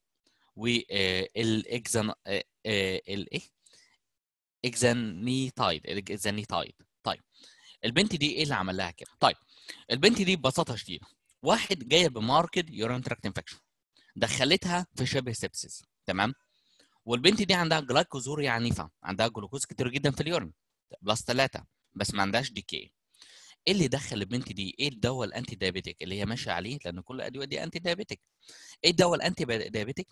والاكزن آه، الايه آه، اكزانيتايد الاكزانيتايد طيب البنت دي ايه اللي عمل لها كده طيب البنت دي ببساطه شديده واحد جايه بماركت يورين تراكت انفكشن دخلتها في شبه سبسس تمام والبنت دي عندها جلايكوزوريا عنيفه عندها جلوكوز كتير جدا في اليورين بلس 3 بس ما عندهاش ديكي ايه اللي دخل البنت دي ايه الدواء الانتي دايبيتيك اللي هي ماشيه عليه لان كل الادويه دي انتي دايبيتيك ايه الدواء الانتي دايبيتيك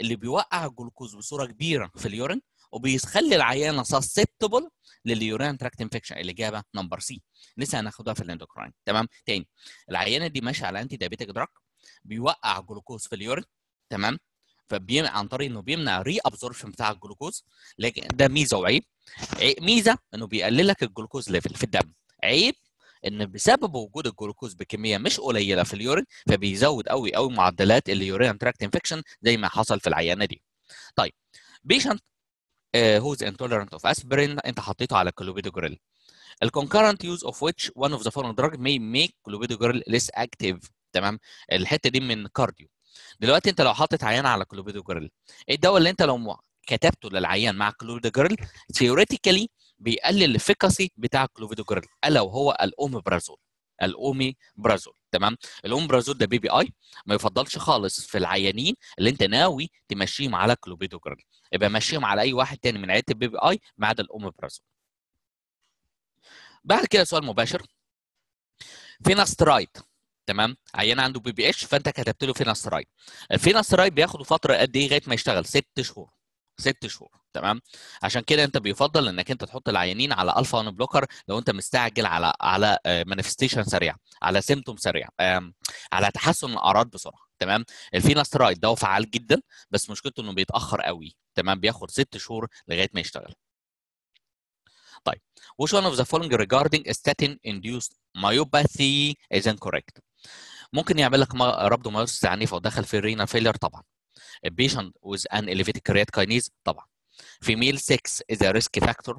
اللي بيوقع الجلوكوز بصوره كبيره في اليورين وبيخلي العيانه سسبتبل لليورين تراكت انفكشن الاجابه نمبر سي لسه هناخدها في الاندوكراين تمام تاني العيانه دي ماشيه على انتي دايبيتيك دراك بيوقع جلوكوز في اليورين تمام فبيم عن طريق انه بيمنع ري ابزوربشن بتاع الجلوكوز لكن ده ميزه وعيب ميزه انه بيقلل لك الجلوكوز ليفل في الدم عيب ان بسبب وجود الجلوكوز بكميه مش قليله في اليورين فبيزود قوي قوي معدلات اليورين تراكت انفكشن زي ما حصل في العيانه دي. طيب بيشنت هوز انتولرنت اوف اسبرين انت حطيته على كلوبيدوجريل. الكونكرنت يوز اوف which one of the foreign drug may make clopidogrel less active تمام الحته دي من كارديو دلوقتي انت لو حاطط عيان على كلوبيدوجريل الدواء اللي انت لو كتبته للعيان مع كلوبيدوجريل ثيوريتيكالي بيقلل الافيكاسي بتاع كلوفيدوجرل الا وهو الاوميبرازول الاومي برازول تمام الاومي برازول ده بي بي اي ما يفضلش خالص في العيانين اللي انت ناوي تمشيهم على كلوفيدوجرل يبقى مشيهم على اي واحد تاني من عيله البي بي اي ما عدا الاومي برازول بعد كده سؤال مباشر فيناسترايد تمام عيان عنده بي بي اتش فانت كتبت له فيناسترايد الفيناسترايد بياخدوا فتره قد ايه لغايه ما يشتغل ست شهور ست شهور تمام عشان كده انت بيفضل انك انت تحط العيانين على الفا 1 بلوكر لو انت مستعجل على على مانيفستيشن آه، سريع على سيمتوم سريع على تحسن الاعراض بسرعه تمام الفيناسترايد ده فعال جدا بس مشكلته انه بيتاخر قوي تمام بياخد ست شهور لغايه ما يشتغل طيب which one of the following regarding statin induced myopathy is incorrect ممكن يعمل لك ربط مايوس عنيف او دخل في الرينا فيلر طبعا A patient with an elevated create kinase طبعا. Female sex is a risk factor.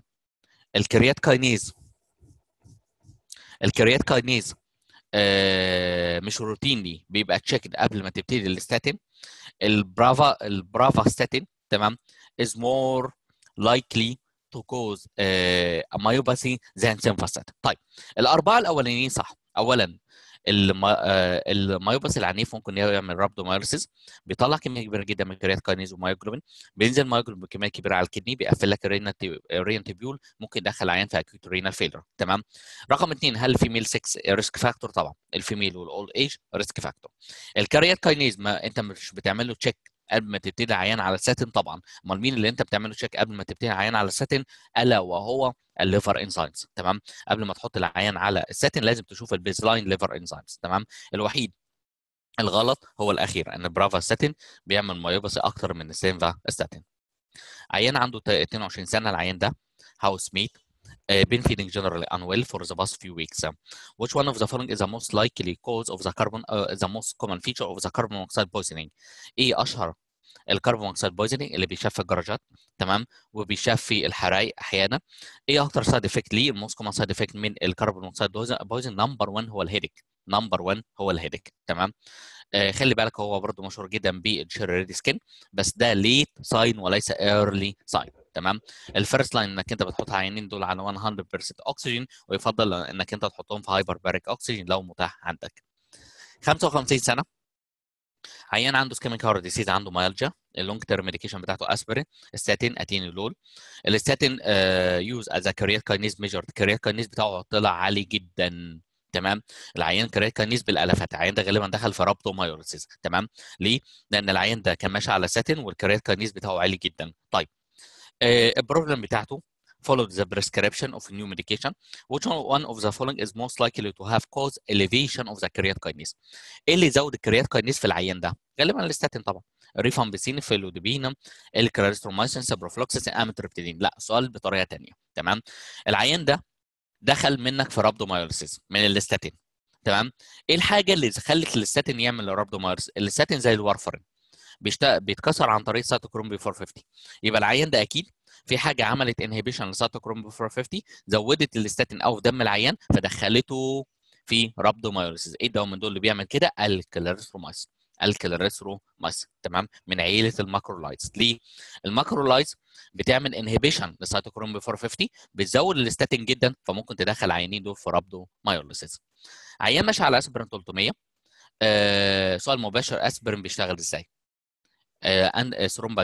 الكريات كاينيز الكريات كاينيز آه مش روتيني بيبقى تشيكد قبل ما تبتدي الستاتين البرافا البرافا ستاتين تمام is more likely to cause uh, myopathy than simvastatin. طيب الاربعه الاولانيين صح اولا المايوباس آه، العنيف ممكن يعمل رابدومايرسيس بيطلع كميه كبيره جدا من كريات كاينيز ومايوجلوبين بينزل مايوجلوبين بكميه كبيره على الكدني بيقفل لك الرينا الرينا تبيول ممكن يدخل العيان في اكيوت رينال فيلر تمام رقم اثنين هل الفيميل 6 ريسك فاكتور طبعا الفيميل والاولد ايج ريسك فاكتور الكريات كاينيز ما انت مش بتعمل له تشيك قبل ما تبتدي عيان على الساتين طبعا امال مين اللي انت بتعمله تشيك قبل ما تبتدي عيان على الساتين الا وهو الليفر انزيمز تمام قبل ما تحط العيان على الساتين لازم تشوف البيز لاين ليفر انزيمز تمام الوحيد الغلط هو الاخير ان برافا ساتن بيعمل مايوباسي اكتر من سينفا ساتن عيان عنده 22 سنه العيان ده هاوس ميت uh, been feeling generally unwell for the past few weeks. Which one of the following is the most likely cause of the carbon, uh, the most common feature of the carbon monoxide poisoning? إيه أشهر الكربون مونوكسيد بويزنينج اللي بيشاف في الجراجات تمام وبيشاف في الحرايق احيانا ايه اكتر سايد افكت ليه الموست كومن سايد افكت من الكربون مونوكسيد poisoning نمبر 1 هو الهيدك نمبر 1 هو الهيدك تمام آه خلي بالك هو برضه مشهور جدا بالشير ريد سكين بس ده ليت ساين وليس ايرلي ساين تمام الفيرست لاين انك انت بتحط عينين دول على 100% اكسجين ويفضل انك انت تحطهم في هايبر باريك اكسجين لو متاح عندك 55 سنه عيان عنده سكيميك هارت ديسيز عنده مايلجا اللونج تيرم ميديكيشن بتاعته اسبرين ستاتين اتينولول الستاتين يوز از كارير كاينيز ميجر الكارير كاينيز بتاعه طلع عالي جدا تمام العيان كارير كاينيز بالالافات العيان ده غالبا دخل في رابطومايورسيس تمام ليه لان العيان ده كان ماشي على ساتين والكارير كاينيز بتاعه عالي جدا طيب آه، البروبلم بتاعته follow the prescription of new medication which one of the following is most likely to have caused elevation of the creat kinase ايه اللي زود الكريات كاينيس في العيان ده غالبا الاستاتين طبعا الريفامبيسين فيلودبينا الكراريسترومايسين سبروفلوكسس امتريبتيدين لا سؤال بطريقه ثانيه تمام العيان ده دخل منك في رابدومايوليسيس من الاستاتين تمام ايه الحاجه اللي خلت الاستاتين يعمل رابدومايوليسيس الاستاتين زي الورفرين بيشت... بيتكسر عن طريق سيتوكروم بي 450 يبقى العيان ده اكيد في حاجه عملت انهبيشن لسيتوكروم بي 450 زودت الاستاتين او في دم العيان فدخلته في رابدومايوليسيز ايه الدواء من دول اللي بيعمل كده الكلاريثرومايسين الكلاريثرومايسين تمام من عيله الماكرولايتس ليه الماكرولايتس بتعمل انهبيشن لسيتوكروم بي 450 بتزود الاستاتين جدا فممكن تدخل عيانين دول في رابدومايوليسيز عيان ماشي على اسبرين 300 آه سؤال مباشر اسبرين بيشتغل ازاي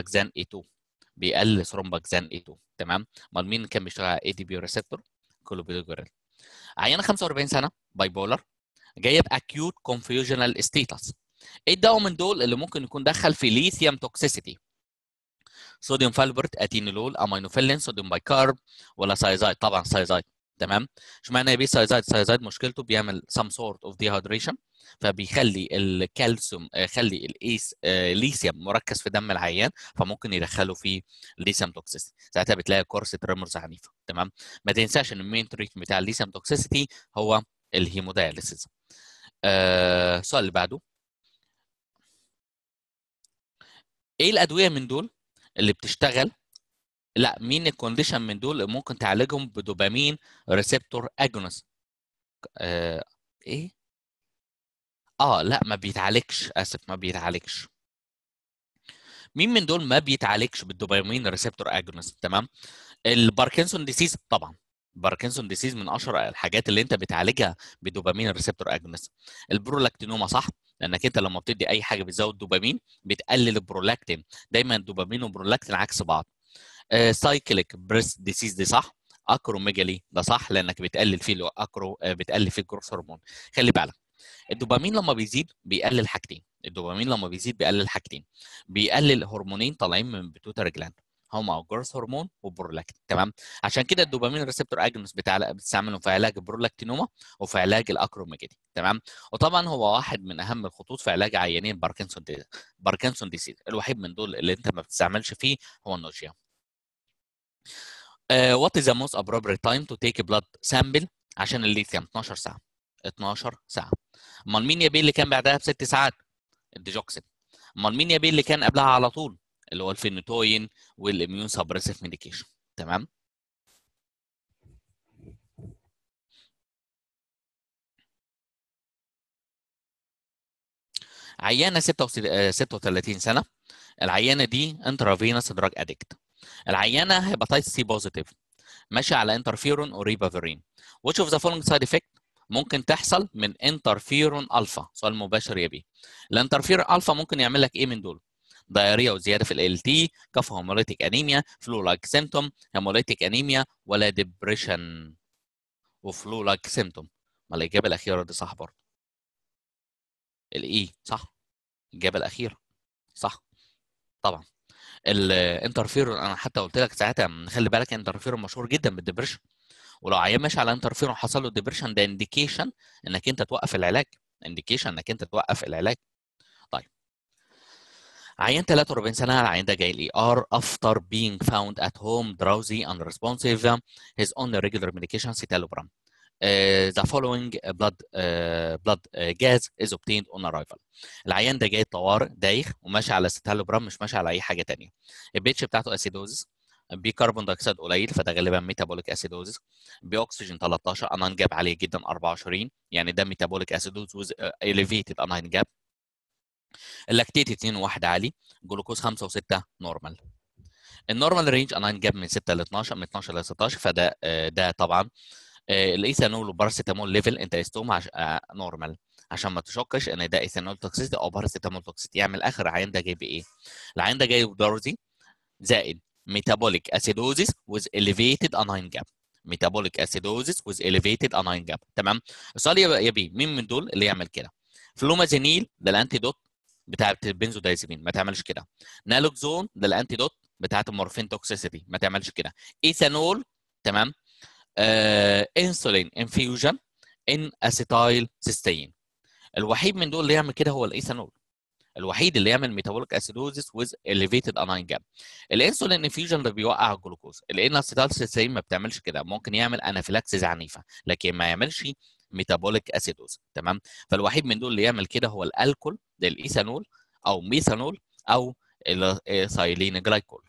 زان اي 2 بيقلل زان اي 2 تمام امال مين كان بيشتغل اي دي بي ريسبتور كلوبيدوجرال عيانه 45 سنه باي بولر جايه باكيوت كونفيوجنال ستيتس ايه الدواء من دول اللي ممكن يكون دخل في ليثيوم توكسيسيتي صوديوم فالبرت اتينولول امينوفيلين صوديوم بايكارب ولا سايزايد طبعا سايزايد تمام اشمعنى معنى بي سايزايد سايزايد مشكلته بيعمل some sort of dehydration فبيخلي الكالسيوم يخلي الايس ليثيوم مركز في دم العيان فممكن يدخله في ليثيوم توكسيستي ساعتها بتلاقي كورس تريمرز عنيفه تمام ما تنساش ان المين تريتمنت بتاع الليثيوم توكسيستي هو الهيموداياليسيس آه، السؤال اللي بعده ايه الادويه من دول اللي بتشتغل لا مين الكونديشن من دول ممكن تعالجهم بدوبامين ريسبتور اجونس آه ايه اه لا ما بيتعالجش اسف ما بيتعالجش مين من دول ما بيتعالجش بالدوبامين ريسبتور اجونست تمام الباركنسون ديسيز طبعا باركنسون ديسيز من اشهر الحاجات اللي انت بتعالجها بدوبامين ريسبتور اجونست البرولاكتينوما صح لانك انت لما بتدي اي حاجه بتزود دوبامين بتقلل البرولاكتين دايما الدوبامين والبرولاكتين عكس بعض سايكليك بريست ديسيز دي صح اكروميجالي ده صح لانك بتقلل فيه الاكرو اكرو آه، بتقلل فيه الجروث هرمون خلي بالك الدوبامين لما بيزيد بيقلل حاجتين الدوبامين لما بيزيد بيقلل حاجتين بيقلل هرمونين طالعين من بتوتر جلاند هما الجروث هرمون والبرولاكتين تمام عشان كده الدوبامين ريسبتور اجنس بتاع بتستعمله في علاج البرولاكتينوما وفي علاج الاكروميجالي تمام وطبعا هو واحد من اهم الخطوط في علاج عيانين باركنسون دي باركنسون ديسيز الوحيد من دول اللي انت ما بتستعملش فيه هو النوجيا وات از ذا موست appropriate تايم تو تيك بلاد سامبل عشان الليثيوم 12 ساعه 12 ساعه امال مين يا بيه اللي كان بعدها بست ساعات الديجوكسين امال مين يا بيه اللي كان قبلها على طول اللي هو الفينوتوين والاميون سبريسيف ميديكيشن تمام عيانه 36 آه، سنه العيانه دي انترافينس دراج ادكت العيانه هيباتايتس سي بوزيتيف ماشي على انترفيرون وريبافيرين which اوف ذا following سايد افكت ممكن تحصل من انترفيرون الفا سؤال مباشر يا بيه الانترفيرون الفا ممكن يعمل لك ايه من دول دايريا وزياده في ال تي كف هيموليتيك انيميا فلو لايك سيمتوم هيموليتيك انيميا ولا ديبريشن وفلو لايك سيمتوم ما الاجابه الاخيره دي صح برضه الاي e، صح الاجابه الاخيره صح طبعا الانترفيرون انا حتى قلت لك ساعتها خلي بالك انترفيرون مشهور جدا بالدبرشن ولو عيان ماشي على انترفيرون حصل له ديبرشن ده انديكيشن انك انت توقف العلاج انديكيشن انك انت توقف العلاج طيب عيان 43 سنه العيان ده جاي الاي ار e after being found at home drowsy ريسبونسيف his اون regular medication سيتالوبرام آه، the following blood آه، blood آه، gas is obtained on arrival العيان ده جاي طوارئ دايخ وماشي على ستالوبرام مش ماشي على اي حاجه ثانيه. البيتش بتاعته اسيدوزس بيكربون دايكسيد قليل فده غالبا ميتابوليك اسيدوزس باكسجين 13 اناين جاب عالي جدا 24 يعني ده ميتابوليك اسيدوز وز اليفيتد اناين جاب اللاكتيت 2 1 عالي جلوكوز 5 و6 نورمال النورمال رينج اناين جاب من 6 ل 12 من 12 ل 16 فده ده طبعا آه، الايثانول والباراسيتامول ليفل انت قستهم عش... نورمال آه، عشان ما تشكش ان ده ايثانول توكسيتي او باراسيتامول توكسيتي يعمل يعني اخر العين ده جاي بايه؟ العين ده جاي بدارزي زائد ميتابوليك اسيدوزيس ويز اليفيتد اناين جاب ميتابوليك اسيدوزيس ويز اليفيتد اناين جاب تمام السؤال يا بي مين من دول اللي يعمل كده فلومازينيل ده الانتيدوت بتاع البنزودايزمين ما تعملش كده نالوكزون ده الانتيدوت بتاعت المورفين توكسيسيتي ما تعملش كده ايثانول تمام انسولين آه، انفيوجن ان اسيتايل سيستين الوحيد من دول اللي يعمل كده هو الايثانول الوحيد اللي يعمل ميتابوليك اسيدوزيس ويز الليفيتد اناين جاب الانسولين انفيوجن ده بيوقع الجلوكوز الان اسيتايل ما بتعملش كده ممكن يعمل انافيلاكسيز عنيفه لكن ما يعملش ميتابوليك اسيدوز تمام فالوحيد من دول اللي يعمل كده هو الالكول الايثانول او ميثانول او الثايلين جلايكول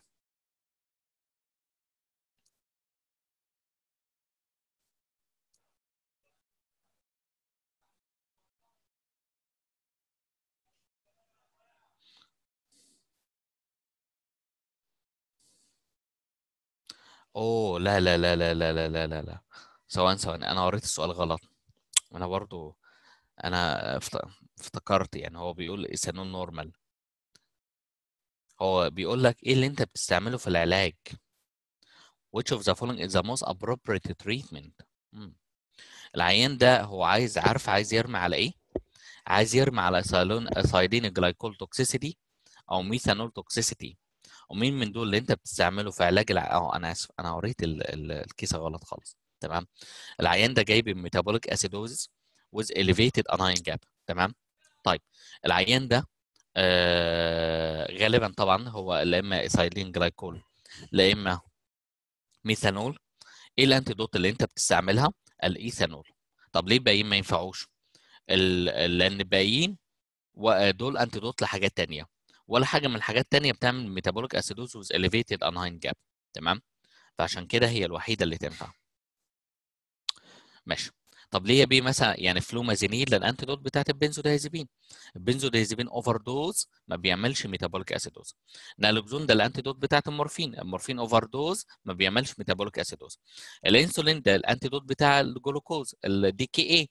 اوه لا لا لا لا لا لا لا لا لا سواء سواء انا قريت السؤال غلط انا برضو انا افتكرت يعني هو بيقول اسانول نورمال هو بيقول لك ايه اللي انت بتستعمله في العلاج which of the following is the most appropriate treatment العيان ده هو عايز عارف عايز يرمي على ايه عايز يرمي على اسايلون اسايدين الجلايكول توكسيسيتي او ميثانول توكسيسيتي ومين من دول اللي انت بتستعمله في علاج الع... اه انا اسف انا وريت ال... ال... الكيسه غلط خالص تمام العيان ده جاي بميتابوليك اسيدوزز with elevated anion gap تمام طيب العيان ده آه غالبا طبعا هو لا اما ايثايلين جلايكول لا اما ميثانول ايه الانتيدوت اللي انت بتستعملها الايثانول طب ليه الباقيين ما ينفعوش لان الباقيين دول انتيدوت لحاجات تانية ولا حاجه من الحاجات التانيه بتعمل ميتابوليك اسيدوز اليفيتد انهاين جاب تمام فعشان كده هي الوحيده اللي تنفع ماشي طب ليه بيه مثلا يعني فلومازينيد للانتيدوت بتاعت البنزودايزيبين البنزودايزيبين اوفر دوز ما بيعملش ميتابوليك اسيدوز نالوكزون ده الانتيدوت بتاعت المورفين المورفين اوفر دوز ما بيعملش ميتابوليك اسيدوز الانسولين ده الانتيدوت بتاع الجلوكوز الدي كي اي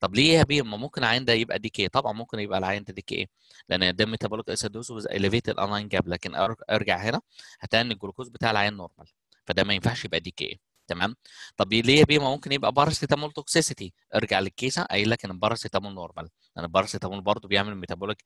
طب ليه بي ما ممكن العين ده يبقى ديكي طبعا ممكن يبقى العين ده ديكي لان ده ميتابوليك اسيدوز واز اليفيتد انلاين جاب لكن ارجع هنا هتلاقي ان الجلوكوز بتاع العين نورمال فده ما ينفعش يبقى ديكي تمام طب ليه بي ما ممكن يبقى باراسيتامول توكسيسيتي ارجع للكيسه قايل لك ان الباراسيتامول نورمال لان الباراسيتامول برضه بيعمل ميتابوليك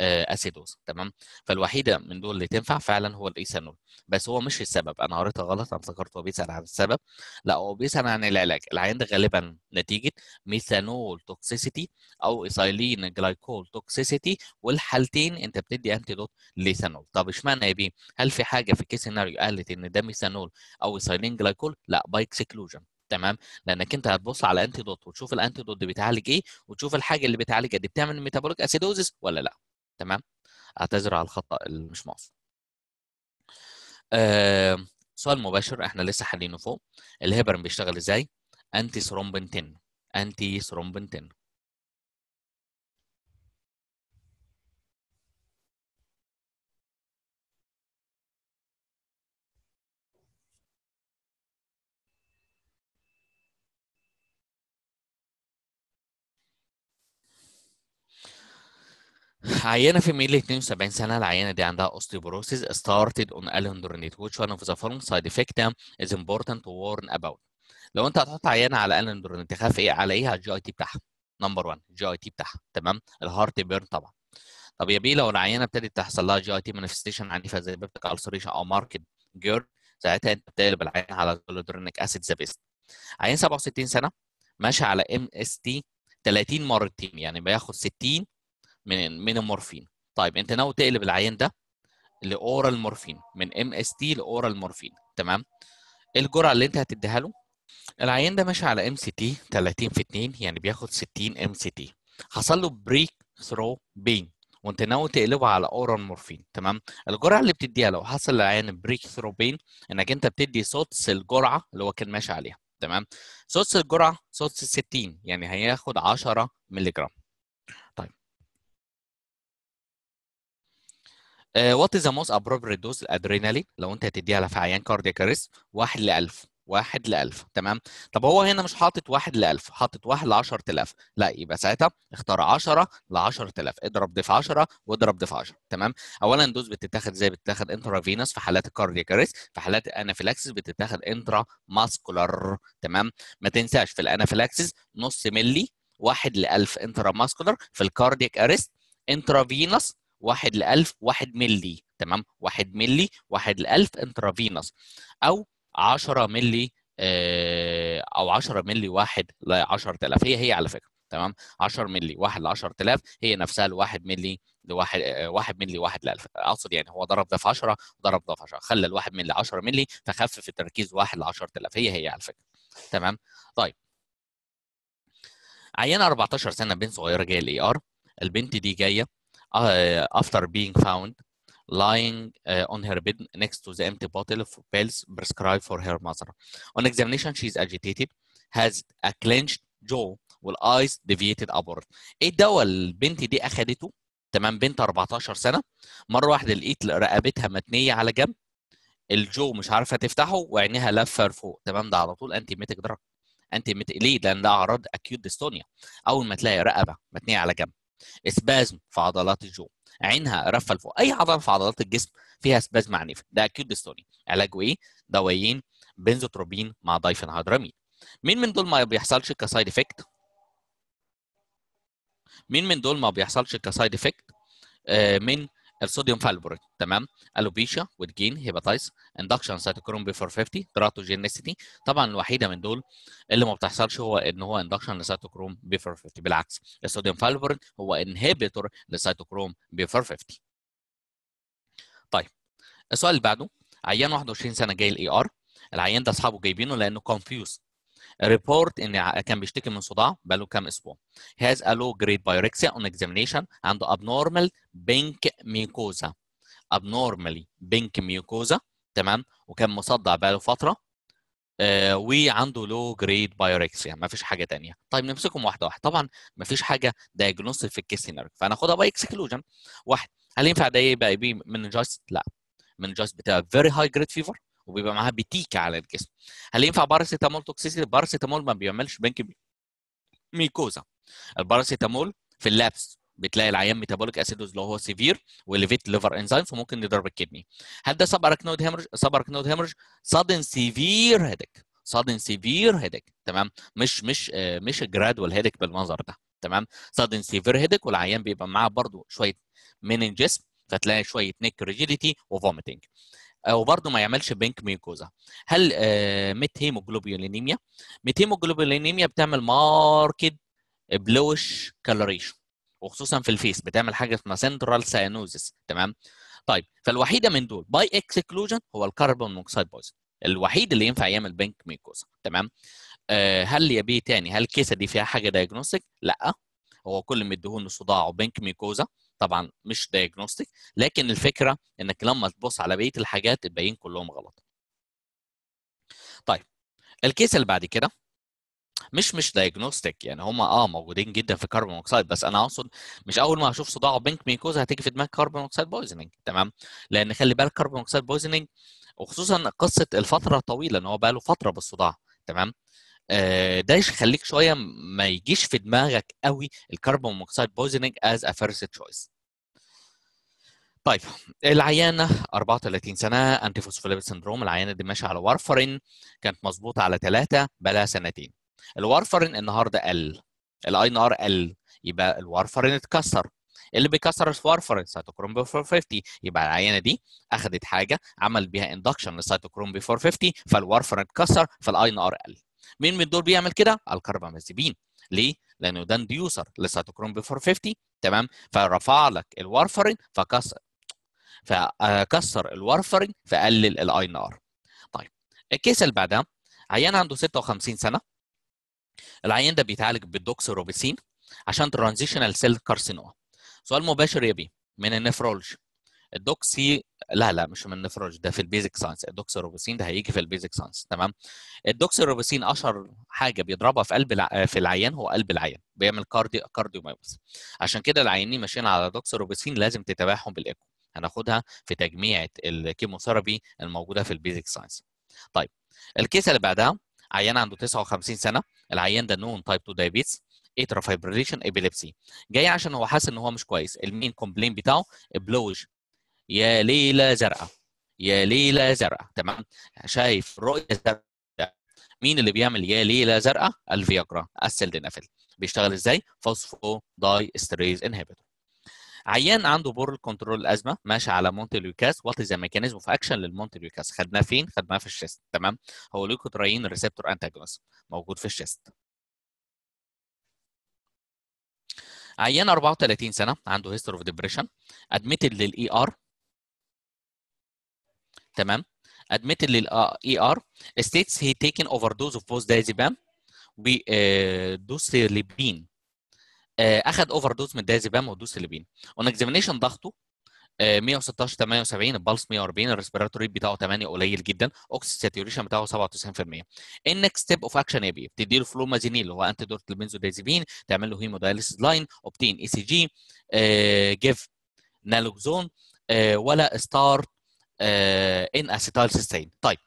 آه، اسيدوز تمام فالوحيده من دول اللي تنفع فعلا هو الايثانول بس هو مش السبب انا قريتها غلط انا فكرت هو بيسال عن السبب لا هو بيسال عن العلاج العيان ده غالبا نتيجه ميثانول توكسيسيتي او ايثايلين جلايكول توكسيسيتي والحالتين انت بتدي دوت ليثانول طب اشمعنى يا بيه هل في حاجه في الكيس سيناريو قالت ان ده ميثانول او ايثايلين جلايكول لا بايكسكلوجن تمام لانك انت هتبص على انتي دوت وتشوف الانتي دوت بتعالج ايه وتشوف الحاجه اللي بتعالجها إيه. دي بتعمل ميتابوليك اسيدوزس ولا لا تمام اعتذر على الخطا اللي مش مقصود آه سؤال مباشر احنا لسه حلينه فوق الهيبرن بيشتغل ازاي انتي ثرومبين 10 انتي ثرومبين 10 عينه في ميل 72 سنه العينه دي عندها osteoporosis started on alendronate which one of the following side effect is important to warn about لو انت هتحط عينه على الندرونيت تخاف ايه على ايه على الجي اي تي بتاعها نمبر 1 الجي اي تي بتاعها تمام الهارت بيرن طبعا طب يا بيه لو العينه ابتدت تحصل لها جي اي تي مانيفستيشن عنيفه زي بيبتيك السريشن او ماركت جير ساعتها انت بتقلب العينه على جلودرينيك اسيد ذا بيست عين 67 سنه ماشي على ام اس تي 30 مرتين يعني بياخد 60 من من المورفين طيب انت ناوي تقلب العيان ده لاورال مورفين من ام اس تي لاورال مورفين تمام الجرعه اللي انت هتديها له العيان ده ماشي على ام سي تي 30 في 2 يعني بياخد 60 ام سي تي حصل له بريك ثرو بين وانت ناوي تقلبه على اورال مورفين تمام الجرعه اللي بتديها لو حصل للعيان بريك ثرو بين انك انت بتدي سوتس الجرعه اللي هو كان ماشي عليها تمام سوتس الجرعه سوتس 60 يعني هياخد 10 مللي جرام وات از ذا موست ابروبريت دوز الادرينالين لو انت هتديها على فعيان كاردياك ريست 1 ل 1000 1 ل 1000 تمام طب هو هنا مش حاطط 1 ل 1000 حاطط 1 ل 10000 لا يبقى ساعتها اختار 10 ل 10000 اضرب ضيف 10 واضرب ضيف 10 تمام اولا دوز بتتاخد ازاي بتتاخد فينوس في حالات الكاردياك ريست في حالات الانافيلاكسيس بتتاخد انترا ماسكولار تمام ما تنساش في الانافيلاكسيس نص ملي 1 ل 1000 انترا ماسكولار في الكاردياك انترا فينوس 1 ل 1000 1 مللي تمام 1 ملي 1 ل 1000 انترافينوس او 10 ملي آه، او 10 ملي واحد ل 10000 هي هي على فكره تمام 10 مللي 1 ل 10000 هي نفسها ال 1 مللي لواحد 1 آه، مللي 1 ل 1000 اقصد يعني هو ضرب ده في 10 ضرب ده في 10 خلى ال 1 مللي 10 مللي فخفف التركيز 1 ل 10000 هي هي على فكره تمام طيب عيانه 14 سنه بنت صغيره جايه الاي ار البنت دي جايه آه، after being found lying uh, on her bed next to the empty bottle of pills prescribed for her mother. On examination, she is agitated, has a clenched jaw eyes deviated upward. ايه الدواء البنت دي اخدته؟ تمام بنت 14 سنه مره واحده لقيت رقبتها متنيه على جنب الجو مش عارفه تفتحه وعينيها لفه لفوق تمام ده على طول انتي ميتك دراج انتي ميت ليه؟ لان ده اعراض اكيوت ديستونيا اول ما تلاقي رقبه متنيه على جنب اسبازم في عضلات الجو عينها رفه لفوق اي عضله في عضلات الجسم فيها اسبازم عنيفه ده اكيوت ديستوني علاجه ايه دوايين بنزوتروبين مع هيدرامين مين من دول ما بيحصلش كسايد افكت مين من دول ما بيحصلش كسايد افكت آه، من الصوديوم فالبوريت تمام الوبيشيا والجين هيباتايز اندكشن سيتوكروم بي 450 تراتوجينيسيتي طبعا الوحيده من دول اللي ما بتحصلش هو ان هو اندكشن لسيتوكروم بي 450 بالعكس الصوديوم فالبوريت هو انهبيتور لسيتوكروم بي 450 طيب السؤال اللي بعده عيان 21 سنه جاي الاي ار العيان ده اصحابه جايبينه لانه كونفيوزد ريبورت ان كان بيشتكي من صداع بقاله كام اسبوع هاز ا لو جريد بايركسيا اون اكزامينشن عنده abnormal بينك mucosa abnormally بينك ميكوزا تمام وكان مصدع بقاله فتره آه وعنده لو جريد بايوركسيا مفيش حاجه تانية طيب نمسكهم واحده واحده طبعا مفيش حاجه دايجنوستيك في الكيس سيناريو فهناخدها باي اكسكلوجن واحد هل ينفع ده يبقى بي من جاست لا من جاست بتبقى فيري هاي جريد فيفر وبيبقى معاها بتيكة على الجسم هل ينفع باراسيتامول توكسيسيتي باراسيتامول ما بيعملش بنك ميكوزا الباراسيتامول في اللابس بتلاقي العيان ميتابوليك اسيدوز اللي هو سيفير وليفيت ليفر انزيم فممكن يضرب الكدني هل ده سب اركنود هيمرج سب اركنود هيمرج سادن سيفير هيدك سادن سيفير هيدك تمام مش مش آه، مش جرادوال هيدك بالمنظر ده تمام سادن سيفير هيدك والعيان بيبقى معاه برضو شويه مننجس فتلاقي شويه نيك ريجيديتي وفوميتنج آه، وبرضه ما يعملش بينك ميوكوزا هل آه، ميت هيموجلوبيولينيميا ميت هيموجلوبيولينيميا بتعمل ماركت بلوش كالوريشن وخصوصا في الفيس بتعمل حاجه اسمها سنترال ساينوزيس تمام طيب فالوحيده من دول باي اكسكلوجن هو الكربون مونوكسيد بويز الوحيد اللي ينفع يعمل بينك ميكوزا تمام آه، هل يا بيه تاني هل الكيسه دي فيها حاجه دايجنوستيك لا هو كل ما مديهوله صداع وبنك ميكوزا طبعا مش دايجنوستيك لكن الفكره انك لما تبص على بقيه الحاجات الباقيين كلهم غلط طيب الكيس اللي بعد كده مش مش دايجنوستيك يعني هما اه موجودين جدا في كربون موكسايد بس انا اقصد مش اول ما اشوف صداع بينك ميكوز هتيجي في دماغك كربون موكسايد بويزنينج تمام لان خلي بالك كربون موكسايد بويزنينج وخصوصا قصه الفتره الطويله ان هو بقى له فتره بالصداع تمام آه ده يخليك شويه ما يجيش في دماغك قوي الكربون موكسايد بويزنينج از ا فيرست تشويس طيب العيانه 34 سنه انتي فوسفوليبيد سندروم العيانه دي ماشيه على وارفرين كانت مظبوطه على ثلاثة بلا سنتين الوارفرين النهارده قل الاي ان ار قل يبقى الوارفرين اتكسر اللي بيكسر الوارفرين سيتوكروم بي 450 يبقى العيانة دي اخذت حاجه عمل بيها اندكشن للسيتوكروم بي 450 فالوارفرين اتكسر فالاي ان ار قل مين من دول بيعمل كده الكربامازيبين ليه لانه ده انديوسر للسيتوكروم بي 450 تمام فرفع لك الوارفرين فكسر فكسر الورفرنج فقلل الاي ان ار طيب الكيس اللي بعدها عيان عنده 56 سنه العيان ده بيتعالج بالدوكسروبيسين عشان ترانزيشنال سيل كارسينوما سؤال مباشر يا بيه من النفرولوجي الدوكسي لا لا مش من النفرولوجي ده في البيزك ساينس الدوكسروبيسين ده هيجي في البيزك ساينس تمام الدوكسروبيسين اشهر حاجه بيضربها في قلب الع... في العيان هو قلب العيان بيعمل كارديو كارديو عشان كده العيانين ماشيين على دوكسوروبيسين لازم تتابعهم بالايكو هناخدها في تجميعة الكيموثيرابي الموجودة في البيزك ساينس طيب الكيس اللي بعدها عيان عنده 59 سنة العيان ده نون تايب 2 دايبيتس اترا فايبريليشن ابيليبسي جاي عشان هو حاسس ان هو مش كويس المين كومبلين بتاعه بلوج يا ليلة زرقاء يا ليلة زرقاء تمام شايف رؤية زرقاء مين اللي بيعمل يا ليلة زرقاء الفياجرا السلدنافيل بيشتغل ازاي فوسفو داي ستريز انهبيتور عيان عنده بورل كنترول الازمه ماشي على مونتي لوكاس وات از ميكانيزم اوف اكشن للمونتي لوكاس خدناه فين؟ خدناه في الشيست تمام هو ليكوتراين ريسبتور انتاجونست موجود في الشيست عيان 34 سنه عنده هيستوري اوف ديبريشن ادميتد للاي ار تمام ادميتد للاي ار ستيتس هي تيكن اوفر دوز اوف بوز دايزيبام ودوسيرليبين اخذ اوفر دوز من دايزيبام سليبين اون اكزامينيشن ضغطه 116 آه، 78 البلس 140 الريسبيراتوري بتاعه 8 قليل جدا اوكسي ساتيوريشن بتاعه 97% النكست ستيب اوف اكشن ايه بي بتدي له فلومازينيل اللي هو انتي دورت للبنزودايزيبين تعمل له هيمودايليسيس لاين اوبتين اي سي جي جيف نالوكزون ولا ستارت ان اسيتايل سيستين طيب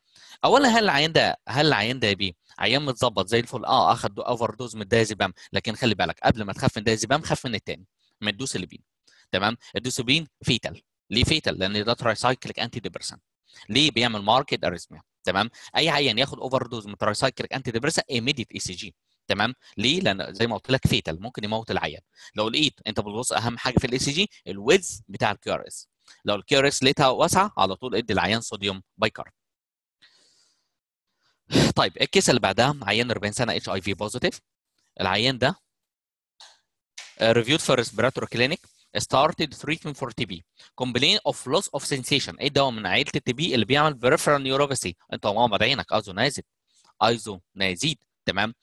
اولا هل العيان ده هل العيان ده بيه عيان متظبط زي الفل اه اخد اوفر دوز من الدايزيبام لكن خلي بالك قبل ما تخاف من الدايزيبام خاف من الثاني من الدوسيلبين تمام الدوسيلبين فيتال ليه فيتال لان ده ترايسايكليك انتي ديبرسن ليه بيعمل ماركت اريثميا تمام اي عيان ياخد اوفر دوز من ترايسايكليك انتي ديبرسن ايميديت اي سي جي تمام ليه لان زي ما قلت لك فيتال ممكن يموت العيان لو لقيت انت بتبص اهم حاجه في الاي سي جي الويدز بتاع الكيو ار اس لو الكيو ار اس لقيتها واسعه على طول ادي العيان صوديوم بايكارب طيب الكيس اللي بعدها عيان 40 سنه اتش اي في بوزيتيف العيان ده ريفيود فور ريسبيراتور كلينيك started treatment for TB complaint of loss of sensation ايه دواء من عائله التي بي اللي بيعمل peripheral neuropathy انت طالما بعينك ايزونازيد ايزونازيد تمام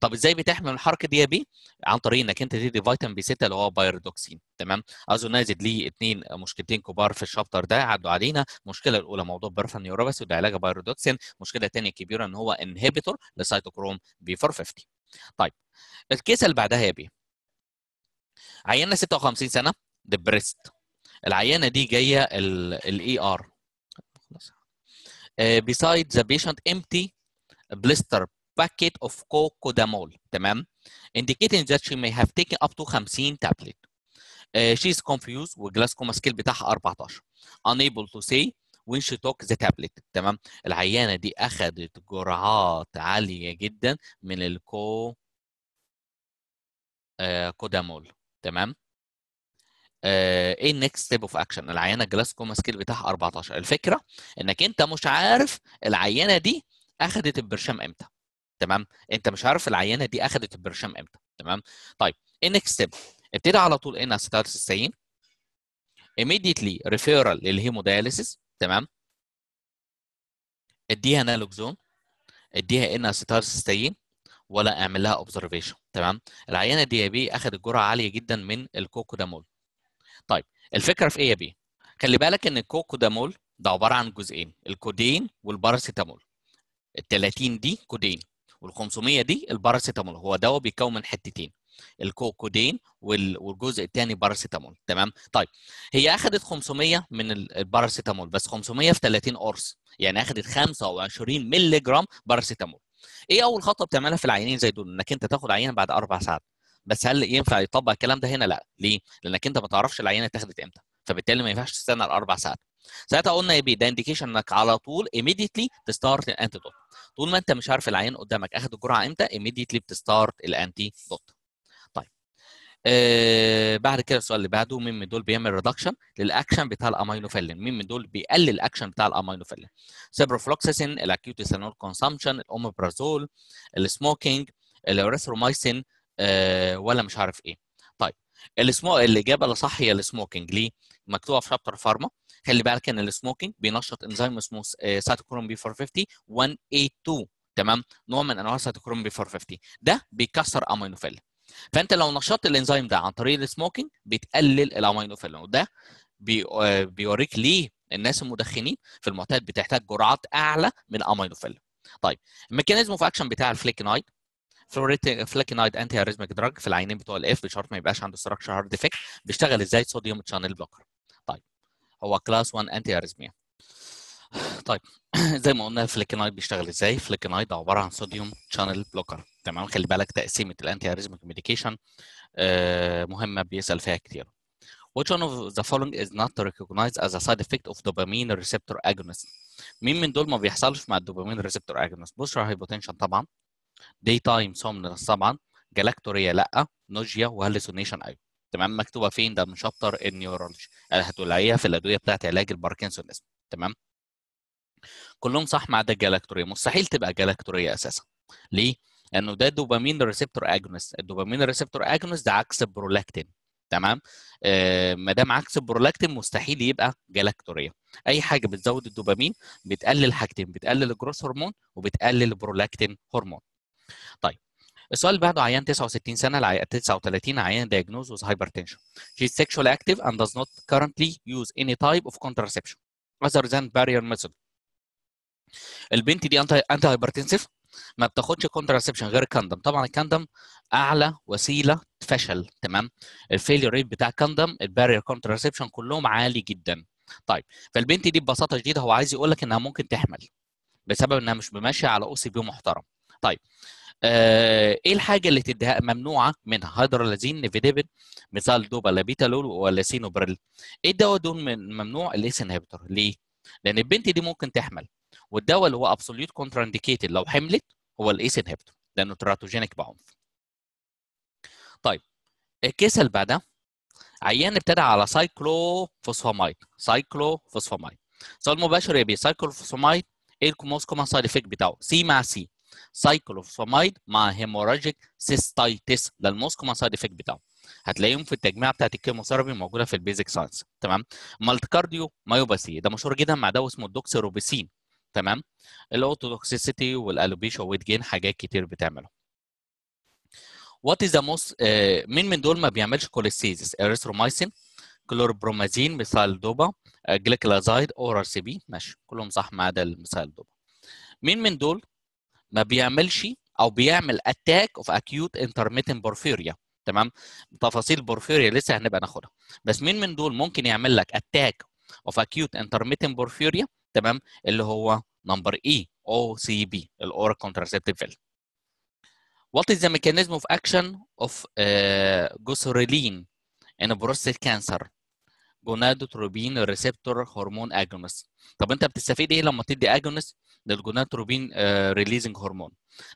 طب ازاي بتحمي من الحركه دي يا بي عن طريق انك انت تدي فيتامين بي 6 اللي هو بايردوكسين تمام اظن ليه اثنين مشكلتين كبار في الشابتر ده عدوا علينا المشكله الاولى موضوع بيرفا نيوروباس وده علاجها بايردوكسين المشكله الثانيه الكبيره ان هو انهبيتور لسيتوكروم بي 450 طيب الكيسه اللي بعدها يا بي عيانه 56 سنه ديبريست. العيانه دي جايه الاي ار بيسايد ذا بيشنت امتي بلستر packet of cocodamol تمام indicating that she may have taken up to 50 tablet uh, she is confused والجلاسكوما سكيل بتاعها 14 unable to say when she took the tablet تمام العيانه دي اخذت جرعات عاليه جدا من الكو كودامول uh, تمام ايه النكست ستيب اوف اكشن العيانه جلاسكوما سكيل بتاعها 14 الفكره انك انت مش عارف العيانه دي اخذت البرشام امتى تمام انت مش عارف العينه دي اخذت البرشام امتى تمام طيب النكست ستيب ابتدى على طول ان اسيتالسيستين immediately ريفيرال للهيموداياليسيس تمام اديها نالوكزون اديها ان اسيتالسيستين ولا اعمل لها اوبزرفيشن تمام العينه دي يا بي اخذت جرعه عاليه جدا من الكوكودامول طيب الفكره في ايه يا بي خلي بالك ان الكوكودامول ده عباره عن جزئين الكودين والباراسيتامول ال 30 دي كودين وال 500 دي الباراسيتامول هو دواء بيتكون من حتتين الكوكودين والجزء الثاني باراسيتامول تمام طيب هي اخذت 500 من الباراسيتامول بس 500 في 30 قرص يعني اخذت 25 مللي جرام باراسيتامول ايه اول خطوه بتعملها في العينين زي دول انك انت تاخد عينه بعد اربع ساعات بس هل ينفع يطبق الكلام ده هنا لا ليه لانك انت ما تعرفش العينه اتاخدت امتى فبالتالي ما ينفعش تستنى الاربع ساعات ساعتها قلنا ايه ده انديكيشن انك على طول immediately تستارت الانتي دوت طول ما انت مش عارف العيان قدامك اخد الجرعه امتى immediately بتستارت الانتي دوت طيب آه بعد كده السؤال اللي بعده مين من دول بيعمل ريدكشن للاكشن بتاع الامينوفيلين مين من دول بيقلل الاكشن بتاع الامينوفيلين سيبروفلوكسيسين الاكيوت سانول كونسامشن الاوميبرازول السموكينج الاوريثرومايسين آه ولا مش عارف ايه طيب السمو الاجابه الصح هي السموكينج ليه مكتوبه في شابتر فارما خلي بالك ان السموكينج بينشط انزيم اسمه ساتوكروم بي 450 1A2 تمام نوع من انواع ساتوكروم بي 450 ده بيكسر امينوفيل فانت لو نشطت الانزيم ده عن طريق السموكينج بتقلل الامينوفيل وده بي... آه، بيوريك ليه الناس المدخنين في المعتاد بتحتاج جرعات اعلى من امينوفيل طيب الميكانيزم اوف اكشن بتاع الفليكنايد فليكنايد انتي اريزميك دراج في العينين بتوع الاف بشرط ما يبقاش عنده ستراكشر هارد ديفكت بيشتغل ازاي صوديوم تشانل بلوكر هو كلاس 1 انتي ارزميا طيب [CLEARS THROAT] زي ما قلنا فليكنايد بيشتغل ازاي فليكنايد عباره عن صوديوم شانل بلوكر تمام خلي بالك تقسيمه الانتي ارزميك ميديكيشن مهمه بيسال فيها كتير Which one of the following is not recognized as a side effect of dopamine receptor agonist؟ مين من دول ما بيحصلش مع الدوبامين ريسبتور اجونست؟ بوشرا هايبوتنشن طبعا داي تايم سومنس طبعا جلاكتوريا لا نوجيا وهلسونيشن ايوه تمام مكتوبه فين ده من شابتر النيورولوجي هتلاقيها في الادويه بتاعت علاج الباركنسونيزم تمام كلهم صح ما عدا الجلاكتوريا مستحيل تبقى جلاكتوريا اساسا ليه لانه ده دوبامين ريسبتور اجونس الدوبامين ريسبتور اجونس ده عكس البرولاكتين تمام آه ما دام عكس البرولاكتين مستحيل يبقى جلاكتوريا اي حاجه بتزود الدوبامين بتقلل حاجتين بتقلل الجروس هرمون وبتقلل البرولاكتين هرمون طيب السؤال اللي بعده عيان 69 سنه لعي... 39 عيان diagnosed with hypertension. She is sexually active and does not currently use any type of contraception other than barrier method. البنت دي انتي انتي هايبرتنسيف ما بتاخدش كونتراسبشن غير الكندم طبعا الكندم اعلى وسيله فشل تمام الفيلير ريت بتاع الكندم البارير كونتراسبشن كلهم عالي جدا طيب فالبنت دي ببساطه شديده هو عايز يقول لك انها ممكن تحمل بسبب انها مش ماشيه على او سي بي محترم طيب آه، ايه الحاجه اللي تديها ممنوعه منها هيدرولازين نيفيديبل مثال دوبا لابيتالول ولا سينوبريل ايه الدواء دول من ممنوع الاس انهبيتور ليه لان البنت دي ممكن تحمل والدواء اللي هو ابسوليوت انديكيتد لو حملت هو الايس انهبيتور لانه تراتوجينيك بعنف طيب الكيس اللي بعدها عيان ابتدى على سايكلوفوسفامايد سايكلوفوسفامايد سؤال مباشر يا بيه سايكلوفوسفامايد ايه الكوموس كومن سايد افكت بتاعه سي مع سي سايكلوفامايد مع هيموراجيك سيستايتس ده الموسكوما سايد افكت بتاعه هتلاقيهم في التجميع بتاعت الكيموثيرابي موجوده في البيزك ساينس تمام مالتيكارديو مايوباسي ده مشهور جدا مع ده اسمه الدوكسيروبيسين تمام الاوتوتوكسيسيتي والالوبيشا ويت جين حاجات كتير بتعمله وات از ذا موست مين من دول ما بيعملش كوليستيزيس اريثرومايسين كلوربرومازين مثال دوبا جليكلازايد اور سي بي ماشي كلهم صح ما عدا المثال دوبا مين من دول ما بيعملش او بيعمل اتاك اوف اكيوت انترميتنت بورفيريا تمام تفاصيل بورفيريا لسه هنبقى ناخدها بس مين من دول ممكن يعمل لك اتاك اوف اكيوت انترميتنت بورفيريا تمام اللي هو نمبر اي او سي بي الاور كونتراسبتيف فيل وات از ذا ميكانيزم اوف اكشن اوف uh, ان بروستيت كانسر جونادوتروبين ريسبتور هرمون اجونس طب انت بتستفيد ايه لما تدي اجونس للجونادوتروبين ريليزنج هرمون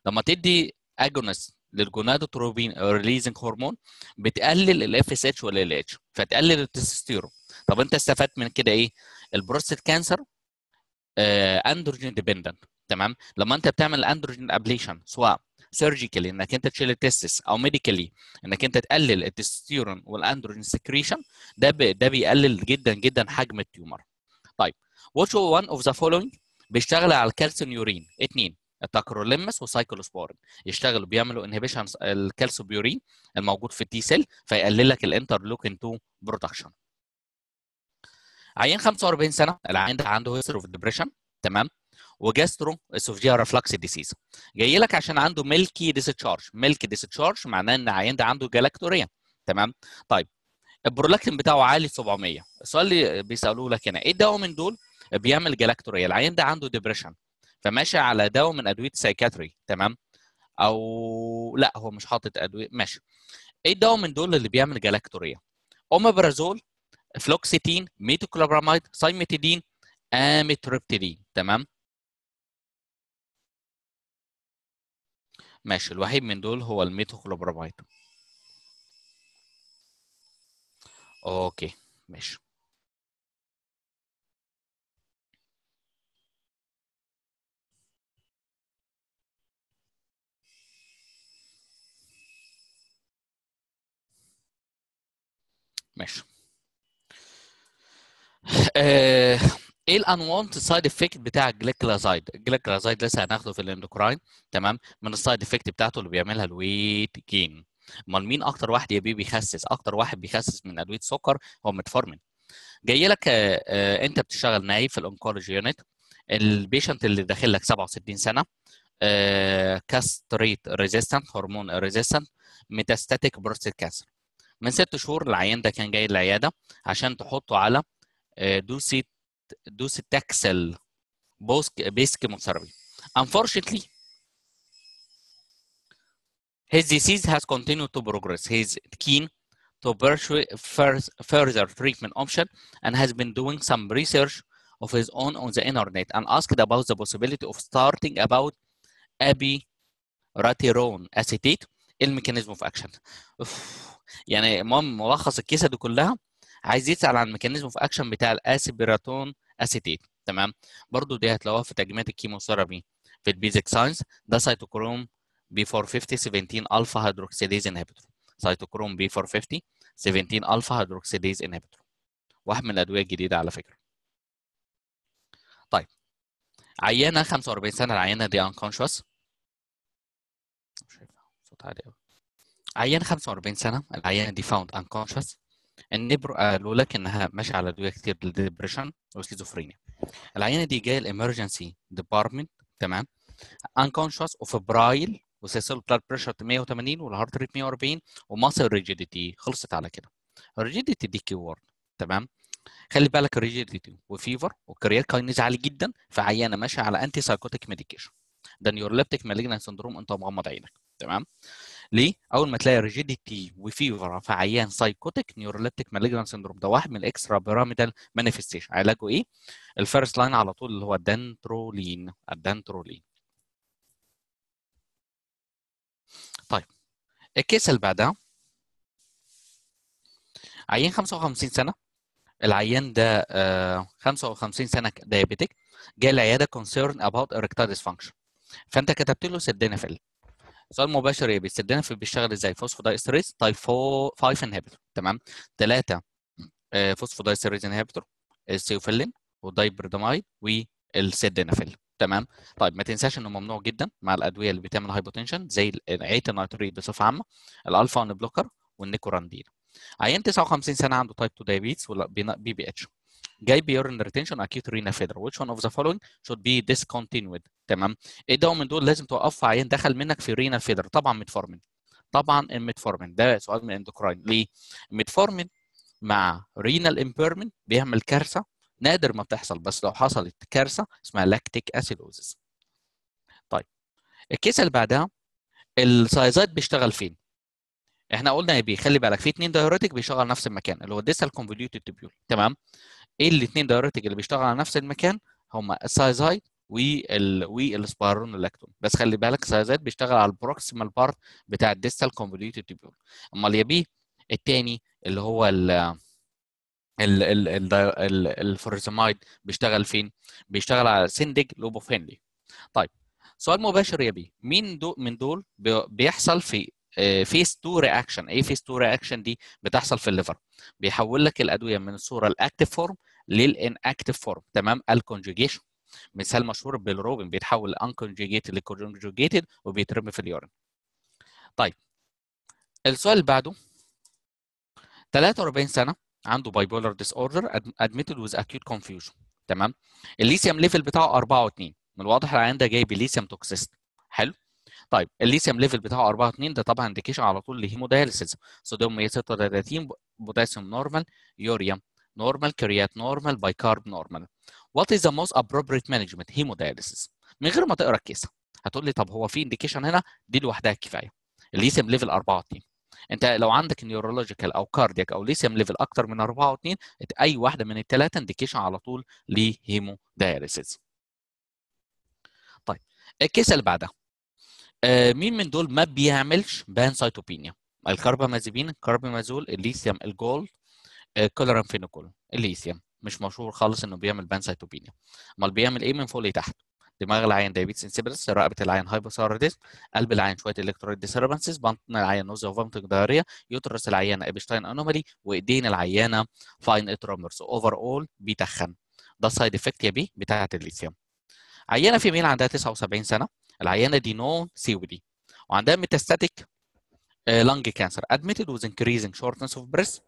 لما تدي اجونس للجونادوتروبين ريليزنج هرمون بتقلل الاف اس اتش والال اتش فتقلل التستوستيرون طب انت استفدت من كده ايه البروستات كانسر اندروجين آه، ديبندنت تمام لما انت بتعمل اندروجين ابليشن سواء سيرجيكالي انك انت تشيل التستس او ميديكالي انك انت تقلل التستيرون والاندروجين سكريشن ده بي ده بيقلل جدا جدا حجم التيومر طيب واتش وان اوف ذا فولوينج بيشتغل على الكالسيوم يورين اثنين التاكروليمس وسايكلوسبورين يشتغلوا بيعملوا انهبيشن الكالسيوم يورين الموجود في التي سيل فيقلل لك الانترلوكين 2 برودكشن عيان 45 سنه العيان ده عنده هيستوري اوف ديبريشن تمام وجاسترو اسوفجيال ريفلكس ديسيز جاي لك عشان عنده ملكي ديسشارج ملكي ديسشارج معناه ان العيان ده عنده جلاكتوريا تمام طيب البرولاكتين بتاعه عالي 700 السؤال اللي بيسالوه لك هنا ايه دواء من دول بيعمل جلاكتوريا العيان ده عنده ديبريشن فماشي على دواء من ادويه سايكاتري تمام او لا هو مش حاطط ادويه ماشي ايه الدواء من دول اللي بيعمل جلاكتوريا اوميبرازول فلوكسيتين ميتوكلوبراميد سايميتيدين امتريبتيدين تمام ماشي الوحيد من دول هو الميتوكلوبرابايت اوكي ماشي ماشي آه، ايه الانوانتد سايد افكت بتاع الجليكلازايد الجليكلازايد لسه هناخده في الاندوكراين تمام من السايد افكت بتاعته اللي بيعملها الويت جين امال مين اكتر واحد يا بيبي بيخسس اكتر واحد بيخسس من ادويه سكر هو متفورمين جاي لك آه آه انت بتشتغل نايب في الانكولوجي يونت البيشنت اللي داخل لك 67 سنه آه كاستريت ريزيستنت هرمون ريزيستنت ميتاستاتيك بروستيت كانسر من ست شهور العيان ده كان جاي العياده عشان تحطه على آه، دوسيت docetaxel basic chemotherapy. Unfortunately, his disease has continued to progress. He is keen to pursue further treatment option and has been doing some research of his own on the internet and asked about the possibility of starting about abiraterone acetate The mechanism of action. يعني المهم ملخص الكيسه دي كلها عايز يسال عن ميكانيزم في اكشن بتاع الاسبيراتون اسيتيت تمام برضو دي هتلاقوها في تجميع الكيموثيرابي في البيزك ساينس ده سيتوكروم بي 450 17 الفا هيدروكسيديز انهبيتور سيتوكروم بي 450 17 الفا هيدروكسيديز انهبيتور واحد من الادويه الجديده على فكره طيب عيانه 45 سنه العيانه دي انكونشوس شايفها صوت عالي قوي عيان 45 سنه العيانه دي فاوند انكونشوس النبر قالوا آه، لك انها ماشيه على ادويه كتير للديبريشن والسكيزوفرينيا العينه دي جايه الامرجنسي ديبارتمنت تمام انكونشس اوف برايل وسيسل بلاد بريشر 180 والهارت ريت 140 وماسل ريجيديتي خلصت على كده ريجيديتي دي كي وورد تمام خلي بالك ريجيديتي وفيفر وكريات كاينيز عالي جدا في عيانه ماشيه على انتي سايكوتيك ميديكيشن ده نيورليبتيك مالجنان سندروم انت مغمض عينك تمام ليه؟ اول ما تلاقي ريجيديتي وفيفر في عيان سايكوتيك نيوروليبتيك مالجنان سيندروم ده واحد من الاكسترا بيراميدال مانيفستيشن علاجه ايه؟ الفيرست لاين على طول اللي هو الدانترولين الدانترولين طيب الكيس اللي بعدها عيان 55 سنه العيان ده 55 آه، سنه دايابيتيك جاي العياده كونسيرن اباوت اريكتايل ديسفانكشن فانت كتبت له سدينافيل سؤال مباشر يا في بيشتغل ازاي فوسفودايستريز تايب 5 انهبيتور تمام ثلاثه آه، فوسفودايستريز انهبيتور السيوفيلين والدايبردامايد والسيدنافيل تمام طيب ما تنساش انه ممنوع جدا مع الادويه اللي بتعمل هايبوتنشن زي عيت النيتريت بصفه عامه الالفا ون بلوكر والنيكوراندين عيان 59 سنه عنده تايب 2 دايابيتس بي بي اتش جاي بيورن ريتنشن اكيوت رينا فيدر which one of the following should be discontinued تمام ايه دواء من دول لازم توقفه عين دخل منك في رينا فيدر طبعا ميتفورمين طبعا الميتفورمين ده سؤال من اندوكراين ليه الميتفورمين مع رينال امبيرمنت بيعمل كارثه نادر ما بتحصل بس لو حصلت كارثه اسمها لاكتيك اسيدوزس طيب الكيس اللي بعدها السايزات بيشتغل فين احنا قلنا يا بيه خلي بالك في اتنين دايوريتك بيشغل نفس المكان اللي هو ديسال كونفوليوتد تبيول تمام ايه الاثنين دايركتيك اللي بيشتغلوا على نفس المكان هما السايزايد وال لاكتون بس خلي بالك السايزايد بيشتغل على البروكسيمال بارت بتاع الديستال كونفوليوتد تيبيول اما اليابي الثاني اللي هو ال الفورزمايد بيشتغل فين؟ بيشتغل على سندج لوب اوف هنلي. طيب سؤال مباشر يا بيه مين دو من دول بيحصل في فيس 2 رياكشن ايه فيس 2 رياكشن دي بتحصل في الليفر بيحول لك الادويه من الصوره الاكتف فورم اكتف فورم تمام الكونجيجيشن مثال مشهور بالروبن بيتحول لانكونجيجيتد لكونجيجيتد وبيترمي في اليورين طيب السؤال اللي بعده 43 سنه عنده باي بولر ديس اوردر ادميتد ويز اكيوت كونفيوجن تمام الليثيوم ليفل بتاعه 4 و2 من الواضح ان عنده جاي بليثيوم توكسيست حلو طيب الليثيوم ليفل بتاعه 4 و 2 ده طبعا انديكيشن على طول لهيموداياليسيس صوديوم 136 بوتاسيوم نورمال يوريا normal كريات normal bicarb normal what is the most appropriate management hemodialysis من غير ما تقرا الكيس هتقول لي طب هو في انديكيشن هنا دي لوحدها كفايه الليثيوم ليفل 4 2 انت لو عندك نيورولوجيكال او كاردياك او ليثيوم ليفل اكتر من 4 و2 اي واحده من الثلاثه انديكيشن على طول لهيمو طيب الكيس اللي بعدها آه، مين من دول ما بيعملش بان سايتوبينيا الكاربامازيبين الكاربامازول الليثيوم الجولد آه، فينوكول الليثيوم مش مشهور خالص انه بيعمل بانسايتوبينيا امال بيعمل ايه من فوق لتحت دماغ العين دايبيتس انسيبرس رقبه العين هايبوثايروديزم قلب العين شويه الكترويد ديسربنسز بطن العين نوزه وفامتنج دايريا يوترس العيان ابيشتاين انومالي وايدين العيانه فاين اترامرز اوفر اول بيتخن ده السايد افكت يا بي بتاعه الليثيوم عيانه ميل عندها 79 سنه العيانه دي نون سي ودي وعندها ميتاستاتيك uh, lung cancer admitted with increasing shortness of breath.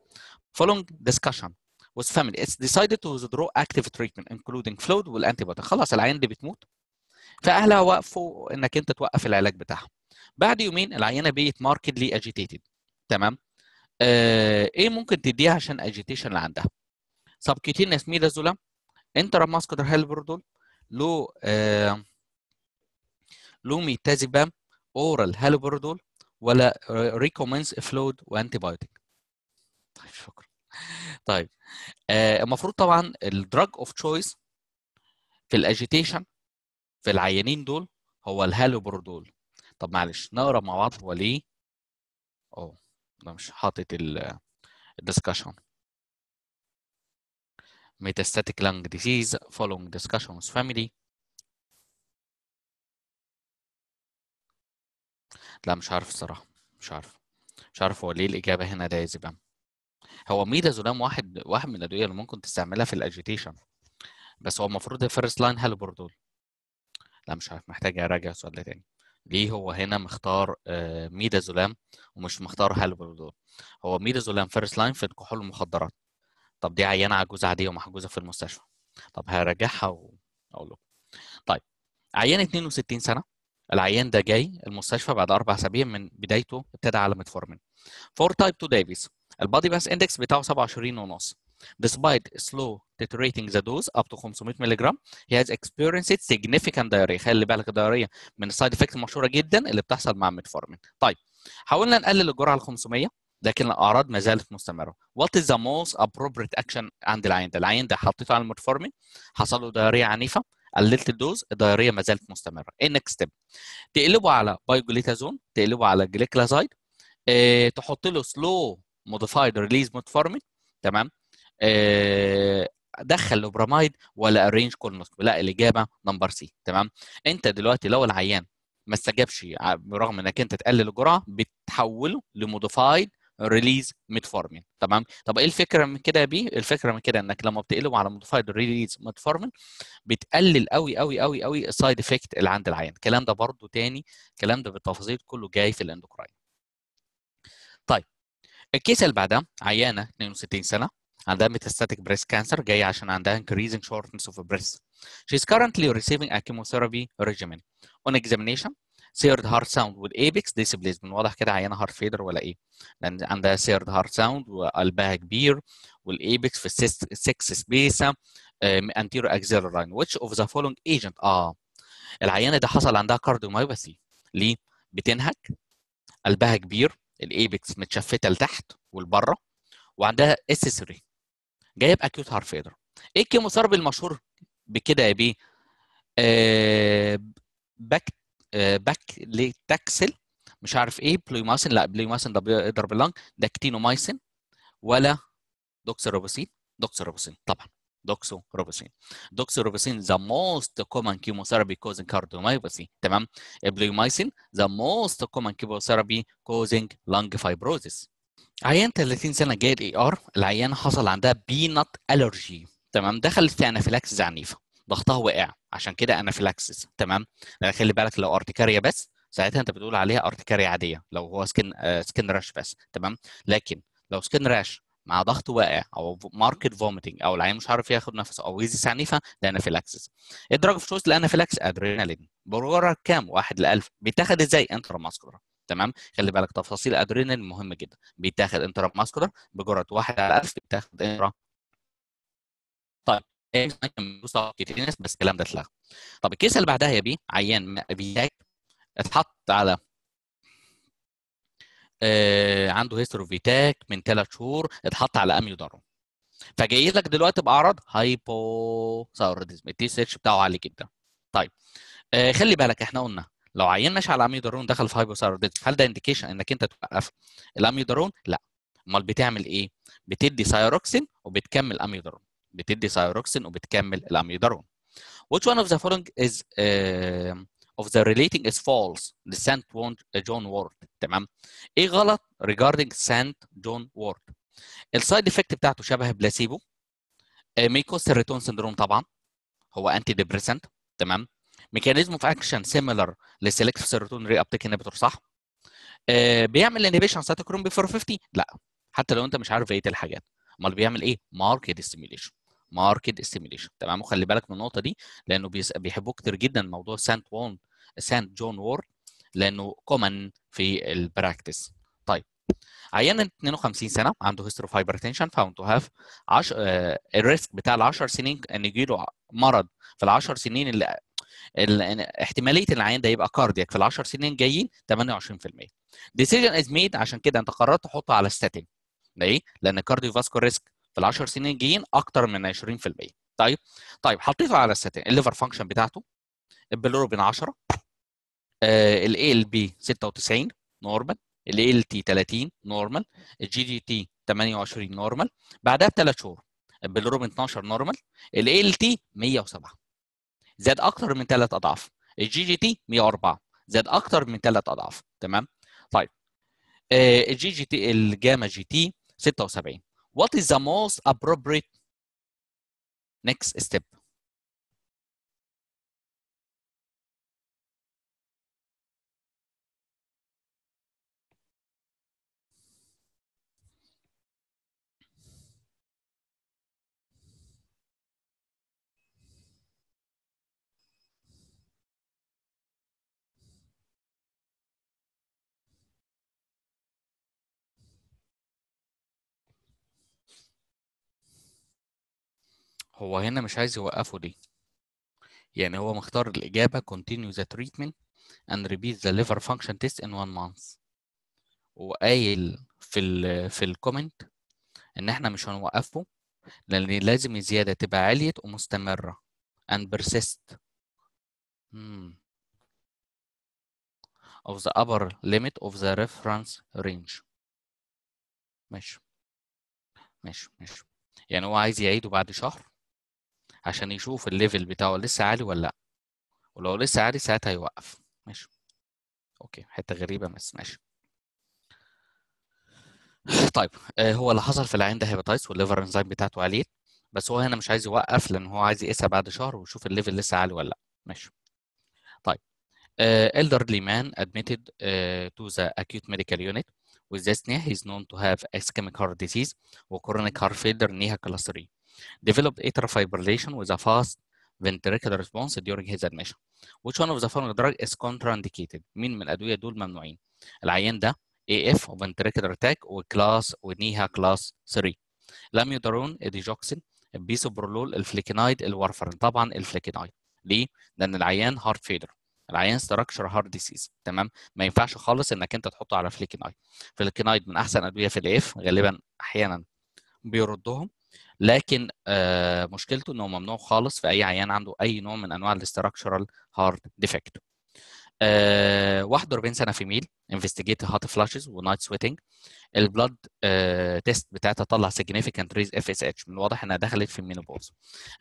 Following discussion with family, it's decided to withdraw active treatment including fluid والانتيبيوتيك. خلاص العين دي بتموت فاهلها وقفوا انك انت توقف العلاج بتاعها. بعد يومين العينه بقت ماركتلي اجيتيتد تمام؟ آه ايه ممكن تديها عشان اجيتيشن اللي عندها؟ سبكيوتينس ميدازولا انتراماسكولار هالبردول لو آه ميتازيبام اورال هالبردول ولا ريكومنس افلود وانتي بايوتيك طيب شكرا طيب آه المفروض طبعا الدراج اوف تشويس في الاجيتيشن في العيانين دول هو الهالوبرودول طب معلش نقرا مع بعض هو ليه اه انا مش حاطط الدسكشن metastatic lung disease following discussion with family لا مش عارف الصراحه مش عارف مش عارف هو ليه الاجابه هنا ده زبام هو ميدازولام واحد واحد من الادويه اللي ممكن تستعملها في الاجيتيشن بس هو المفروض الفيرست لاين هالبردول لا مش عارف محتاج اراجع السؤال ده تاني ليه هو هنا مختار آه، ميدازولام ومش مختار هالبردول هو ميدازولام فيرست لاين في الكحول والمخدرات طب دي عيانه عجوزه عاديه ومحجوزه في المستشفى طب هراجعها واقول له طيب عيانه 62 سنه العيان ده جاي المستشفى بعد اربع اسابيع من بدايته ابتدى على ميتفورمين فور تايب 2 دايفيز البادي باس اندكس بتاعه 27 ونص despite slow titrating the dose up to 500 ملغ he has experienced significant diarrhea خلي بالك الدايريه من السايد افكت المشهوره جدا اللي بتحصل مع ميتفورمين طيب حاولنا نقلل الجرعه ل 500 لكن الاعراض ما زالت مستمره وات از ذا موست appropriate اكشن عند العيان ده العيان ده حطيته على الميتفورمين حصل له دايريه عنيفه قللت الدوز الدايريه ما زالت مستمره ايه النكست ستيب تقلبه على بايجليتازون تقلبه على جليكلازايد اه تحط له سلو موديفايد ريليز متفورمين تمام اه دخل لوبرامايد ولا ارينج كولونوسكوبي لا الاجابه نمبر سي تمام انت دلوقتي لو العيان ما استجابش برغم انك انت تقلل الجرعه بتحوله لموديفايد ريليز ميتفورمين تمام طب ايه الفكره من كده يا بيه الفكره من كده انك لما بتقلب على موديفايد ريليز ميتفورمين بتقلل قوي قوي قوي قوي السايد افكت اللي عند العيان الكلام ده برضو تاني الكلام ده بالتفاصيل كله جاي في الاندوكراين طيب الكيس اللي بعدها عيانه 62 سنه عندها ميتاستاتيك بريست كانسر جايه عشان عندها increasing shortness of بريست She is currently receiving a chemotherapy regimen. On examination, سيرد هارد ساوند والايبكس ديس من واضح كده عينه هارد فيلر ولا ايه لان عندها سيرد هارد ساوند وقلبها كبير والايبكس في 6 سبيسا انتيرو اكزيلر لاين ويتش اوف ذا فولونج ايجنت اه العيانه ده حصل عندها كارديومايوباثي ليه بتنهك قلبها كبير الايبكس متشفته لتحت ولبره وعندها اس 3 جايب اكيوت هارت فيلر ايه الكيموثيرابي المشهور بكده يا بيه آه باكت باك آه، لتاكسل مش عارف ايه بليومايسين لا بليومايسين ضرب اللنج ده كتينومايسين ولا دوكسروبوسين دوكسروبوسين طبعا دوكسوروبوسين دوكسوروبوسين ذا موست كومن كيموثيرابي causing cardiomyopathy تمام بليومايسين ذا موست كومن كيموثيرابي causing lung fibrosis عيان 30 سنه جاي الاي ار العيان حصل عندها بينات الرجي تمام دخلت في انافيلاكسيس عنيفه ضغطها وقع عشان كده انافيلاكسس تمام خلي بالك لو ارتكاريا بس ساعتها انت بتقول عليها ارتكاريا عاديه لو هو سكن آه سكن راش بس تمام لكن لو سكن راش مع ضغط واقع او ماركت فوميتنج او العين مش عارف ياخد نفسه او ويزي سعنيفه ده انافيلاكسس الدراج اوف تشويس لانافيلاكس ادرينالين بروجر كام؟ واحد ل 1000 بيتاخد ازاي؟ انترا ماسكولار تمام خلي بالك تفاصيل ادرينالين مهم جدا بيتاخد انترا ماسكولار بجرعه واحد على 1000 بيتاخد انترا طيب إيه، كتير ناس بس الكلام ده اتلغى طب الكيس اللي بعدها يا بي عيان بياك اتحط على آه عنده هيسترو فيتاك من ثلاث شهور اتحط على اميودارون فجاي لك دلوقتي باعراض هايبو ثايروديزم التي سي اتش بتاعه عالي جدا طيب آه خلي بالك احنا قلنا لو عيان ماشي على اميودارون دخل في هايبو ثايروديزم هل ده انديكيشن انك انت توقف الاميودارون لا امال بتعمل ايه بتدي ثايروكسين وبتكمل اميودارون بتدي ثايروكسين وبتكمل الاميدارون which one of the following is uh, of the relating is false لسانت جون وورد تمام ايه غلط regarding سانت جون وورد السايد افكت بتاعته شبه بلاسيبو ميكوس الريتون سندروم طبعا هو انتي ديبريسنت تمام ميكانيزم اوف اكشن سيميلر للسيلكتيف سيروتون ري ابتيك انيبيتور صح آه بيعمل انيبيشن سايتوكروم بي 450 لا حتى لو انت مش عارف بقيه الحاجات امال بيعمل ايه ماركت ستيميليشن ماركت استيميليشن تمام وخلي بالك من النقطه دي لانه بيحبوه كتير جدا موضوع سانت وون سانت جون وورد لانه كومن في البراكتس طيب عيان 52 سنه عنده هيسترو فايبر تنشن فاوند تو هاف عش... آه الريسك بتاع ال 10 سنين ان يجي له مرض في ال 10 سنين اللي احتماليه ان العيان ده يبقى كاردياك في ال 10 سنين جايين 28% ديسيجن از ميد عشان كده انت قررت تحطه على ستاتين ليه؟ لان الكارديو فاسكو ريسك في ال 10 سنين الجايين اكتر من 20% طيب طيب حطيته على الستين الليفر فانكشن بتاعته البلوروبين 10 الاي آه، ال بي 96 نورمال الاي ال تي 30 نورمال الجي جي تي 28 نورمال بعدها بثلاث شهور البلوروبين 12 نورمال الاي ال تي 107 زاد اكتر من ثلاث اضعاف الجي جي تي 104 زاد اكتر من ثلاث اضعاف تمام طيب الجي جي تي الجاما جي تي 76 What is the most appropriate next step? هو هنا مش عايز يوقفه دي يعني هو مختار الإجابة continue the treatment and repeat the liver function test in one month وقايل في الـ في الكومنت إن إحنا مش هنوقفه لأن لازم الزيادة تبقى عالية ومستمرة and persist مم. Hmm. of the upper limit of the reference range ماشي ماشي ماشي يعني هو عايز يعيده بعد شهر عشان يشوف الليفل بتاعه لسه عالي ولا لا ولو لسه عالي ساعتها يوقف ماشي اوكي حته غريبه بس ماشي طيب آه هو اللي حصل في العين ده هيباتايتس والليفر انزيم بتاعته عاليه بس هو هنا مش عايز يوقف لان هو عايز يقيسها بعد شهر ويشوف الليفل لسه عالي ولا لا ماشي طيب uh, آه، elderly man admitted آه، to the acute medical unit with dyspnea he is known to have ischemic heart disease وchronic heart failure نيها class 3 developed atrial fibrillation with a fast ventricular response during his admission. Which one of the following drug is contraindicated? مين من الأدوية دول ممنوعين؟ العيان ده AF ventricular attack وكلاس ونيها كلاس 3. لاميودارون اديجوكسين البيسوبرولول الفليكينايد الوارفرين طبعا الفليكينايد ليه؟ لأن العيان هارت فيلر العيان ستراكشر هارت ديسيز تمام ما ينفعش خالص انك انت تحطه على فليكينايد فليكينايد من احسن ادويه في الاف غالبا احيانا بيردهم لكن آه، مشكلته انه ممنوع خالص في اي عيان عنده اي نوع من انواع الاستراكشرال هارد ديفكت 41 سنه في ميل انفستيجيت هات فلاشز ونايت سويتنج البلاد تيست بتاعتها طلع سيجنيفيكانت ريز اف اس اتش من الواضح انها دخلت في المينوبوز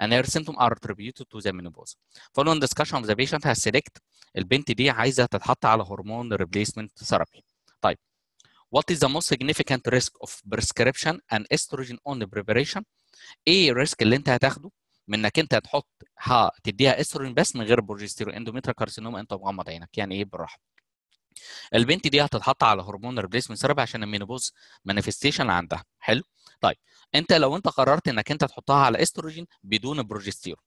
ان هير سيمتوم ار attributed تو ذا مينوبوز فولون دسكشن اوف ذا بيشنت هاز سيلكت البنت دي عايزه تتحط على هرمون ريبليسمنت ثيرابي طيب What is the most significant risk of prescription and estrogen only preparation؟ ايه الريسك اللي انت هتاخده من انك انت هتحط تديها استروجين بس من غير بروجستيرون اندوميترا كارسينوما انت مغمض عينك يعني ايه بالراحه البنت دي هتتحط على هرمون ريبليسمنت ثيرابي عشان المينوبوز مانيفستيشن عندها حلو طيب انت لو انت قررت انك انت تحطها على استروجين بدون بروجستيرون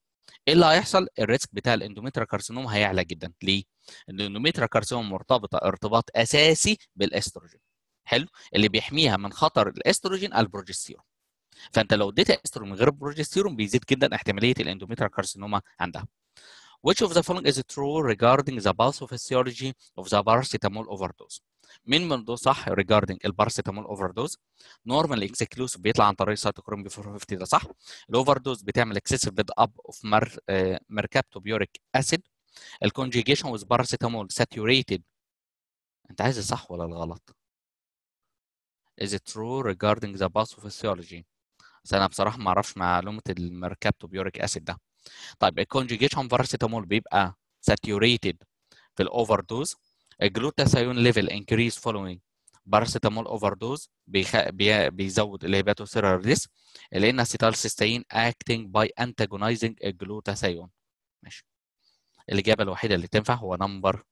ايه اللي هيحصل؟ الريسك بتاع الاندوميترا كارسينوما هيعلى جدا ليه؟ الاندوميترا كارسينوما مرتبطه ارتباط اساسي بالاستروجين حلو اللي بيحميها من خطر الاستروجين البروجستيرون فانت لو اديتها استروجين من غير بروجستيرون بيزيد جدا احتماليه الاندوميتر كارسينوما عندها Which of the following is true regarding the pathophysiology of the paracetamol overdose? مين من دول صح regarding the اوفر دوز؟ نورمال اكسكلوس بيطلع عن طريق سيتوكروم بي 450 ده صح؟ الاوفر دوز بتعمل اكسسيف بيد اب اوف ميركابتوبيوريك اسيد الكونجيجيشن وذ باراسيتامول ساتيوريتد انت عايز الصح ولا الغلط؟ is it true regarding the pathophysiology بس انا بصراحه ما اعرفش معلومه الميركابتوبيوريك اسيد ده طيب الكونجيجيشن باراسيتامول بيبقى ساتوريتد في الاوفر دوز الجلوتاثيون ليفل انكريز فولوينج باراسيتامول اوفر دوز بيزود الهيباتوسيرال ريسك لان اسيتالسيستين اكتنج باي انتاجونايزنج الجلوتاثيون ماشي الاجابه الوحيده اللي تنفع هو نمبر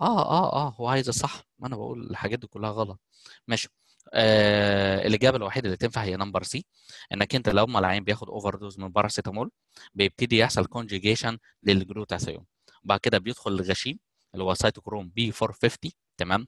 اه اه اه هو عايز صح ما انا بقول الحاجات دي كلها غلط ماشي آه الاجابه الوحيده اللي تنفع هي نمبر سي انك انت لو ما العين بياخد اوفر دوز من باراسيتامول بيبتدي يحصل كونجيجيشن للجلوتاثيون وبعد كده بيدخل الغشيم اللي هو سايتوكروم بي 450 تمام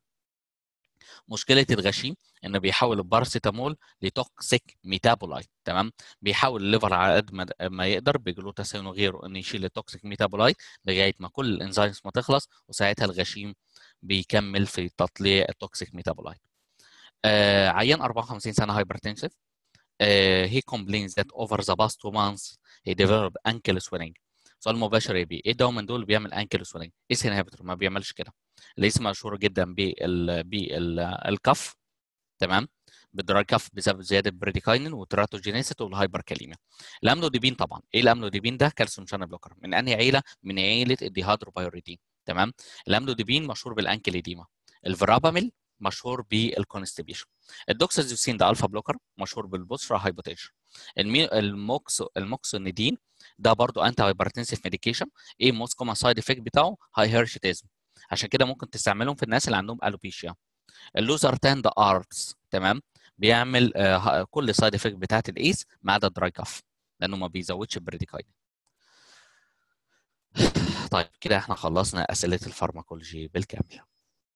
مشكله الغشيم انه بيحول الباراسيتامول لتوكسيك ميتابولايت تمام بيحاول الليفر على قد ما يقدر بجلوتاثيون وغيره انه يشيل التوكسيك ميتابولايت لغايه ما كل الانزيمز ما تخلص وساعتها الغشيم بيكمل في تطليع التوكسيك ميتابولايت آه، عيان 54 سنه هايبرتنسيف هي كومبلينز ذات اوفر ذا باست تو مانس هي ديفلوب انكل ankle سؤال مباشر يا بي ايه الدواء من دول بيعمل انكل سويلنج اس انهبيتور ما بيعملش كده الاسم مشهور جدا بالكف تمام بالدراي كف بسبب زياده بريديكاينين وتراتوجينيسيت والهايبركاليميا الاملوديبين طبعا ايه الاملوديبين ده كالسيوم شانل بلوكر من انهي عيله من عيله الديهادروبايوريدين تمام الاملوديبين مشهور بالانكل ايديما الفراباميل مشهور بالكونستبيشن الدوكسازيوسين ده الفا بلوكر مشهور بالبصره هايبوتنشن الموكسو الموكسونيدين ده برضو انتي هايبرتنسيف ميديكيشن ايه موست كومن سايد افكت بتاعه هاي هيرشيتيزم عشان كده ممكن تستعملهم في الناس اللي عندهم الوبيشيا اللوزرتان ده ارتس تمام بيعمل آه كل سايد افكت بتاعت الايس ما عدا الدراي كاف لانه ما بيزودش البريديكايد [SIGHS] طيب كده احنا خلصنا اسئله الفارماكولوجي بالكامل